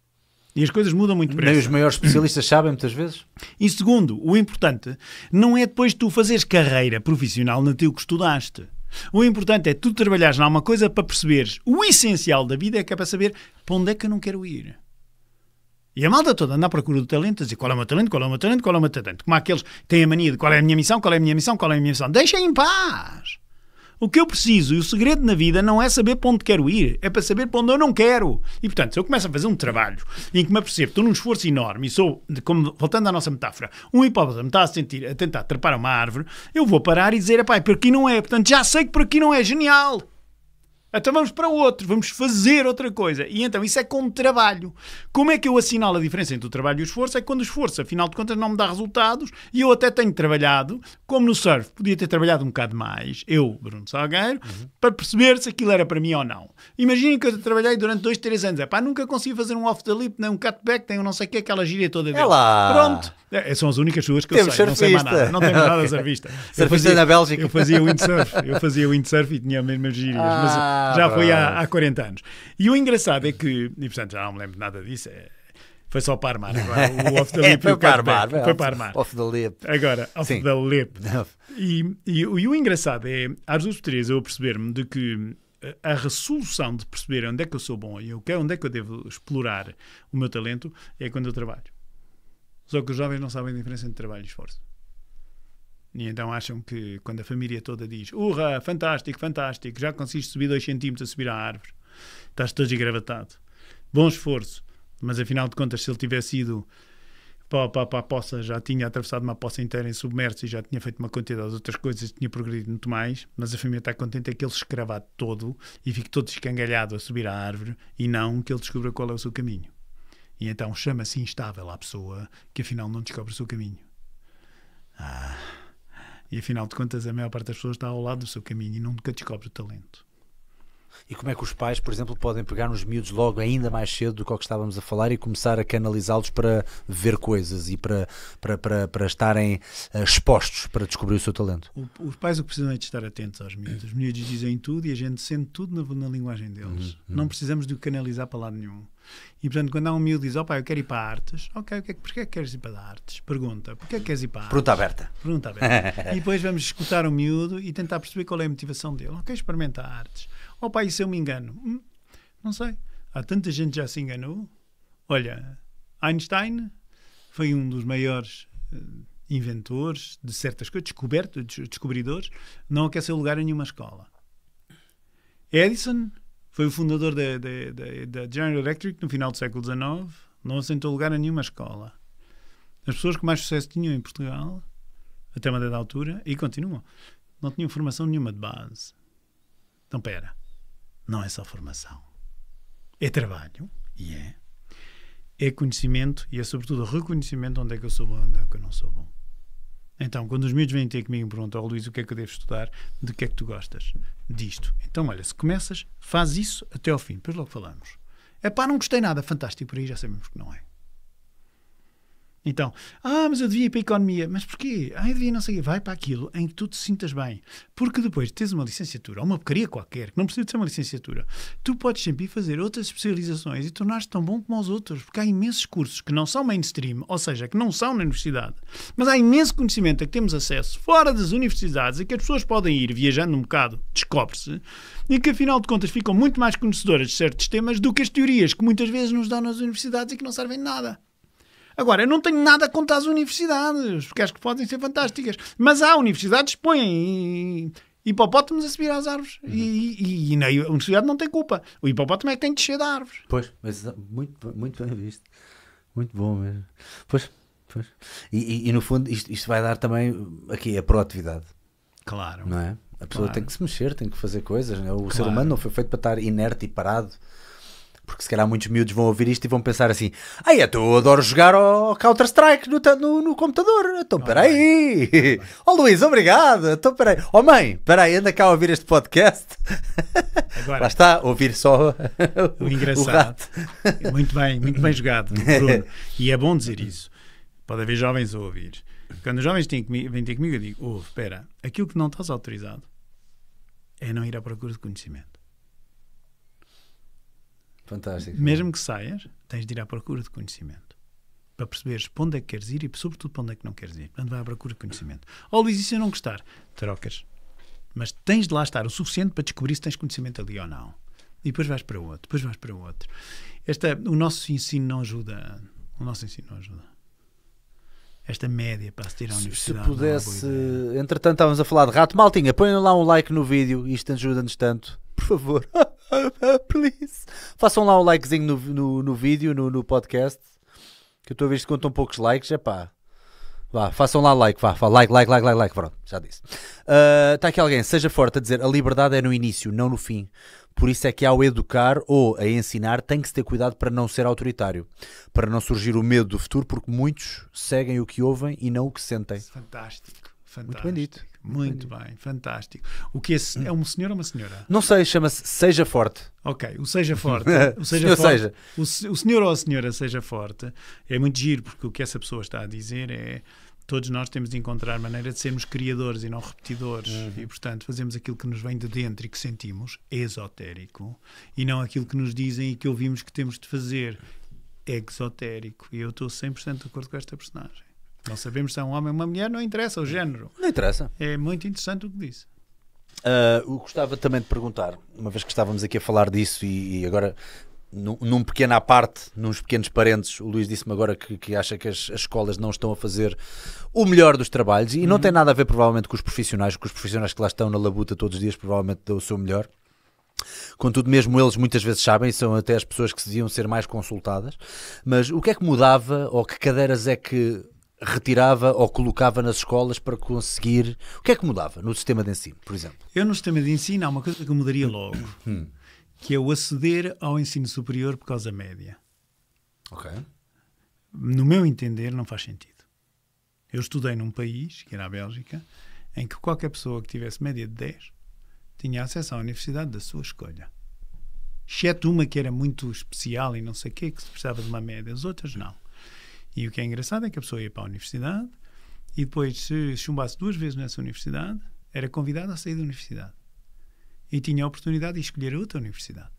E as coisas mudam muito depressa. Nem os maiores especialistas sabem, muitas vezes. E segundo, o importante não é depois tu fazeres carreira profissional naquilo que estudaste. O importante é tu trabalhares numa coisa para perceberes o essencial da vida, é que é para saber para onde é que eu não quero ir. E a malta toda anda à procura do talento, a dizer qual é o meu talento, qual é o meu talento, qual é o meu talento. Como aqueles que têm a mania de qual é a minha missão, qual é a minha missão, qual é a minha missão. Deixem em paz. O que eu preciso e o segredo na vida não é saber para onde quero ir, é para saber para onde eu não quero. E portanto, se eu começo a fazer um trabalho em que me apercebo, estou num esforço enorme e sou, como, voltando à nossa metáfora, um me está a, sentir, a tentar trepar uma árvore, eu vou parar e dizer, pai, por aqui não é. Portanto, já sei que por aqui não é genial. Então vamos para outro, vamos fazer outra coisa. E então isso é como trabalho. Como é que eu assinalo a diferença entre o trabalho e o esforço? É quando o esforço, afinal de contas, não me dá resultados e eu até tenho trabalhado, como no surf, podia ter trabalhado um bocado mais, eu, Bruno Salgueiro, uhum. para perceber se aquilo era para mim ou não. Imaginem que eu trabalhei durante dois, três anos. É pá, nunca consegui fazer um off the lip, nem um cutback, nem um não sei o que, aquela gíria toda dele. É lá. Pronto. É, são as únicas duas que temos eu sei. Surfista. Não sei mais nada. Não temos nada a surfista. surfista fazia, na Bélgica. Eu fazia windsurf. Eu fazia windsurf e tinha as mesmas gírias. Ah, mas já foi há, há 40 anos. E o engraçado é que, e portanto já não me lembro nada disso, é, foi só para armar. Agora, o off the é, lip é, foi, para armar, foi, é, para armar. Off the lip. Agora, off Sim. the lip. E, e, e, o engraçado é, às duas três, eu perceber-me de que a resolução de perceber onde é que eu sou bom e é, onde é que eu devo explorar o meu talento é quando eu trabalho. Só que os jovens não sabem a diferença entre trabalho e esforço. E então acham que quando a família toda diz urra, fantástico, fantástico, já conseguiste subir 2 centímetros a subir a árvore, estás todo engravatado, bom esforço, mas afinal de contas, se ele tivesse ido para, pá, a poça, já tinha atravessado uma poça inteira em submerso e já tinha feito uma quantidade de outras coisas, e tinha progredido muito mais, mas a família está contente é que ele se escravado todo e fique todo escangalhado a subir à árvore e não que ele descubra qual é o seu caminho. E então chama-se instável à pessoa que afinal não descobre o seu caminho. Ah, e afinal de contas, a maior parte das pessoas está ao lado do seu caminho e nunca descobre o talento. E como é que os pais, por exemplo, podem pegar nos miúdos logo ainda mais cedo do que, que estávamos a falar e começar a canalizá-los para ver coisas e para, para, para, para estarem eh, expostos para descobrir o seu talento? O, os pais o que precisam é de estar atentos aos miúdos. Os miúdos dizem tudo e a gente sente tudo na, na linguagem deles. Uhum. uhum. Não precisamos de o canalizar para lado nenhum. E portanto, quando há um miúdo diz: Ó oh, pai, eu quero ir para artes, ok, é que, porquê é que queres ir para artes? Pergunta: porquê é que queres ir para artes? Pergunta aberta. Pergunta aberta. e depois vamos escutar o miúdo e tentar perceber qual é a motivação dele. Ok, experimenta artes. Oh pai, eu me engano. Hum, não sei. Há tanta gente já se enganou. Olha, Einstein foi um dos maiores uh, inventores de certas coisas, descoberto, descobridores, não aqueceu lugar em nenhuma escola. Edison foi o fundador da, da, General Electric no final do século XIX, não assentou lugar a nenhuma escola. As pessoas que mais sucesso tinham em Portugal, até uma dada altura, e continuam, não tinham formação nenhuma de base. Então, pera não é só formação. É trabalho, e é. É conhecimento e é, sobretudo, reconhecimento onde é que eu sou bom e onde é que eu não sou bom. Então, quando os miúdos vêm ter comigo e perguntam ao oh, Luís o que é que eu devo estudar, de que é que tu gostas? Disto. Então, olha, se começas, faz isso até ao fim, depois logo falamos. É pá, não gostei nada, fantástico, por aí já sabemos que não é. Então, ah, mas eu devia ir para a economia. Mas porquê? Ah, eu devia não sei. Vai para aquilo em que tu te sintas bem. Porque depois de teres uma licenciatura, ou uma bocaria qualquer, que não precisa de ser uma licenciatura, tu podes sempre ir fazer outras especializações e tornar-te tão bom como os outros. Porque há imensos cursos que não são mainstream, ou seja, que não são na universidade. Mas há imenso conhecimento a que temos acesso fora das universidades e que as pessoas podem ir viajando um bocado, descobre-se, e que afinal de contas ficam muito mais conhecedoras de certos temas do que as teorias que muitas vezes nos dão nas universidades e que não servem de nada. Agora, eu não tenho nada contra as universidades, porque acho que podem ser fantásticas. Mas há universidades que põem hipopótamos a subir às árvores. Uhum. E, e, e, a universidade não tem culpa. O hipopótamo é que tem de descer da árvore. Pois, mas é muito, muito bem visto. Muito bom mesmo. Pois, pois. E, e no fundo, isto, isto, vai dar também aqui a proatividade. Claro. Não é? A pessoa claro. tem que se mexer, tem que fazer coisas. Né? O claro. ser humano não foi feito para estar inerte e parado. Porque se calhar muitos miúdos vão ouvir isto e vão pensar assim: ai, é, eu adoro jogar ao Counter-Strike no, no, no, computador. Então, oh, peraí. Ó oh, Luís, obrigado. Então, peraí. Ó oh, mãe, peraí, anda cá a ouvir este podcast. Agora, Lá está, ouvir só o, engraçado. O rato. Muito bem, muito bem jogado, Bruno. E é bom dizer isso. Pode haver jovens a ouvir. Quando os jovens têm comigo, vêm ter comigo, eu digo: ouve, espera, aquilo que não estás autorizado é não ir à procura de conhecimento. Fantástico. Mesmo que saias, tens de ir à procura de conhecimento. Para perceberes para onde é que queres ir e, sobretudo, para onde é que não queres ir. Portanto, vai à procura de conhecimento. Ou, oh, Luís, e se eu não gostar? Trocas. Mas tens de lá estar o suficiente para descobrir se tens conhecimento ali ou não. E depois vais para outro, depois vais para outro. Esta, o nosso ensino não ajuda. O nosso ensino não ajuda esta média para assistir à universidade. Se é pudesse, entretanto, estávamos a falar de rato. Maltinha, ponham lá um like no vídeo, isto ajuda-nos tanto. Por favor, please. Façam lá um likezinho no, no, no vídeo, no, no, podcast. Que eu estou a ver isto com tão poucos likes, é pá. Vá, façam lá like, vá, vá, like, like, like, like, like, pronto, já disse. Está ah, uh, aqui alguém, seja forte a dizer, a liberdade é no início, não no fim. Por isso é que ao educar ou a ensinar tem que se ter cuidado para não ser autoritário, para não surgir o medo do futuro, porque muitos seguem o que ouvem e não o que sentem. Fantástico. Fantástico. Muito bem dito. Muito, bem, bem, fantástico. O que é, é um senhor ou uma senhora? Não sei, chama-se Seja Forte. Ok, o Seja Forte. O Seja Forte. Seja. O, o senhor ou a senhora Seja Forte é muito giro, porque o que essa pessoa está a dizer é todos nós temos de encontrar maneira de sermos criadores e não repetidores uhum. e portanto fazemos aquilo que nos vem de dentro e que sentimos esotérico e não aquilo que nos dizem e que ouvimos que temos de fazer exotérico e eu estou 100% de acordo com esta personagem não sabemos se é um homem ou uma mulher, não interessa o género. Não interessa. É muito interessante o que disse. Uh, eu gostava também de perguntar, uma vez que estávamos aqui a falar disso e, e agora num, num pequeno à parte, nos pequenos parentes, o Luís disse-me agora que, que acha que as, as, escolas não estão a fazer o melhor dos trabalhos e uhum. não tem nada a ver, provavelmente, com os profissionais, com os profissionais que lá estão na labuta todos os dias, provavelmente dão o seu melhor. Contudo, mesmo eles muitas vezes sabem, são até as pessoas que se deviam ser mais consultadas. Mas o que é que mudava ou que cadeiras é que retirava ou colocava nas escolas para conseguir. O que é que mudava no sistema de ensino, por exemplo? Eu, no sistema de ensino, há uma coisa que mudaria logo. Hum que é o aceder ao ensino superior por causa média. Ok. No meu entender, não faz sentido. Eu estudei num país, que era a Bélgica, em que qualquer pessoa que tivesse média de 10 tinha acesso à universidade da sua escolha. Exceto uma que era muito especial e não sei o quê, que se precisava de uma média, as outras não. E o que é engraçado é que a pessoa ia para a universidade e depois, se chumbasse duas vezes nessa universidade, era convidada a sair da universidade e tinha a oportunidade de escolher outra universidade.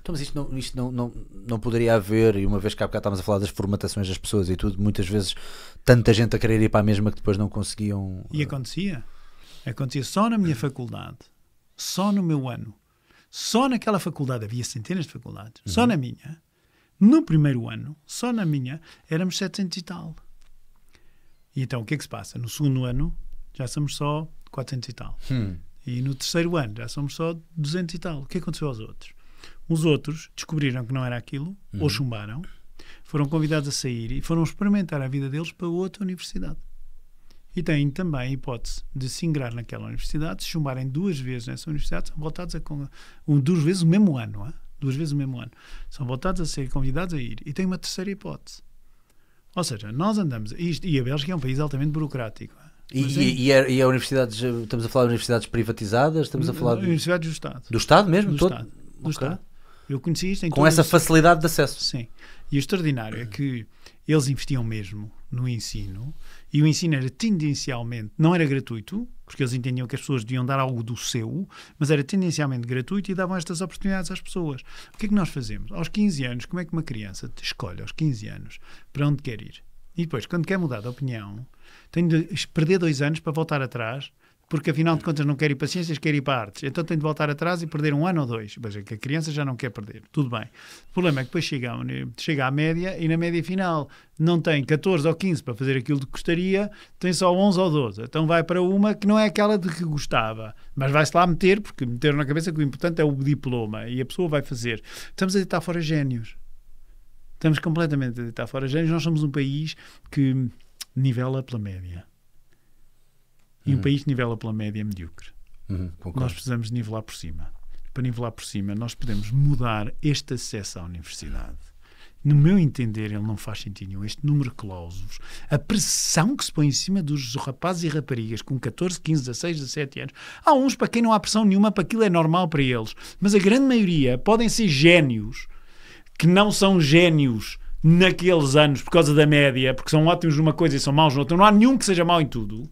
Então, mas isto, não, isto não, não, não poderia haver, e uma vez que há bocado estávamos a falar das formatações das pessoas e tudo, muitas vezes tanta gente a querer ir para a mesma que depois não conseguiam. E eh, acontecia. Acontecia só na minha hum. faculdade, só no meu ano, só naquela faculdade, havia centenas de faculdades, uhum. só na minha, no primeiro ano, só na minha, éramos 700 e tal. E então o que é que se passa? No segundo ano já somos só 400 e tal. Hum. E no terceiro ano já somos só 200 e tal. O que aconteceu aos outros? Os outros descobriram que não era aquilo, uhum. ou chumbaram, foram convidados a sair e foram experimentar a vida deles para outra universidade. E têm também a hipótese de se ingrar naquela universidade, se chumbarem duas vezes nessa universidade, são voltados a. Um, duas vezes o mesmo ano, não é? Duas vezes o mesmo ano. São voltados a ser convidados a ir. E tem uma terceira hipótese. Ou seja, nós andamos. E a Bélgica é um país altamente burocrático. E, e, e, é, e é universidades, estamos a falar de universidades privatizadas? Estamos a hum, falar de... Universidades do Estado. Do Estado mesmo? Do todo? Estado. Do Estado. Eu conheci isto em Com essa facilidade de acesso. Sim. E o extraordinário é que eles investiam mesmo no ensino e o ensino era tendencialmente, não era gratuito, porque eles entendiam que as pessoas deviam dar algo do seu, mas era tendencialmente gratuito e davam estas oportunidades às pessoas. O que é que nós fazemos? Aos 15 anos, como é que uma criança escolhe aos 15 anos para onde quer ir? E depois, quando quer mudar de opinião, tenho de perder dois anos para voltar atrás, porque afinal de contas não quer ir para ciências, quer ir para artes. Então tenho de voltar atrás e perder um ano ou dois. Veja é que a criança já não quer perder. Tudo bem. O problema é que depois chega, chega à média e na média final não tem 14 ou 15 para fazer aquilo que gostaria, tem só 11 ou 12. Então vai para uma que não é aquela de que gostava, mas vai-se lá meter, porque meteram na cabeça que o importante é o diploma e a pessoa vai fazer. Estamos a deitar fora gênios. Estamos completamente a deitar fora gênios. Nós somos um país que nivela pela média. E uhum. um hum. país nivela pela média é medíocre. Uhum, nós precisamos nivelar por cima. Para nivelar por cima, nós podemos mudar este acesso à universidade. No meu entender, ele não faz sentido nenhum. Este número de cláusulos, a pressão que se põe em cima dos rapazes e raparigas com 14, 15, 16, 17 anos. Há uns para quem não há pressão nenhuma, para aquilo é normal para eles. Mas a grande maioria podem ser gênios que não são gênios naqueles anos por causa da média, porque são ótimos numa coisa e são maus noutra. Não há nenhum que seja mau em tudo.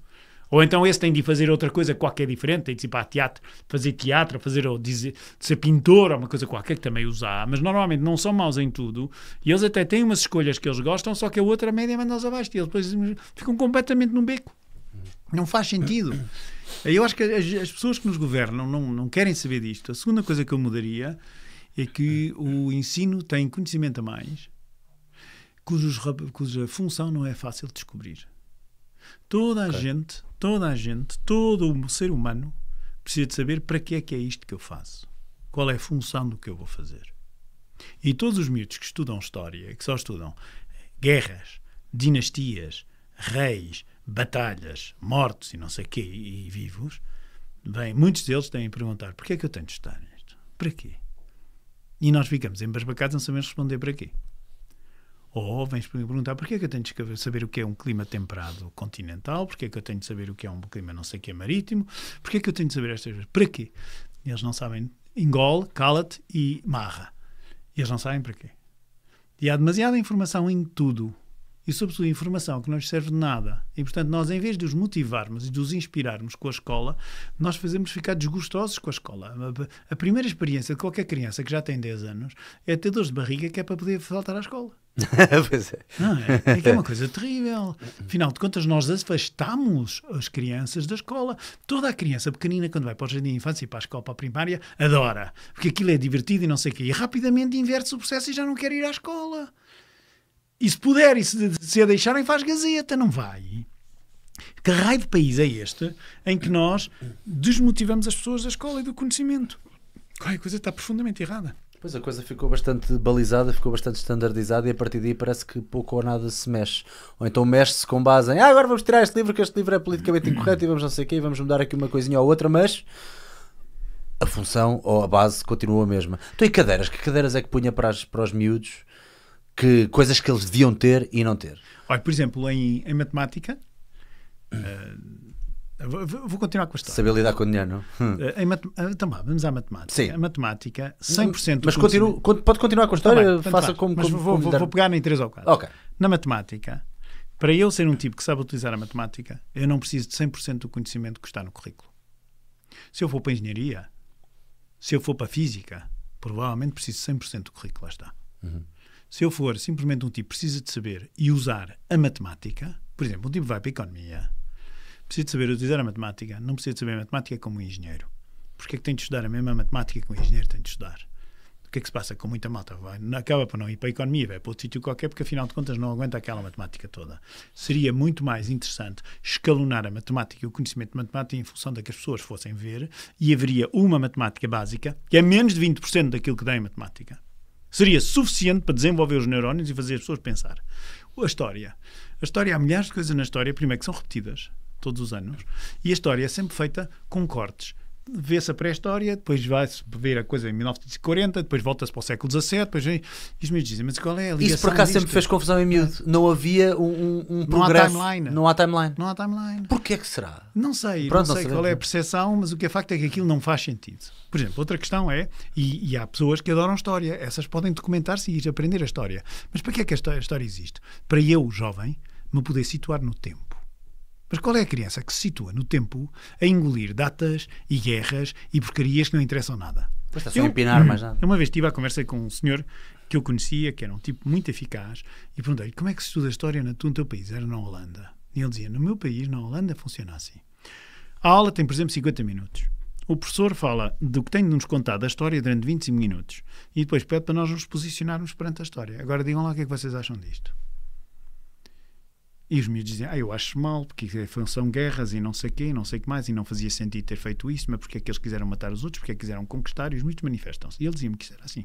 Ou então esse tem de fazer outra coisa qualquer diferente, tem de ir para teatro, fazer teatro, fazer ou dizer, ser pintor ou uma coisa qualquer que também usar, mas normalmente não são maus em tudo e eles até têm umas escolhas que eles gostam, só que a outra média manda-os abaixo e eles depois ficam completamente num beco. Não faz sentido. Eu acho que as, as pessoas que nos governam não, não querem saber disto. A segunda coisa que eu mudaria é que o ensino tem conhecimento a mais cujos, cuja função não é fácil de descobrir. Toda a okay. gente, toda a gente, todo o ser humano precisa de saber para que é que é isto que eu faço. Qual é a função do que eu vou fazer. E todos os miúdos que estudam história, que só estudam guerras, dinastias, reis, batalhas, mortos e não sei quê, e vivos, bem, muitos deles têm a perguntar porquê é que eu tenho de estudar isto? Para quê? E nós ficamos embasbacados, não sabemos responder para quê. Ou vens para me perguntar porquê é que eu tenho de saber o que é um clima temperado continental, porquê é que eu tenho de saber o que é um clima não sei que é marítimo, porquê é que eu tenho de saber estas coisas? Para quê? Eles não sabem. Engole, cala-te e marra. E eles não sabem para quê. E há demasiada informação em tudo e, sobretudo, informação que não lhes serve de nada. E, portanto, nós, em vez de os motivarmos e de os inspirarmos com a escola, nós fazemos ficar desgostosos com a escola. A primeira experiência de qualquer criança que já tem 10 anos é ter dores de barriga que é para poder faltar à escola. pois é. Não, é, é, é uma coisa terrível. Afinal de contas, nós afastamos as crianças da escola. Toda a criança pequenina, quando vai para o jardim de infância e para a escola, para a primária, adora. Porque aquilo é divertido e não sei o quê. E rapidamente inverte-se o processo e já não quer ir à escola. E se puder e se, se a deixarem, faz Gazeta, não vai. Que raio de país é este em que nós desmotivamos as pessoas da escola e do conhecimento? a coisa está profundamente errada. Pois a coisa ficou bastante balizada, ficou bastante standardizada e a partir daí parece que pouco ou nada se mexe. Ou então mexe-se com base em ah, agora vamos tirar este livro, que este livro é politicamente incorreto e vamos não sei o quê, e vamos mudar aqui uma coisinha ou outra, mas a função ou a base continua a mesma. Então e cadeiras? Que cadeiras é que punha para, as, para os miúdos? que coisas que eles deviam ter e não ter? Olha, por exemplo, em, em matemática. Uh, Vou continuar com a história. Saber lidar com o dinheiro, não? Hum. Eh, em mat... Eh, também, então vamos à matemática. Sim. A matemática, 100% Mas continuo, pode continuar com a história? Também, faça faz. como, mas como, vou, como vou, vou, pegar em 3 ou 4. Okay. Na matemática, para eu ser um tipo que sabe utilizar a matemática, eu não preciso de 100% do conhecimento que está no currículo. Se eu for para a engenharia, se eu for para a física, provavelmente preciso de 100% do currículo, lá está. Uhum. Se eu for simplesmente um tipo que precisa de saber e usar a matemática, por exemplo, um tipo vai para a economia, precisa de saber utilizar a matemática, não precisa de saber a matemática como um engenheiro. Porque é que tem de estudar a mesma matemática que um engenheiro tem de estudar? O que é que se passa com muita malta? Vai, acaba por não ir para a economia, vai para outro sítio qualquer, porque afinal de contas não aguenta aquela matemática toda. Seria muito mais interessante escalonar a matemática e o conhecimento de matemática em função da que as pessoas fossem ver, e haveria uma matemática básica, que é menos de 20% daquilo que dá em matemática seria suficiente para desenvolver os neurónios e fazer as pessoas pensar. A história. A história, há milhares de coisas na história, primeiro que são repetidas todos os anos, e a história é sempre feita com cortes vê-se a pré-história, depois vai-se ver a coisa em 1940, depois volta-se para o século XVII, depois vem... E os meus dizem, mas qual é a ligação Isso por acaso disto? sempre fez confusão em miúdo. É. Não havia um, um, um progresso. Não há timeline. Não há timeline. Não há timeline. Porquê que será? Não sei. Pronto, não sei não qual é a percepção, mas o que é facto é que aquilo não faz sentido. Por exemplo, outra questão é, e, e há pessoas que adoram história, essas podem documentar-se e ir aprender a história. Mas para que é que a história existe? Para eu, jovem, me poder situar no tempo mas qual é a criança que se situa no tempo a engolir datas e guerras e porcarias que não interessam nada? Pois está só eu, empinar mais nada. Eu uma vez tive a conversa com um senhor que eu conhecia, que era um tipo muito eficaz, e perguntei-lhe como é que se estuda a história no teu país? Era na Holanda. E ele dizia: No meu país, na Holanda, funciona assim. A aula tem, por exemplo, 50 minutos. O professor fala do que tem de nos contar da história durante 25 minutos e depois pede para nós nos posicionarmos perante a história. Agora digam lá o que é que vocês acham disto. E os miúdos diziam, ah, eu acho mal, porque é são guerras e não sei quê, não sei o que mais, e não fazia sentido ter feito isso, mas porque é que eles quiseram matar os outros, porque é que quiseram conquistar, e os miúdos manifestam-se. E eles diziam que isso era assim.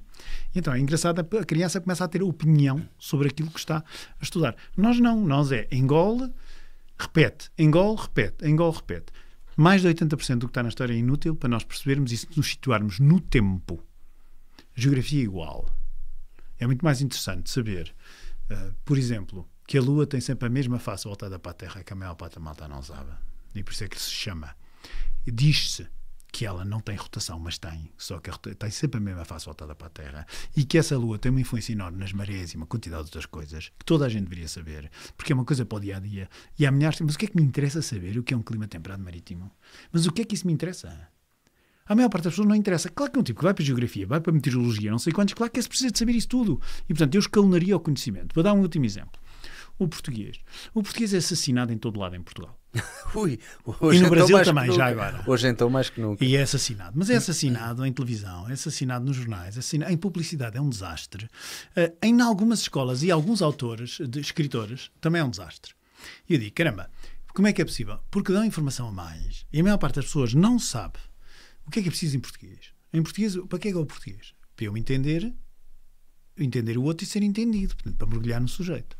E então é engraçado, a criança começa a ter opinião sobre aquilo que está a estudar. Nós não, nós é engole, repete, engole, repete, engole, repete. Mais de 80% do que está na história é inútil para nós percebermos e se nos situarmos no tempo. Geografia é igual. É muito mais interessante saber, uh, por exemplo, que a Lua tem sempre a mesma face voltada para a Terra que a maior parte da malta não sabe. E por isso é que se chama. Diz-se que ela não tem rotação, mas tem, só que tem sempre a mesma face voltada para a Terra, e que essa Lua tem uma influência enorme nas marés e uma quantidade de outras coisas que toda a gente deveria saber, porque é uma coisa para o dia a dia. E há milhares de... Mas o que é que me interessa saber o que é um clima temperado marítimo? Mas o que é que isso me interessa? A maior parte das pessoas não interessa. Claro que é um tipo que vai para geografia, vai para meteorologia, não sei quantos, claro que é se precisa de saber isso tudo. E portanto, eu escalonaria o conhecimento. Vou dar um último exemplo o português. O português é assassinado em todo lado em Portugal. Ui, e no então Brasil também, já agora. Hoje então mais que nunca. E é assassinado. Mas é assassinado em televisão, é assassinado nos jornais, é assassinado, em publicidade é um desastre. Uh, em algumas escolas e alguns autores, eh, de, escritores, também é um desastre. E eu digo, caramba, como é que é possível? Porque dão informação a mais. E a maior parte das pessoas não sabe o que é que é preciso em português. Em português, para que é que é o português? Para eu entender, entender o outro e ser entendido. Portanto, para mergulhar no sujeito.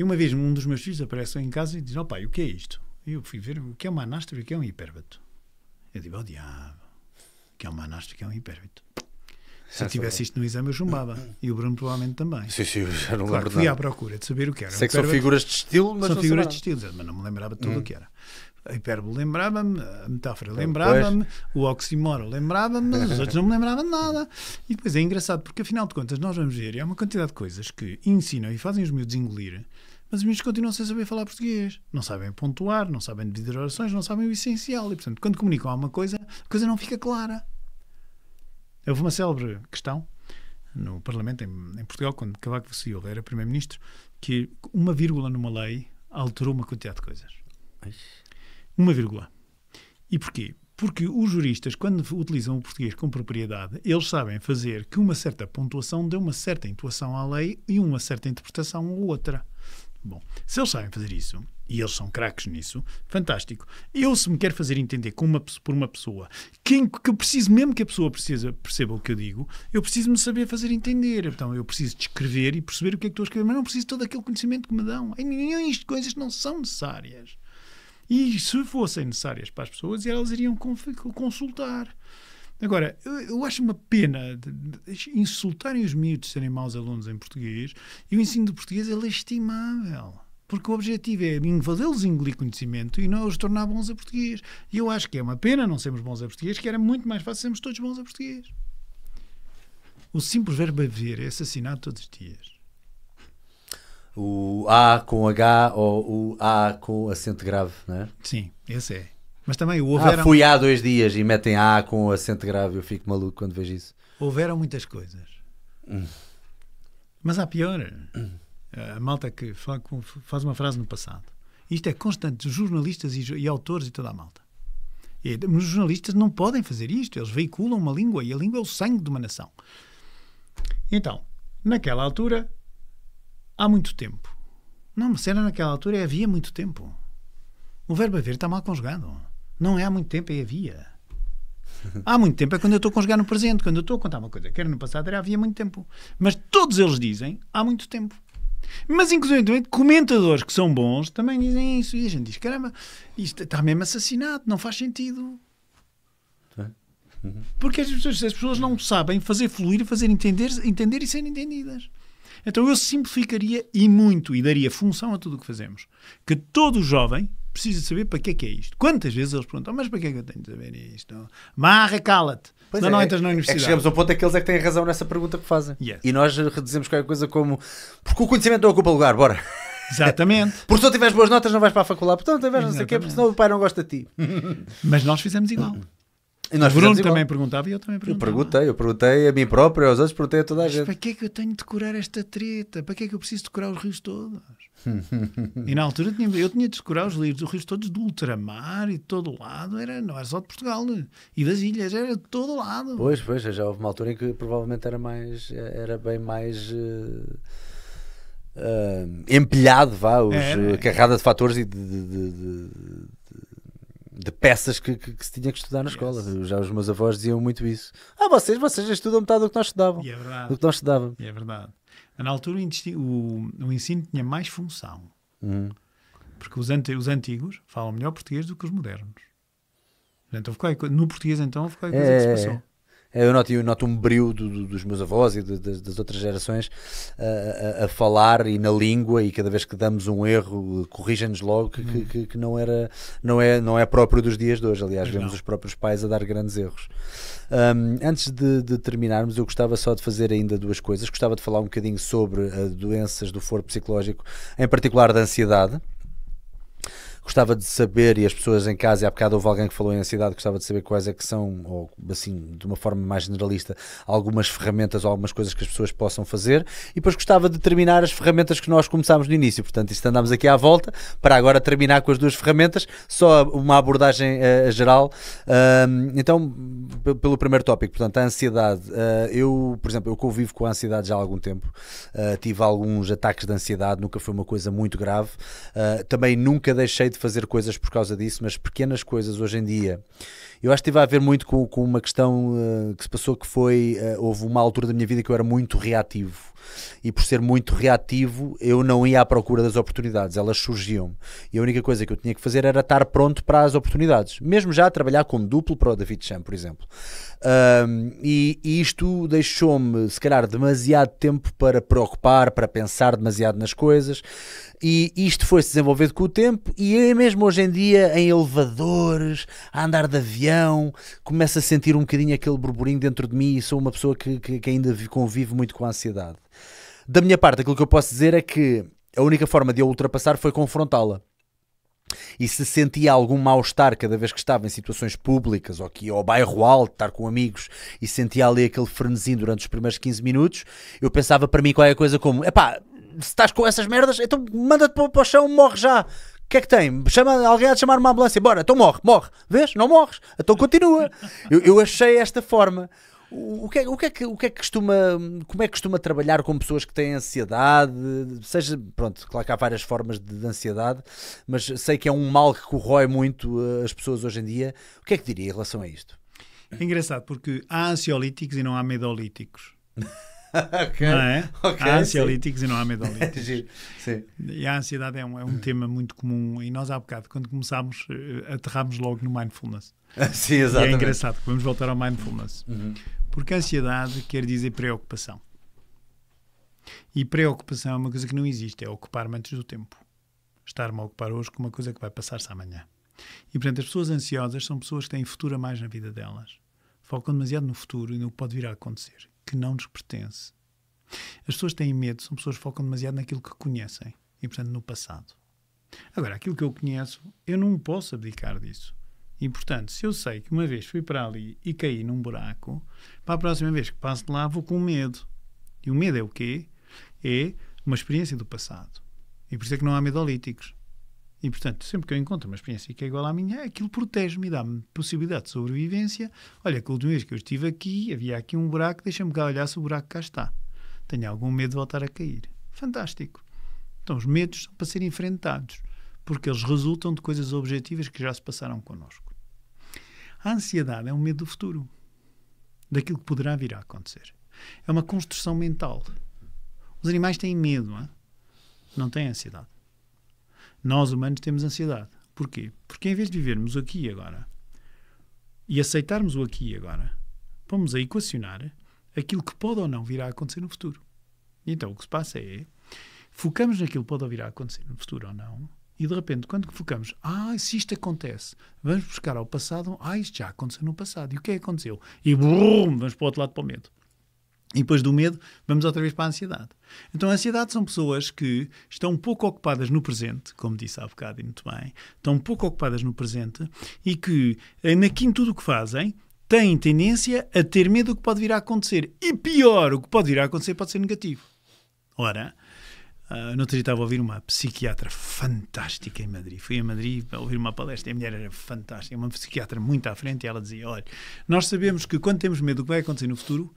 E uma vez um dos meus filhos aparece em casa e diz: Ó oh, pai, o que é isto? E eu fui ver o que é uma anástrofe e o que é um hipérbato. Eu digo: Ó oh, diabo, o que é uma anástrofe e o que é um hipérbato? Se é eu tivesse isto no exame, eu chumbava. Hum, hum. E o Bruno provavelmente também. Sim, sim, já não claro, Fui à procura de saber o que era. Sei que são figuras de estilo, mas. São não figuras de estilo, mas não me lembrava tudo hum. o que era. A hipérbole lembrava-me, a metáfora ah, lembrava-me, o oxímoro lembrava-me, mas os outros não me lembravam de nada. E depois é engraçado, porque afinal de contas, nós vamos ver, e há uma quantidade de coisas que ensinam e fazem os miúdos engolir mas os miúdos continuam sem saber falar português. Não sabem pontuar, não sabem dividir orações, não sabem o essencial. E, portanto, quando comunicam alguma coisa, a coisa não fica clara. Houve uma célebre questão no Parlamento em, em Portugal, quando Cavaco Silva era Primeiro-Ministro, que uma vírgula numa lei alterou uma quantidade de coisas. Uma vírgula. E porquê? Porque os juristas, quando utilizam o português com propriedade, eles sabem fazer que uma certa pontuação dê uma certa intuação à lei e uma certa interpretação ou outra. Bom, se eles sabem fazer isso, e eles são craques nisso, fantástico. Eu, se me quero fazer entender com uma, por uma pessoa que, que eu preciso mesmo que a pessoa precisa, perceba o que eu digo, eu preciso me saber fazer entender. Então, eu preciso descrever e perceber o que é que estou a escrever, mas não preciso de todo aquele conhecimento que me dão. Em nenhum de coisas não são necessárias. E se fossem necessárias para as pessoas, elas iriam consultar. Agora, eu, eu acho uma pena de, de insultarem os miúdos serem maus alunos em português e o ensino de português é lastimável. Porque o objetivo é invadê los engolir conhecimento e não os tornar bons a português. E eu acho que é uma pena não sermos bons a português, que era muito mais fácil sermos todos bons a português. O simples verbo haver é assassinado todos os dias. O A com H ou o A com acento grave, não é? Sim, esse é. Mas também houveram ah, fui há dois dias e metem A com acento grave, eu fico maluco quando vejo isso. Houveram muitas coisas. Hum. Mas há pior. Hum. A malta que faz uma frase no passado. Isto é constante, jornalistas e, e autores e toda a malta. E, os jornalistas não podem fazer isto, eles veiculam uma língua e a língua é o sangue de uma nação. Então, naquela altura, há muito tempo. Não, mas era naquela altura havia muito tempo. O verbo haver está mal conjugado. Não é há muito tempo, é havia. Há muito tempo é quando eu estou a conjugar no presente, quando eu estou a contar uma coisa que era no passado, era havia muito tempo. Mas todos eles dizem há muito tempo. Mas, inclusive, comentadores que são bons também dizem isso. E a gente diz: caramba, isto está mesmo assassinado, não faz sentido. Tá. Uhum. Porque as pessoas, as pessoas não sabem fazer fluir, fazer entender, entender e serem entendidas. Então eu simplificaria e muito, e daria função a tudo o que fazemos. Que todo jovem precisa saber para que é que é isto. Quantas vezes eles perguntam, mas para que é que eu tenho de saber isto? Marra, cala-te. Pois é, não, é, não entras na universidade. É que chegamos ao ponto que eles é que têm razão nessa pergunta que fazem. Yes. E nós reduzimos qualquer coisa como porque o conhecimento não ocupa lugar, bora. Exatamente. porque se não tiveres boas notas, não vais para a faculdade. Portanto, não não sei o quê, porque senão o pai não gosta de ti. Mas nós fizemos igual. E nós o Bruno também perguntava e eu também perguntava. Eu perguntei, eu perguntei a mim próprio, aos outros, perguntei a toda a Mas gente. Para que é que eu tenho de decorar esta treta? Para que é que eu preciso decorar os rios todos? e na altura eu tinha, eu tinha de decorar os rios, os rios todos do ultramar e de todo lado, era, não era é só de Portugal né? e das ilhas, era de todo lado. Pois, pois, já houve uma altura em que provavelmente era mais, era bem mais. Uh... Uh, empilhado, vá, os, é, é. carrada de fatores e de, de, de, de peças que, que, que, se tinha que estudar na escola. Já os meus avós diziam muito isso. Ah, vocês, vocês já estudam metade do que nós estudávamos. E é verdade. Do que nós estudávamos. E é verdade. Na altura o, o ensino tinha mais função. Uhum. Porque os, ante, os antigos falam melhor português do que os modernos. Então, no português, então, houve qualquer coisa é, que se é. passou. É, eu noto, eu noto um brilho do, do, dos meus avós e de, de, das outras gerações a, a, a, falar e na língua, e cada vez que damos um erro, corrigem-nos logo que, hum. que, que, não, era, não, é, não é próprio dos dias de hoje. Aliás, vemos não. os próprios pais a dar grandes erros. Um, antes de, de, terminarmos, eu gostava só de fazer ainda duas coisas. Gostava de falar um bocadinho sobre ah, doenças do foro psicológico, em particular da ansiedade. Gostava de saber, e as pessoas em casa, e há bocado houve alguém que falou em ansiedade, gostava de saber quais é que são, ou assim, de uma forma mais generalista, algumas ferramentas ou algumas coisas que as pessoas possam fazer. E depois gostava de terminar as ferramentas que nós começámos no início. Portanto, isto andámos aqui à volta, para agora terminar com as duas ferramentas, só uma abordagem uh, geral. Uh, então, pelo primeiro tópico, portanto, a ansiedade. Uh, eu, por exemplo, eu convivo com a ansiedade já há algum tempo, ah, tive alguns ataques de ansiedade, nunca foi uma coisa muito grave. Ah, também nunca deixei de fazer coisas por causa disso, mas pequenas coisas hoje em dia eu acho que teve a ver muito com, com uma questão uh, que se passou que foi, uh, houve uma altura da minha vida que eu era muito reativo e por ser muito reativo eu não ia à procura das oportunidades, elas surgiam e a única coisa que eu tinha que fazer era estar pronto para as oportunidades, mesmo já a trabalhar como duplo para o David Chan, por exemplo. Um, e, e, isto deixou-me, se calhar, demasiado tempo para preocupar, para pensar demasiado nas coisas. E isto foi se desenvolvendo com o tempo, e é mesmo hoje em dia, em elevadores, a andar de avião religião, começo a sentir um bocadinho aquele burburinho dentro de mim e sou uma pessoa que, que, que ainda convive muito com a ansiedade. Da minha parte, aquilo que eu posso dizer é que a única forma de eu ultrapassar foi confrontá-la. E se sentia algum mal-estar cada vez que estava em situações públicas ou que ia ao bairro alto estar com amigos e sentia ali aquele frenesim durante os primeiros 15 minutos, eu pensava para mim qual é a coisa como: epá, se estás com essas merdas, então manda-te para o chão, morre já que é que tem? Chama, alguém há de chamar uma ambulância. Bora, então morre, morre. Vês? Não morres. Então continua. Eu, eu achei esta forma. O que, é, o, que é que, o que é que costuma como é que costuma trabalhar com pessoas que têm ansiedade seja pronto claro que há várias formas de, de ansiedade mas sei que é um mal que corrói muito eh, as pessoas hoje em dia o que é que diria em relação a isto é engraçado porque há ansiolíticos e não há medolíticos okay. Não é? Okay, há ansiolíticos sim. e não há medolíticos. sim. E a ansiedade é um, é um tema muito comum. E nós, há bocado, quando começámos, eh, aterramos logo no mindfulness. sim, exatamente. E é engraçado, vamos voltar ao mindfulness. Uhum. Porque ansiedade quer dizer preocupação. E preocupação é uma coisa que não existe, é ocupar-me antes do tempo. Estar-me a ocupar hoje com uma coisa que vai passar-se amanhã. E, portanto, as pessoas ansiosas são pessoas que têm futuro a mais na vida delas. Focam demasiado no futuro e no que pode vir a acontecer que não nos pertence. As pessoas têm medo, são pessoas que focam demasiado naquilo que conhecem e, portanto, no passado. Agora, aquilo que eu conheço, eu não posso abdicar disso. E, portanto, se eu sei que uma vez fui para ali e caí num buraco, para a próxima vez que passo de lá vou com medo. E o medo é o quê? É uma experiência do passado. E por isso é que não há medolíticos. E, portanto, sempre que eu encontro uma experiência que é igual à minha, aquilo protege-me e dá-me possibilidade de sobrevivência. Olha, aquele última vez que eu estive aqui, havia aqui um buraco, deixa-me cá olhar se o buraco cá está. Tenho algum medo de voltar a cair. Fantástico. Então, os medos são para serem enfrentados, porque eles resultam de coisas objetivas que já se passaram connosco. A ansiedade é um medo do futuro, daquilo que poderá vir a acontecer. É uma construção mental. Os animais têm medo, não, é? não têm ansiedade. Nós, humanos, temos ansiedade. Porquê? Porque em vez de vivermos o aqui e agora e aceitarmos o aqui e agora, vamos a equacionar aquilo que pode ou não vir a acontecer no futuro. Então, o que se passa é focamos naquilo que pode vir a acontecer no futuro ou não, e de repente, quando focamos, ah, se isto acontece, vamos buscar ao passado, ah, isto já aconteceu no passado, e o que é que aconteceu? E brum, vamos para o outro lado para o medo. E depois do medo, vamos outra vez para a ansiedade. Então, a ansiedade são pessoas que estão pouco ocupadas no presente, como disse há bocado e muito bem, estão pouco ocupadas no presente e que, eh, naquilo tudo o que fazem, têm tendência a ter medo do que pode vir a acontecer. E pior, o que pode vir a acontecer pode ser negativo. Ora, Uh, no outro dia estava a ouvir uma psiquiatra fantástica em Madrid. Fui a Madrid para ouvir uma palestra e a mulher era fantástica, uma psiquiatra muito à frente. E ela dizia: Olha, nós sabemos que quando temos medo do que vai acontecer no futuro,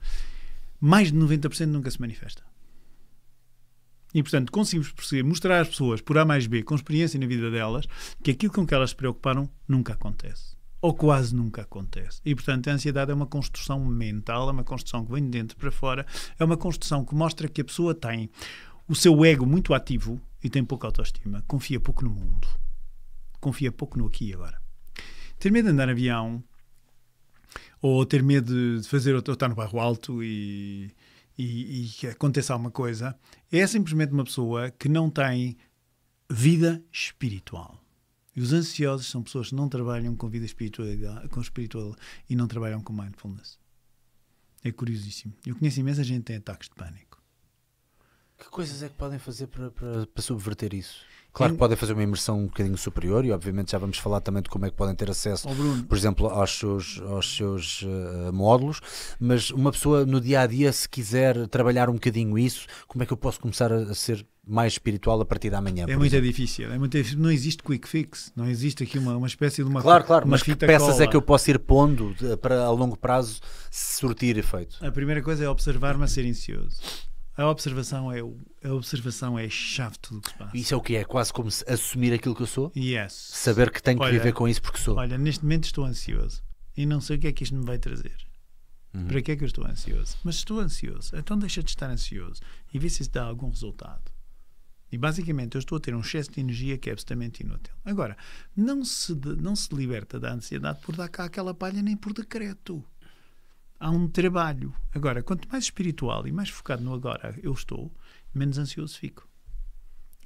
mais de 90% nunca se manifesta. E, portanto, conseguimos perceber, mostrar às pessoas, por A mais B, com experiência na vida delas, que aquilo com que elas se preocuparam nunca acontece. Ou quase nunca acontece. E, portanto, a ansiedade é uma construção mental, é uma construção que vem de dentro para fora, é uma construção que mostra que a pessoa tem o seu ego muito ativo e tem pouca autoestima. Confia pouco no mundo. Confia pouco no aqui e agora. Ter medo de andar em avião ou ter medo de fazer, ou estar no barro alto e, e, e que aconteça alguma coisa, é simplesmente uma pessoa que não tem vida espiritual. E os ansiosos são pessoas que não trabalham com vida espiritual, com espiritual e não trabalham com mindfulness. É curiosíssimo. Eu conheço imensa gente que tem ataques de pânico. Que coisas é que podem fazer para, para, para subverter isso? Claro que podem fazer uma imersão um bocadinho superior e, obviamente, já vamos falar também de como é que podem ter acesso, oh, por exemplo, aos seus, aos seus uh, módulos. Mas uma pessoa no dia a dia, se quiser trabalhar um bocadinho isso, como é que eu posso começar a, a ser mais espiritual a partir da manhã. É muito exemplo. difícil, é muito difícil. Não existe quick fix, não existe aqui uma, uma espécie de uma Claro, claro, uma mas que peças cola. é que eu posso ir pondo de, para a longo prazo surtir efeito? A primeira coisa é observar-me a ser ansioso. A observação é, a observação é a chave de tudo que se passa. Isso é o que é? Quase como assumir aquilo que eu sou? Yes. Saber que tenho que viver com isso porque sou. Olha, neste momento estou ansioso e não sei o que é que isto me vai trazer. Uhum. Para que é que eu estou ansioso? Mas estou ansioso, então deixa de estar ansioso e vê se isso dá algum resultado. E basicamente eu estou a ter um excesso de energia que é absolutamente inútil. Agora, não se, de, não se liberta da ansiedade por dar cá aquela palha nem por decreto há um trabalho. Agora, quanto mais espiritual e mais focado no agora eu estou, menos ansioso fico.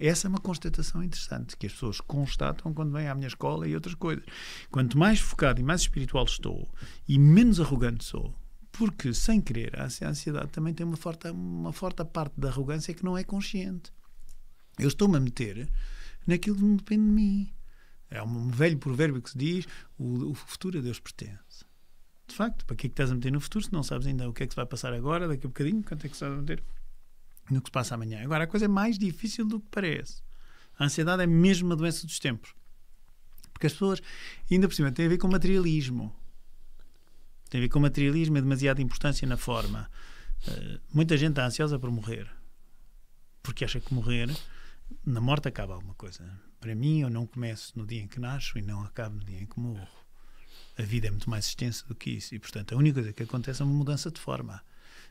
Essa é uma constatação interessante que as pessoas constatam quando vêm à minha escola e outras coisas. Quanto mais focado e mais espiritual estou e menos arrogante sou, porque sem querer a ansiedade também tem uma forte, uma forte parte da arrogância que não é consciente. Eu estou-me a meter naquilo que depende de mim. É um velho provérbio que se diz: o, o futuro a Deus pertence de facto, para que é que estás a meter no futuro se não sabes ainda o que é que se vai passar agora, daqui a bocadinho, quanto é que estás a meter no que se passa amanhã. Agora, a coisa é mais difícil do que parece. A ansiedade é mesmo a doença dos tempos. Porque as pessoas, ainda por cima, tem a ver com materialismo. Tem a ver com materialismo e é demasiada importância na forma. Uh, muita gente está ansiosa por morrer. Porque acha que morrer, na morte acaba alguma coisa. Para mim, eu não começo no dia em que nasço e não acabo no dia em que morro. A vida é muito mais extensa do que isso. E, portanto, a única coisa que acontece é uma mudança de forma.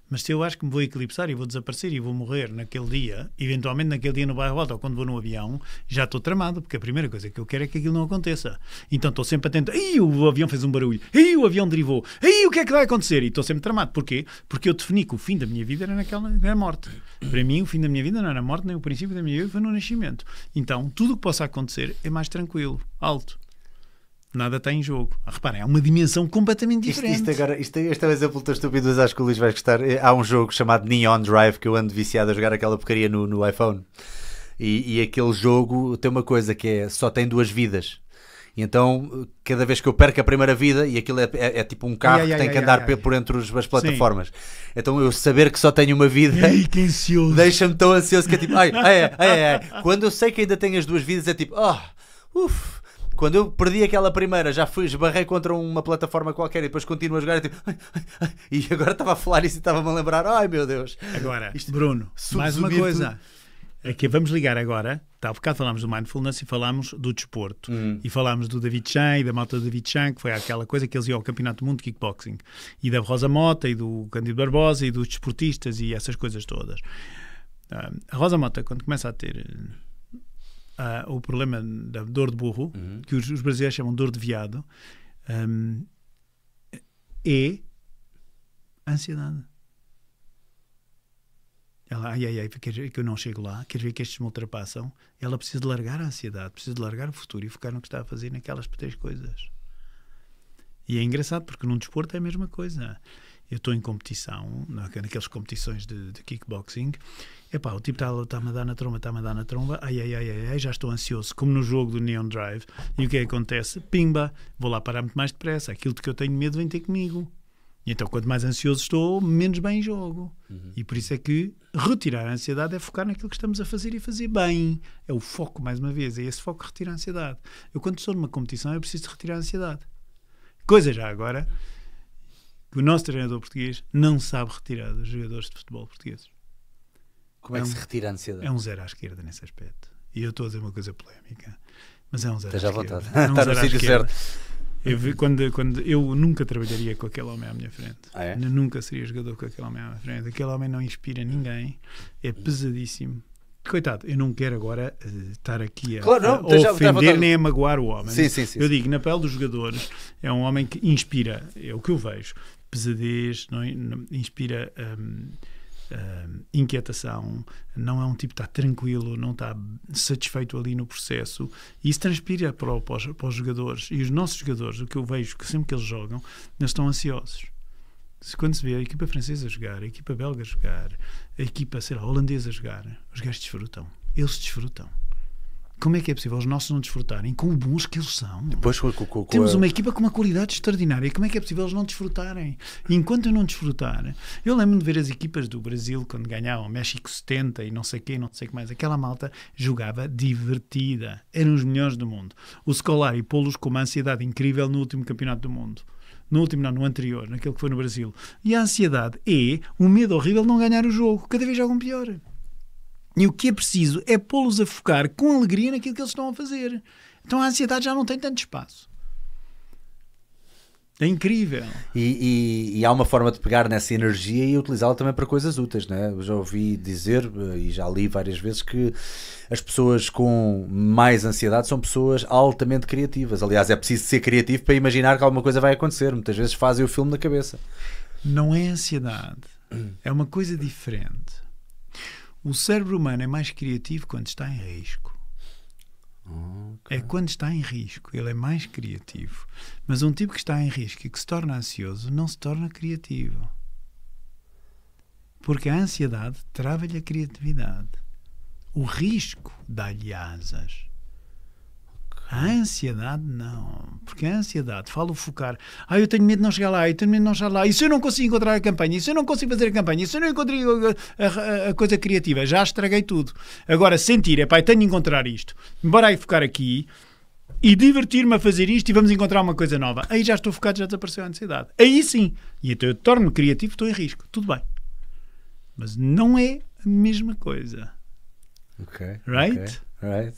Mas se eu acho que me vou eclipsar e vou desaparecer e vou morrer naquele dia, eventualmente naquele dia no bairro alto ou quando vou no avião, já estou tramado, porque a primeira coisa que eu quero é que aquilo não aconteça. Então estou sempre atento. Aí o avião fez um barulho. Aí o avião derivou. Aí o que é que vai acontecer? E estou sempre tramado. Porquê? Porque eu defini que o fim da minha vida era naquela era morte. Para mim, o fim da minha vida não era a morte, nem o princípio da minha vida foi no nascimento. Então, tudo o que possa acontecer é mais tranquilo, alto nada está em jogo. Ah, Reparem, é uma dimensão completamente diferente. Isto, isto agora, isto, este é um exemplo tão acho que o Luís vai gostar. É, há um jogo chamado Neon Drive que eu ando viciado a jogar aquela porcaria no, no iPhone. E, e aquele jogo tem uma coisa que é só tem duas vidas. E então, cada vez que eu perco a primeira vida, e aquilo é, é, é tipo um carro ai, que tem ai, que andar por entre os, as plataformas. Sim. Então, eu saber que só tenho uma vida deixa-me tão ansioso que é tipo, ai, ai, ai, ai. Quando eu sei que ainda tenho as duas vidas, é tipo, oh, uff quando eu perdi aquela primeira, já fui, esbarrei contra uma plataforma qualquer e depois continuo a jogar e tipo. e agora estava a falar isso e estava-me a lembrar. Ai meu Deus. Agora, Isto, Bruno, mais uma coisa. É que vamos ligar agora. está há bocado falámos do mindfulness e falámos do desporto. Hum. E falámos do David Chan e da moto do David Chan, que foi aquela coisa que eles iam ao Campeonato do Mundo de Kickboxing. E da Rosa Mota e do Candido Barbosa e dos desportistas e essas coisas todas. Ah, a Rosa Mota, quando começa a ter uh, o problema da dor de burro, uhum. que os, os, brasileiros chamam dor de viado, um, é ansiedade. Ela, ai, ai, ai, quer ver que eu não chego lá, quer ver que estes me ultrapassam. Ela precisa de largar a ansiedade, precisa de largar o futuro e focar no que está a fazer naquelas três coisas. E é engraçado porque num desporto é a mesma coisa. Eu estou em competição, naquelas competições de, de kickboxing, epá, o tipo está-me tá a dar na tromba, está-me a dar na tromba, ai, ai, ai, ai, já estou ansioso, como no jogo do Neon Drive. E o é que acontece? Pimba, vou lá parar muito mais depressa, aquilo de que eu tenho medo vem ter comigo. E então, quanto mais ansioso estou, menos bem jogo. Uhum. E por isso é que retirar a ansiedade é focar naquilo que estamos a fazer e fazer bem. É o foco, mais uma vez, é esse foco que retira a ansiedade. Eu, quando estou numa competição, eu preciso retirar a ansiedade. Coisa já agora que o nosso treinador português não sabe retirar dos jogadores de futebol portugueses. Como é, é que um, se retira a ansiedade? É um zero à esquerda nesse aspecto. E eu estou a dizer uma coisa polémica, mas é um zero Esteja à esquerda. vontade. É um Está no sítio certo. Eu, vi, quando, quando, eu nunca trabalharia com aquele homem à minha frente. Ah, é? Nunca seria jogador com aquele homem à minha frente. Aquele homem não inspira ninguém, é pesadíssimo. Coitado, eu não quero agora uh, estar aqui a, claro, não, a ofender nem a magoar o homem. Sim, sim, sim, eu digo, na pele dos jogadores, é um homem que inspira, é o que eu vejo, pesadez, não, é? não inspira. Um, uh, inquietação, não é um tipo que está tranquilo, não está satisfeito ali no processo. E isso transpira para, para, os, para os jogadores. E os nossos jogadores, o que eu vejo, que sempre que eles jogam, eles estão ansiosos quando se vê a equipa francesa jogar, a equipa belga jogar, a equipa, sei lá, holandesa jogar, os gajos desfrutam. Eles desfrutam. Como é que é possível os nossos não desfrutarem com o bons que eles são? Depois, com, com, com Temos uma equipa com uma qualidade extraordinária. Como é que é possível eles não desfrutarem? E enquanto eu não desfrutar, eu lembro-me de ver as equipas do Brasil quando ganhavam México 70 e não sei quem, não sei o que mais. Aquela malta jogava divertida. Eram os melhores do mundo. O Scolari pô-los com uma ansiedade incrível no último campeonato do mundo no último, não, no anterior, naquele que foi no Brasil. E a ansiedade é o um medo horrível de não ganhar o jogo. Cada vez jogam pior. E o que é preciso é pô-los a focar com alegria naquilo que eles estão a fazer. Então a ansiedade já não tem tanto espaço. É incrível. E, e, e, há uma forma de pegar nessa energia e utilizá-la também para coisas úteis, né? Eu já ouvi dizer eh, e já li várias vezes que as pessoas com mais ansiedade são pessoas altamente criativas. Aliás, é preciso ser criativo para imaginar que alguma coisa vai acontecer. Muitas vezes fazem o filme na cabeça. Não é ansiedade. É uma coisa diferente. O cérebro humano é mais criativo quando está em risco. Okay. É quando está em risco, ele é mais criativo. Mas um tipo que está em risco e que se torna ansioso não se torna criativo. Porque a ansiedade trava-lhe a criatividade. O risco dá-lhe asas. A ansiedade, não. Porque a ansiedade, falo focar. Ah, eu tenho medo de não chegar lá, eu tenho medo de não chegar lá. E se eu não consigo encontrar a campanha? E se eu não consigo fazer a campanha? E se eu não encontrei a, a, a coisa criativa? Já estraguei tudo. Agora, sentir, é pá, tenho de encontrar isto. Bora aí focar aqui e divertir-me a fazer isto e vamos encontrar uma coisa nova. Aí já estou focado, já desapareceu a ansiedade. Aí sim. E então eu torno-me criativo, estou em risco. Tudo bem. Mas não é a mesma coisa. Ok. Right? Okay. Right.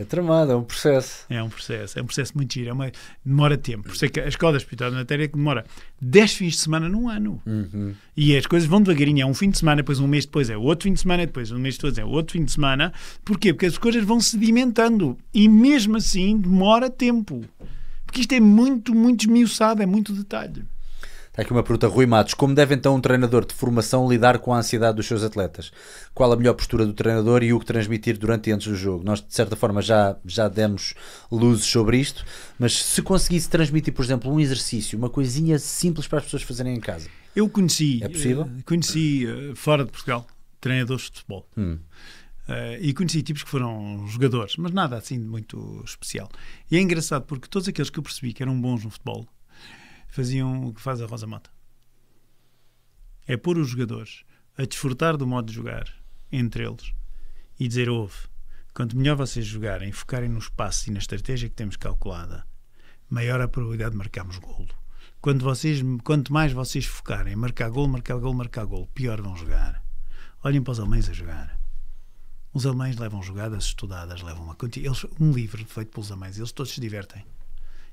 É tramado, é um processo. É um processo, é um processo muito giro, é uma, demora tempo. Por isso é que a Escola da Espiritualidade de Matéria é demora 10 fins de semana num ano. Uhum. E as coisas vão devagarinho, é um fim de semana, depois um mês depois é outro fim de semana, depois um mês depois é outro fim de semana. Porquê? Porque as coisas vão sedimentando e mesmo assim demora tempo. Porque isto é muito, muito esmiuçado, é muito detalhe. Aqui é uma pergunta, é Rui Matos. Como deve então um treinador de formação lidar com a ansiedade dos seus atletas? Qual a melhor postura do treinador e o que transmitir durante e antes do jogo? Nós, de certa forma, já, já demos luzes sobre isto, mas se conseguisse transmitir, por exemplo, um exercício, uma coisinha simples para as pessoas fazerem em casa. Eu conheci, é possível? Eh, conheci eh, fora de Portugal treinadores de futebol. Hum. Uh, e conheci tipos que foram jogadores, mas nada assim de muito especial. E é engraçado porque todos aqueles que eu percebi que eram bons no futebol faziam o que faz a Rosa Mota. É pôr os jogadores a desfrutar do modo de jogar entre eles e dizer: ouve, quanto melhor vocês jogarem, focarem no espaço e na estratégia que temos calculada, maior a probabilidade de marcarmos golo. Quanto, vocês, quanto mais vocês focarem, marcar gol, marcar gol, marcar gol, pior vão jogar. Olhem para os alemães a jogar. Os alemães levam jogadas estudadas, levam uma quantia. Eles, um livro feito pelos alemães, eles todos se divertem.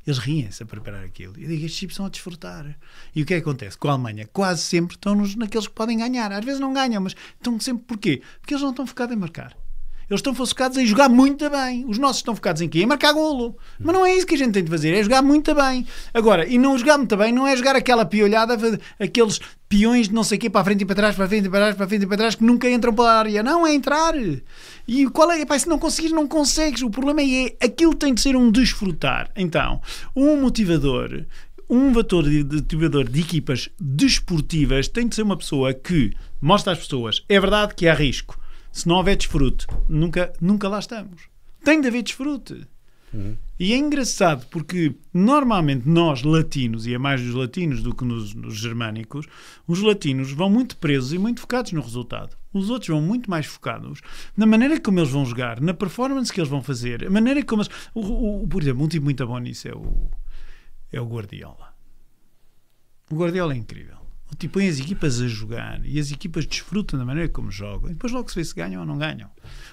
Eles riem-se a preparar aquilo. Eu digo, estes tipos são a desfrutar. E o que é que acontece? Com a Alemanha, quase sempre estão naqueles que podem ganhar. Às vezes não ganham, mas estão sempre. Porquê? Porque eles não estão focados em marcar. Eles estão focados em jogar muito bem. Os nossos estão focados em quê? Em marcar golo. Mas não é isso que a gente tem de fazer, é jogar muito bem. Agora, e não jogar muito bem não é jogar aquela piolhada, aqueles peões de não sei o quê para a frente e para trás, para a frente e para trás, para a frente e para trás, que nunca entram para a área. Não, é entrar. E qual é? se não conseguires, não consegues. O problema é, é aquilo tem de ser um desfrutar. Então, um motivador, um vator de, motivador de equipas desportivas tem de ser uma pessoa que mostra às pessoas, é verdade que há risco se não houver desfrute, nunca, nunca lá estamos. Tem de haver desfrute. Uhum. E é engraçado porque normalmente nós latinos, e é mais dos latinos do que nos, nos, germânicos, os latinos vão muito presos e muito focados no resultado. Os outros vão muito mais focados na maneira como eles vão jogar, na performance que eles vão fazer, a maneira como eles. O, o, o por exemplo, um tipo muito bom nisso é o, é o Guardiola. O Guardiola é incrível. Tipo põe as equipas a jogar e as equipas desfrutam da maneira como jogam e depois logo se vê se ganham ou não ganham.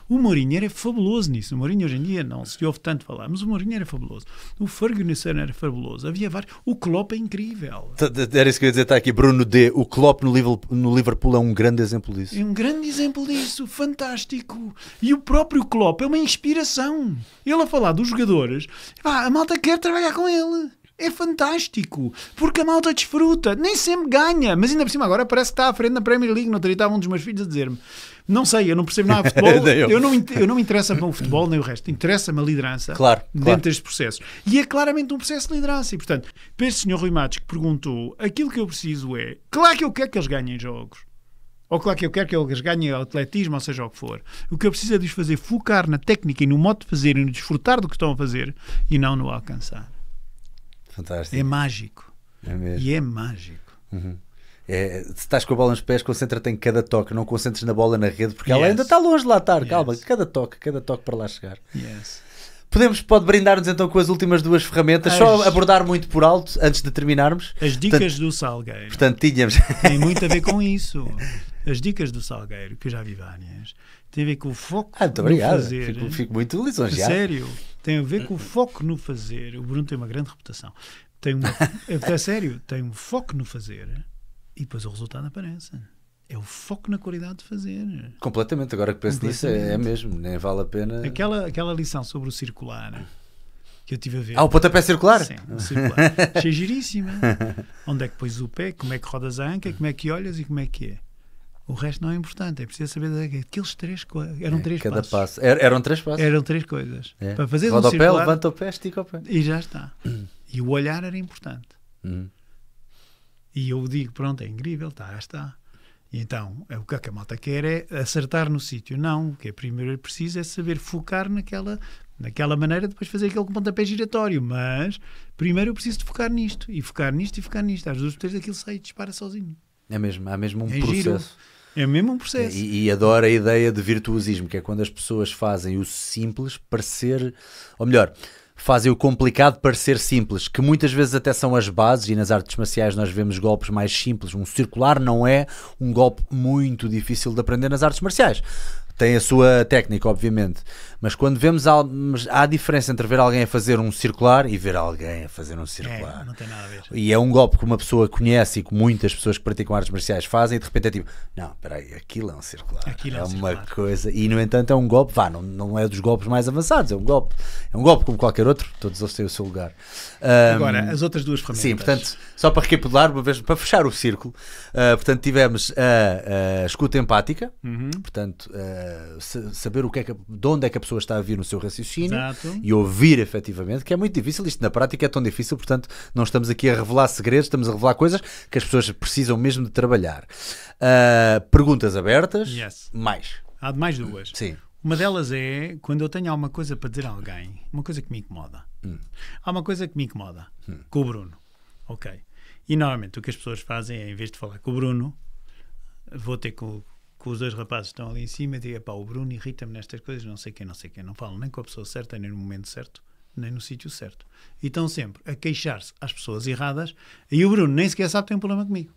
O Mourinho era fabuloso nisso. O Mourinho hoje em dia não se ouve tanto falar, mas o Mourinho era fabuloso. O Ferguson era fabuloso. Havia vários. O Klopp é incrível. Era isso que eu ia dizer, está aqui Bruno D. O Klopp no Liverpool é um grande exemplo disso. É um grande exemplo disso. Fantástico. E o próprio Klopp é uma inspiração. Ele a falar dos jogadores, ah, a malta quer trabalhar com ele é fantástico, porque a malta desfruta, nem sempre ganha, mas ainda por cima agora parece que está à frente na Premier League, não teria estava um dos meus filhos a dizer-me, não sei, eu não percebo nada de futebol, eu. não, eu não me interessa pelo futebol nem o resto, interessa-me a liderança claro, dentro claro. deste processo. E é claramente um processo de liderança. E, portanto, para este senhor Rui Matos que perguntou, aquilo que eu preciso é, claro que eu quero que eles ganhem jogos, ou claro que eu quero que eles ganhem atletismo, ou seja o que for. O que eu preciso é de fazer focar na técnica e no modo de fazer e no desfrutar do que estão a fazer e não no alcançar. Fantástico. É mágico. É mesmo. E é mágico. Uhum. É, se estás com a bola nos pés, concentra-te em cada toque, não concentres na bola na rede, porque yes. ela ainda está longe de lá estar. Yes. Calma, cada toque, cada toque para lá chegar. Yes. Podemos, pode brindar-nos então com as últimas duas ferramentas, as... só abordar muito por alto antes de terminarmos. As dicas portanto, do Salgueiro. Portanto, tínhamos. Tem muito a ver com isso. As dicas do Salgueiro, que eu já vi várias, tem a ver com o foco ah, muito obrigado. Fazer, fico, fico, muito lisonjeado. Sério tem a ver com o foco no fazer. O Bruno tem uma grande reputação. Tem uma, é, é sério, tem um foco no fazer e depois o resultado aparece. É o foco na qualidade de fazer. Completamente, agora que penso nisso, é, mesmo, nem né? vale a pena. Aquela, aquela lição sobre o circular que eu tive a ver. Ah, o pontapé circular? Sim, o circular. Achei Onde é que pões o pé, como é que rodas a anca, como é que olhas e como é que é. O resto não é importante, é preciso saber aqueles três eram é, três cada passos. passo eram três passos. Eram três coisas. É. Para fazer Roda um o circular, pé, levanta o pé, estica o pé. E já está. Hum. E o olhar era importante. Hum. E eu digo, pronto, é incrível, está, está. E então, é o que a malta quer é acertar no sítio. Não, o que é primeiro é preciso é saber focar naquela naquela maneira, depois fazer aquele pontapé giratório. Mas primeiro eu preciso de focar nisto, e focar nisto, e focar nisto. Às duas, vezes aquilo sai e dispara sozinho. É mesmo, há mesmo um é processo. Giro. É mesmo um processo. E, e, adoro a ideia de virtuosismo, que é quando as pessoas fazem o simples parecer, ou melhor, fazem o complicado parecer simples, que muitas vezes até são as bases, e nas artes marciais nós vemos golpes mais simples. Um circular não é um golpe muito difícil de aprender nas artes marciais. Tem a sua técnica, obviamente. Mas quando vemos. Al... Há a diferença entre ver alguém a fazer um circular e ver alguém a fazer um circular. É, não tem nada a ver. E é um golpe que uma pessoa conhece e que muitas pessoas que praticam artes marciais fazem e de repente é tipo: não, espera aí, aquilo é um circular. Aquilo é, é um uma circular. coisa. E no entanto é um golpe, vá, não, não é dos golpes mais avançados, é um golpe. É um golpe como qualquer outro, todos eles têm o seu lugar. Um, Agora, as outras duas ferramentas. Sim, portanto, só para recapitular, uma vez, para fechar o círculo, uh, portanto, tivemos a, a escuta empática, uhum. portanto, uh, saber o que é que, de onde é que a pessoa pessoa está a vir no seu raciocínio Exato. e ouvir efetivamente, que é muito difícil. Isto na prática é tão difícil, portanto, não estamos aqui a revelar segredos, estamos a revelar coisas que as pessoas precisam mesmo de trabalhar. Uh, perguntas abertas. Yes. Mais. Há mais duas. Sim. Uma delas é quando eu tenho alguma coisa para dizer a alguém, uma coisa que me incomoda. Hum. Há uma coisa que me incomoda hum. com o Bruno. Ok. E normalmente o que as pessoas fazem é, em vez de falar com o Bruno, vou ter com, que os dois rapazes estão ali em cima e diga, pá, o Bruno irrita-me nestas coisas, não sei quem, não sei quem. Não falam nem com a pessoa certa, nem no momento certo, nem no sítio certo. E estão sempre a queixar-se às pessoas erradas e o Bruno nem sequer sabe que tem um problema comigo.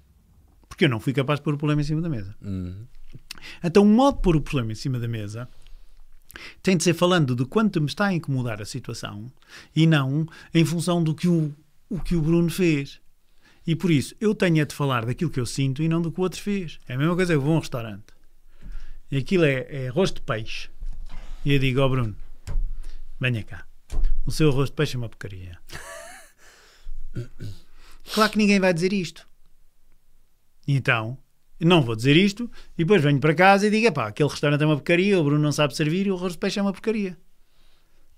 Porque eu não fui capaz de pôr o problema em cima da mesa. Uhum. Então, o modo de pôr o problema em cima da mesa tem de ser falando de quanto me está a incomodar a situação e não em função do que o, o, que o Bruno fez. E por isso, eu tenho a de falar daquilo que eu sinto e não do que o outro fez. É a mesma coisa que eu vou a um restaurante. E aquilo é, é arroz de peixe. E eu digo, ao oh Bruno, venha cá. O seu arroz de peixe é uma porcaria. claro que ninguém vai dizer isto. Então, não vou dizer isto, e depois venho para casa e digo, pá, aquele restaurante é uma porcaria, o Bruno não sabe servir e o arroz de peixe é uma porcaria.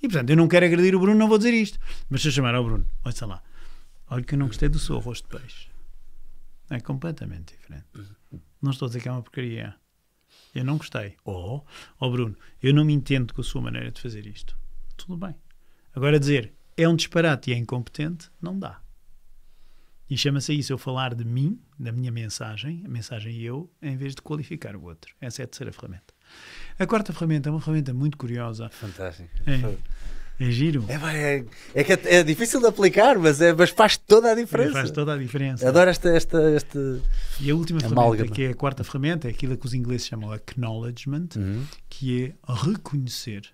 E portanto, eu não quero agredir o Bruno, não vou dizer isto. Mas se eu chamar ao Bruno, olha lá, olha que eu não gostei do seu arroz de peixe. É completamente diferente. Uhum. Não estou a dizer que é uma porcaria eu não gostei. Ou, oh, oh Bruno, eu não me entendo com a sua maneira de fazer isto. Tudo bem. Agora dizer é um disparate e é incompetente, não dá. E chama-se isso eu falar de mim, da minha mensagem, a mensagem eu, em vez de qualificar o outro. Essa é a terceira ferramenta. A quarta ferramenta é uma ferramenta muito curiosa. Fantástico. É. É giro. É, é, é, que é, é, difícil de aplicar, mas, é, mas faz toda a diferença. faz toda a diferença. Adoro esta. esta, esta e a última amálgama. ferramenta, que é a quarta ferramenta, é aquilo que os ingleses chamam acknowledgement, uhum. que é reconhecer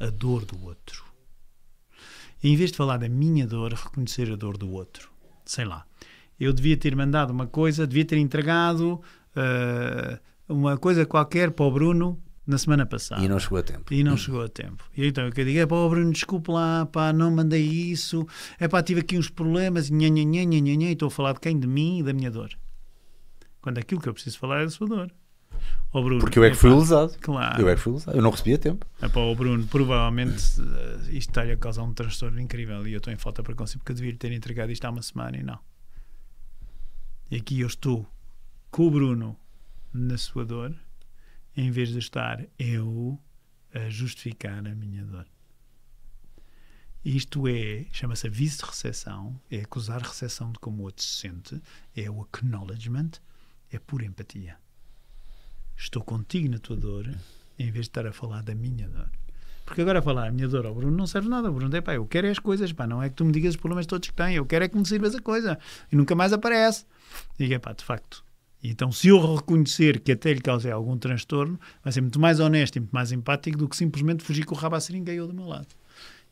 a dor do outro. E em vez de falar da minha dor, reconhecer a dor do outro. Sei lá. Eu devia ter mandado uma coisa, devia ter entregado uh, uma coisa qualquer para o Bruno na semana passada. E não chegou a tempo. E não hum. chegou a tempo. E então o que eu digo é pá, Bruno, desculpe lá, pá, não mandei isso, é pá, tive aqui uns problemas, nha, nha, nha, nha, nha, nha, e estou a falar de quem? De mim e da minha dor. Quando aquilo que eu preciso falar é da sua dor. Oh, Bruno, Porque eu é que é fui usado Claro. Eu é que fui usado Eu não recebi a tempo. É pá, o oh, Bruno, provavelmente eh, isto está-lhe a causar um transtorno incrível e eu estou em falta para consigo porque eu devia ter entregado isto há uma semana e não. E aqui eu estou com o Bruno na sua dor em vez de estar eu a justificar a minha dor. Isto é, chama-se aviso de recessão, é acusar a recessão de como o outro se sente, é o acknowledgement, é pura empatia. Estou contigo na tua dor, em vez de estar a falar da minha dor. Porque agora falar a minha dor ao Bruno não serve nada. Bruno é pá, eu quero é as coisas, pá, não é que tu me digas os problemas todos que têm, eu quero é que me sirvas a coisa. E nunca mais aparece. Diga, pá, de facto, então, se eu reconhecer que até lhe causei algum transtorno, vai ser muito mais honesto e muito mais empático do que simplesmente fugir com o rabo à ou do meu lado.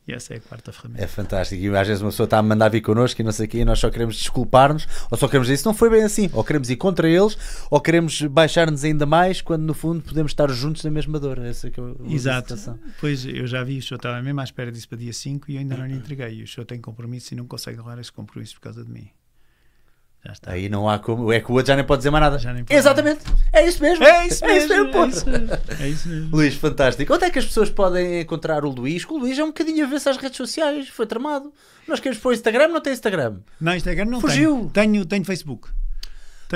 E essa é a quarta ferramenta. É fantástico. E às vezes uma pessoa está a mandar vir connosco e não sei o quê, e nós só queremos desculpar-nos, ou só queremos dizer isso não foi bem assim, ou queremos ir contra eles, ou queremos baixar-nos ainda mais, quando no fundo podemos estar juntos na mesma dor. Essa é que eu, Exato. Pois eu já vi, o senhor estava mesmo à espera disso para dia 5 e eu ainda não lhe entreguei. E o senhor tem compromisso e não consegue honrar esse compromisso por causa de mim. Aí não há como. É que o outro já nem pode dizer mais nada. Exatamente. É isso mesmo. É, é isso mesmo. É isso mesmo, é isso mesmo. É isso mesmo. Luís, fantástico. Onde é que as pessoas podem encontrar o Luís? O Luís é um bocadinho a ver-se às redes sociais. Foi tramado. Nós queremos pôr Instagram, não tem Instagram. Não, Instagram não Fugiu. Tenho, tenho, tenho Facebook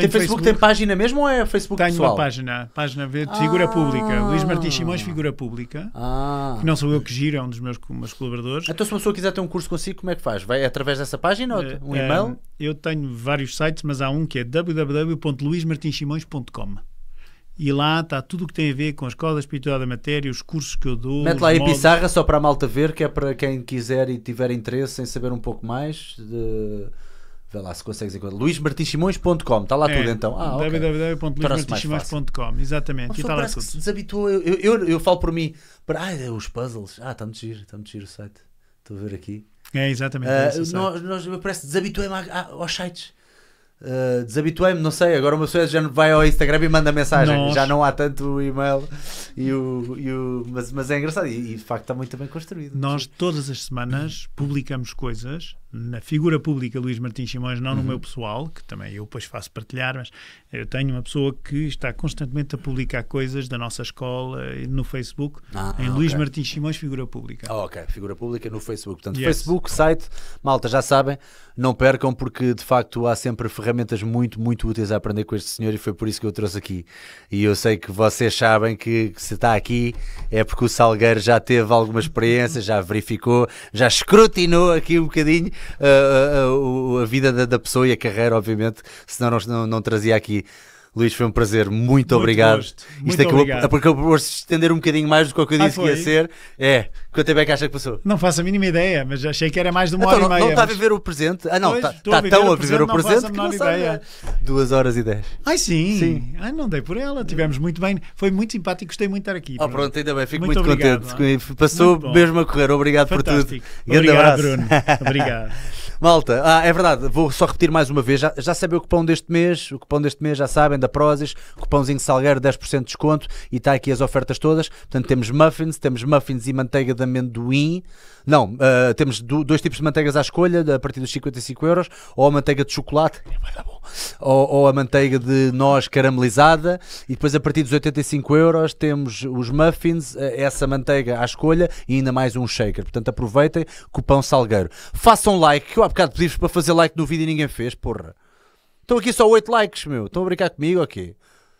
tem Facebook, Facebook, tem página mesmo ou é Facebook Tenho pessoal? uma página, página verde, ah. figura pública. Luís Martins Simões, figura pública. Ah. Que não sou eu que giro, é um dos meus, meus colaboradores. Então, se uma pessoa quiser ter um curso consigo, como é que faz? Vai através dessa página ou uh, um e-mail? Eh, eu tenho vários sites, mas há um que é www.luismartinsimões.com e lá está tudo o que tem a ver com a escola da espiritualidade da matéria, os cursos que eu dou. Mete lá aí modos. pissarra só para a malta ver, que é para quem quiser e tiver interesse em saber um pouco mais de lá se consegues encontrar. LuísMartinsSimões.com, está lá é, tudo então. Ah, www.luismartinsimões.com, exatamente. Aqui está lá tudo. Se desabituou, eu, eu, eu, eu, falo por mim, para ah, os puzzles, ah, está muito giro, está muito giro o site. Estou a ver aqui. É, exatamente. Uh, nós, nós, eu parece que desabituei-me aos sites. Uh, desabituei-me, não sei. Agora uma pessoa é já vai ao Instagram e manda mensagem. Já não há tanto e-mail. E o, e o, mas, mas é engraçado e, e de facto está muito bem construído. Nós todas as semanas publicamos coisas na figura pública Luís Martins Simões, não uhum. no meu pessoal, que também eu depois faço partilhar, mas eu tenho uma pessoa que está constantemente a publicar coisas da nossa escola no Facebook, ah, em okay. Luís Martins Simões, figura pública. Ah, ok, figura pública no Facebook. Portanto, yes. Facebook, site, malta, já sabem, não percam, porque de facto há sempre ferramentas muito, muito úteis a aprender com este senhor e foi por isso que eu trouxe aqui. E eu sei que vocês sabem que, que se está aqui é porque o Salgueiro já teve alguma experiência, já verificou, já escrutinou aqui um bocadinho a, eh, eh, eh, a vida da, da, pessoa e a carreira, obviamente, senão não, não, não trazia aqui. Luís, foi um prazer, muito, muito obrigado. Gosto. Muito acabou, é obrigado. acabou por se estender um bocadinho mais do que eu ah, disse ah, que ia ser. É, quanto tempo é que acha que passou? Não faço a mínima ideia, mas achei que era mais de uma então, hora não, e meia. Não está mas... a viver o presente? Ah, não, está tá, tá tão a viver o presente, presente que não sabe. Duas horas e dez. Ai, sim. sim. Ai, não dei por ela, tivemos muito bem, foi muito simpático, gostei muito de estar aqui. Oh, pronto, ainda bem, fico muito, muito obrigado, contente. Não? É? Passou mesmo a correr, obrigado Fantástico. por tudo. Grande obrigado, abraço. Bruno. Obrigado. Malta, ah, é verdade, vou só repetir mais uma vez, já, já sabem o cupom deste mês, o cupom deste mês já sabem, da Prozis, cupãozinho salgueiro 10% de desconto e está aqui as ofertas todas. Portanto, temos muffins, temos muffins e manteiga de amendoim. Não, uh, temos do, dois tipos de manteigas à escolha, a partir dos 55 euros, ou a manteiga de chocolate, ou, ou a manteiga de noz caramelizada, e depois a partir dos 85 euros temos os muffins, eh, essa manteiga à escolha e ainda mais um shaker. Portanto, aproveitem, cupão salgueiro. Façam like, que eu há bocado pedi para fazer like no vídeo e ninguém fez, porra. Estão aqui só 8 likes, meu. Estão a brincar comigo ok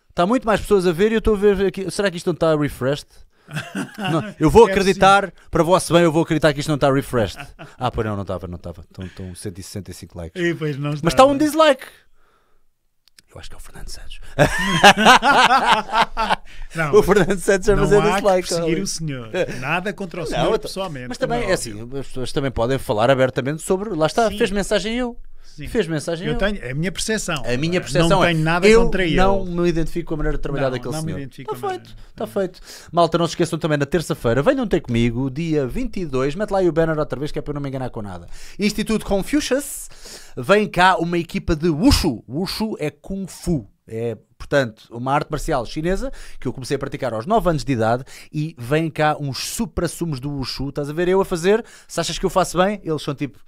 Está muito mais pessoas a ver e eu estou a ver aqui. Será que isto não está refreshed? Não, eu vou acreditar, para vosso bem, eu vou acreditar que isto não está refreshed. Ah, pois não, não estava, não estava. Estão, estão 165 likes. E, pois, Mas está um dislike. Eu acho que é o Fernando Santos. não, o Fernando Santos a fazer dislike. seguir o senhor. Nada contra o senhor não, pessoalmente. Mas também, é, é assim, as pessoas também podem falar abertamente sobre... Lá está, Sim. fez mensagem eu. Sim. Fez mensagem. Eu, eu tenho, é a minha percepção. A minha percepção. Não é, tenho nada eu contra ele. Não me identifico com a maneira de trabalhar não, daquele não senhor. Está feito, está feito. Malta, não se esqueçam também na terça-feira. Venham ter comigo, dia 22. Mete lá o banner outra vez, que é para eu não me enganar com nada. Instituto Confucius. Vem cá uma equipa de Wushu. Wushu é Kung Fu. É, portanto, uma arte marcial chinesa que eu comecei a praticar aos 9 anos de idade e vem cá uns supra-sumos do Wushu. Estás a ver eu a fazer? Se achas que eu faço bem, eles são tipo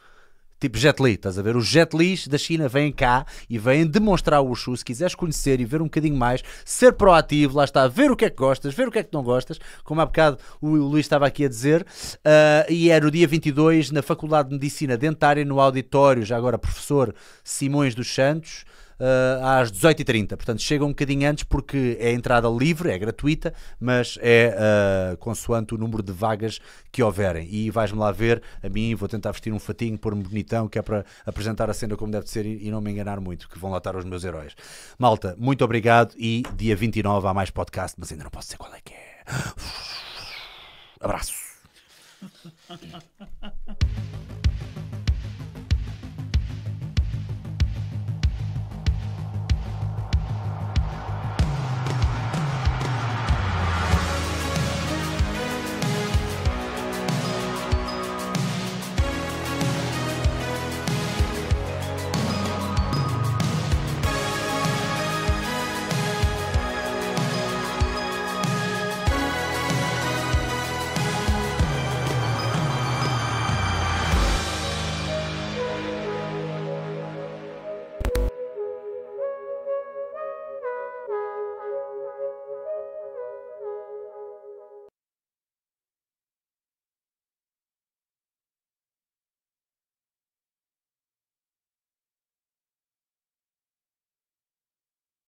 tipo Jet Li, estás a ver? Os Jet Lis da China vêm cá e vêm demonstrar o Wushu. Se quiseres conhecer e ver um bocadinho mais, ser proativo, lá está, ver o que é que gostas, ver o que é que não gostas, como há bocado o Luís estava aqui a dizer, uh, e é no dia 22 na Faculdade de Medicina Dentária, no auditório, já agora professor Simões dos Santos, uh, às 18h30. Portanto, chega um bocadinho antes porque é entrada livre, é gratuita, mas é uh, consoante o número de vagas que houverem. E vais-me lá ver, a mim, vou tentar vestir um fatinho, pôr-me bonitão, que é para apresentar a cena como deve ser e, e não me enganar muito, que vão lá estar os meus heróis. Malta, muito obrigado e dia 29 há mais podcast, mas ainda não posso dizer qual é que é. Abraço.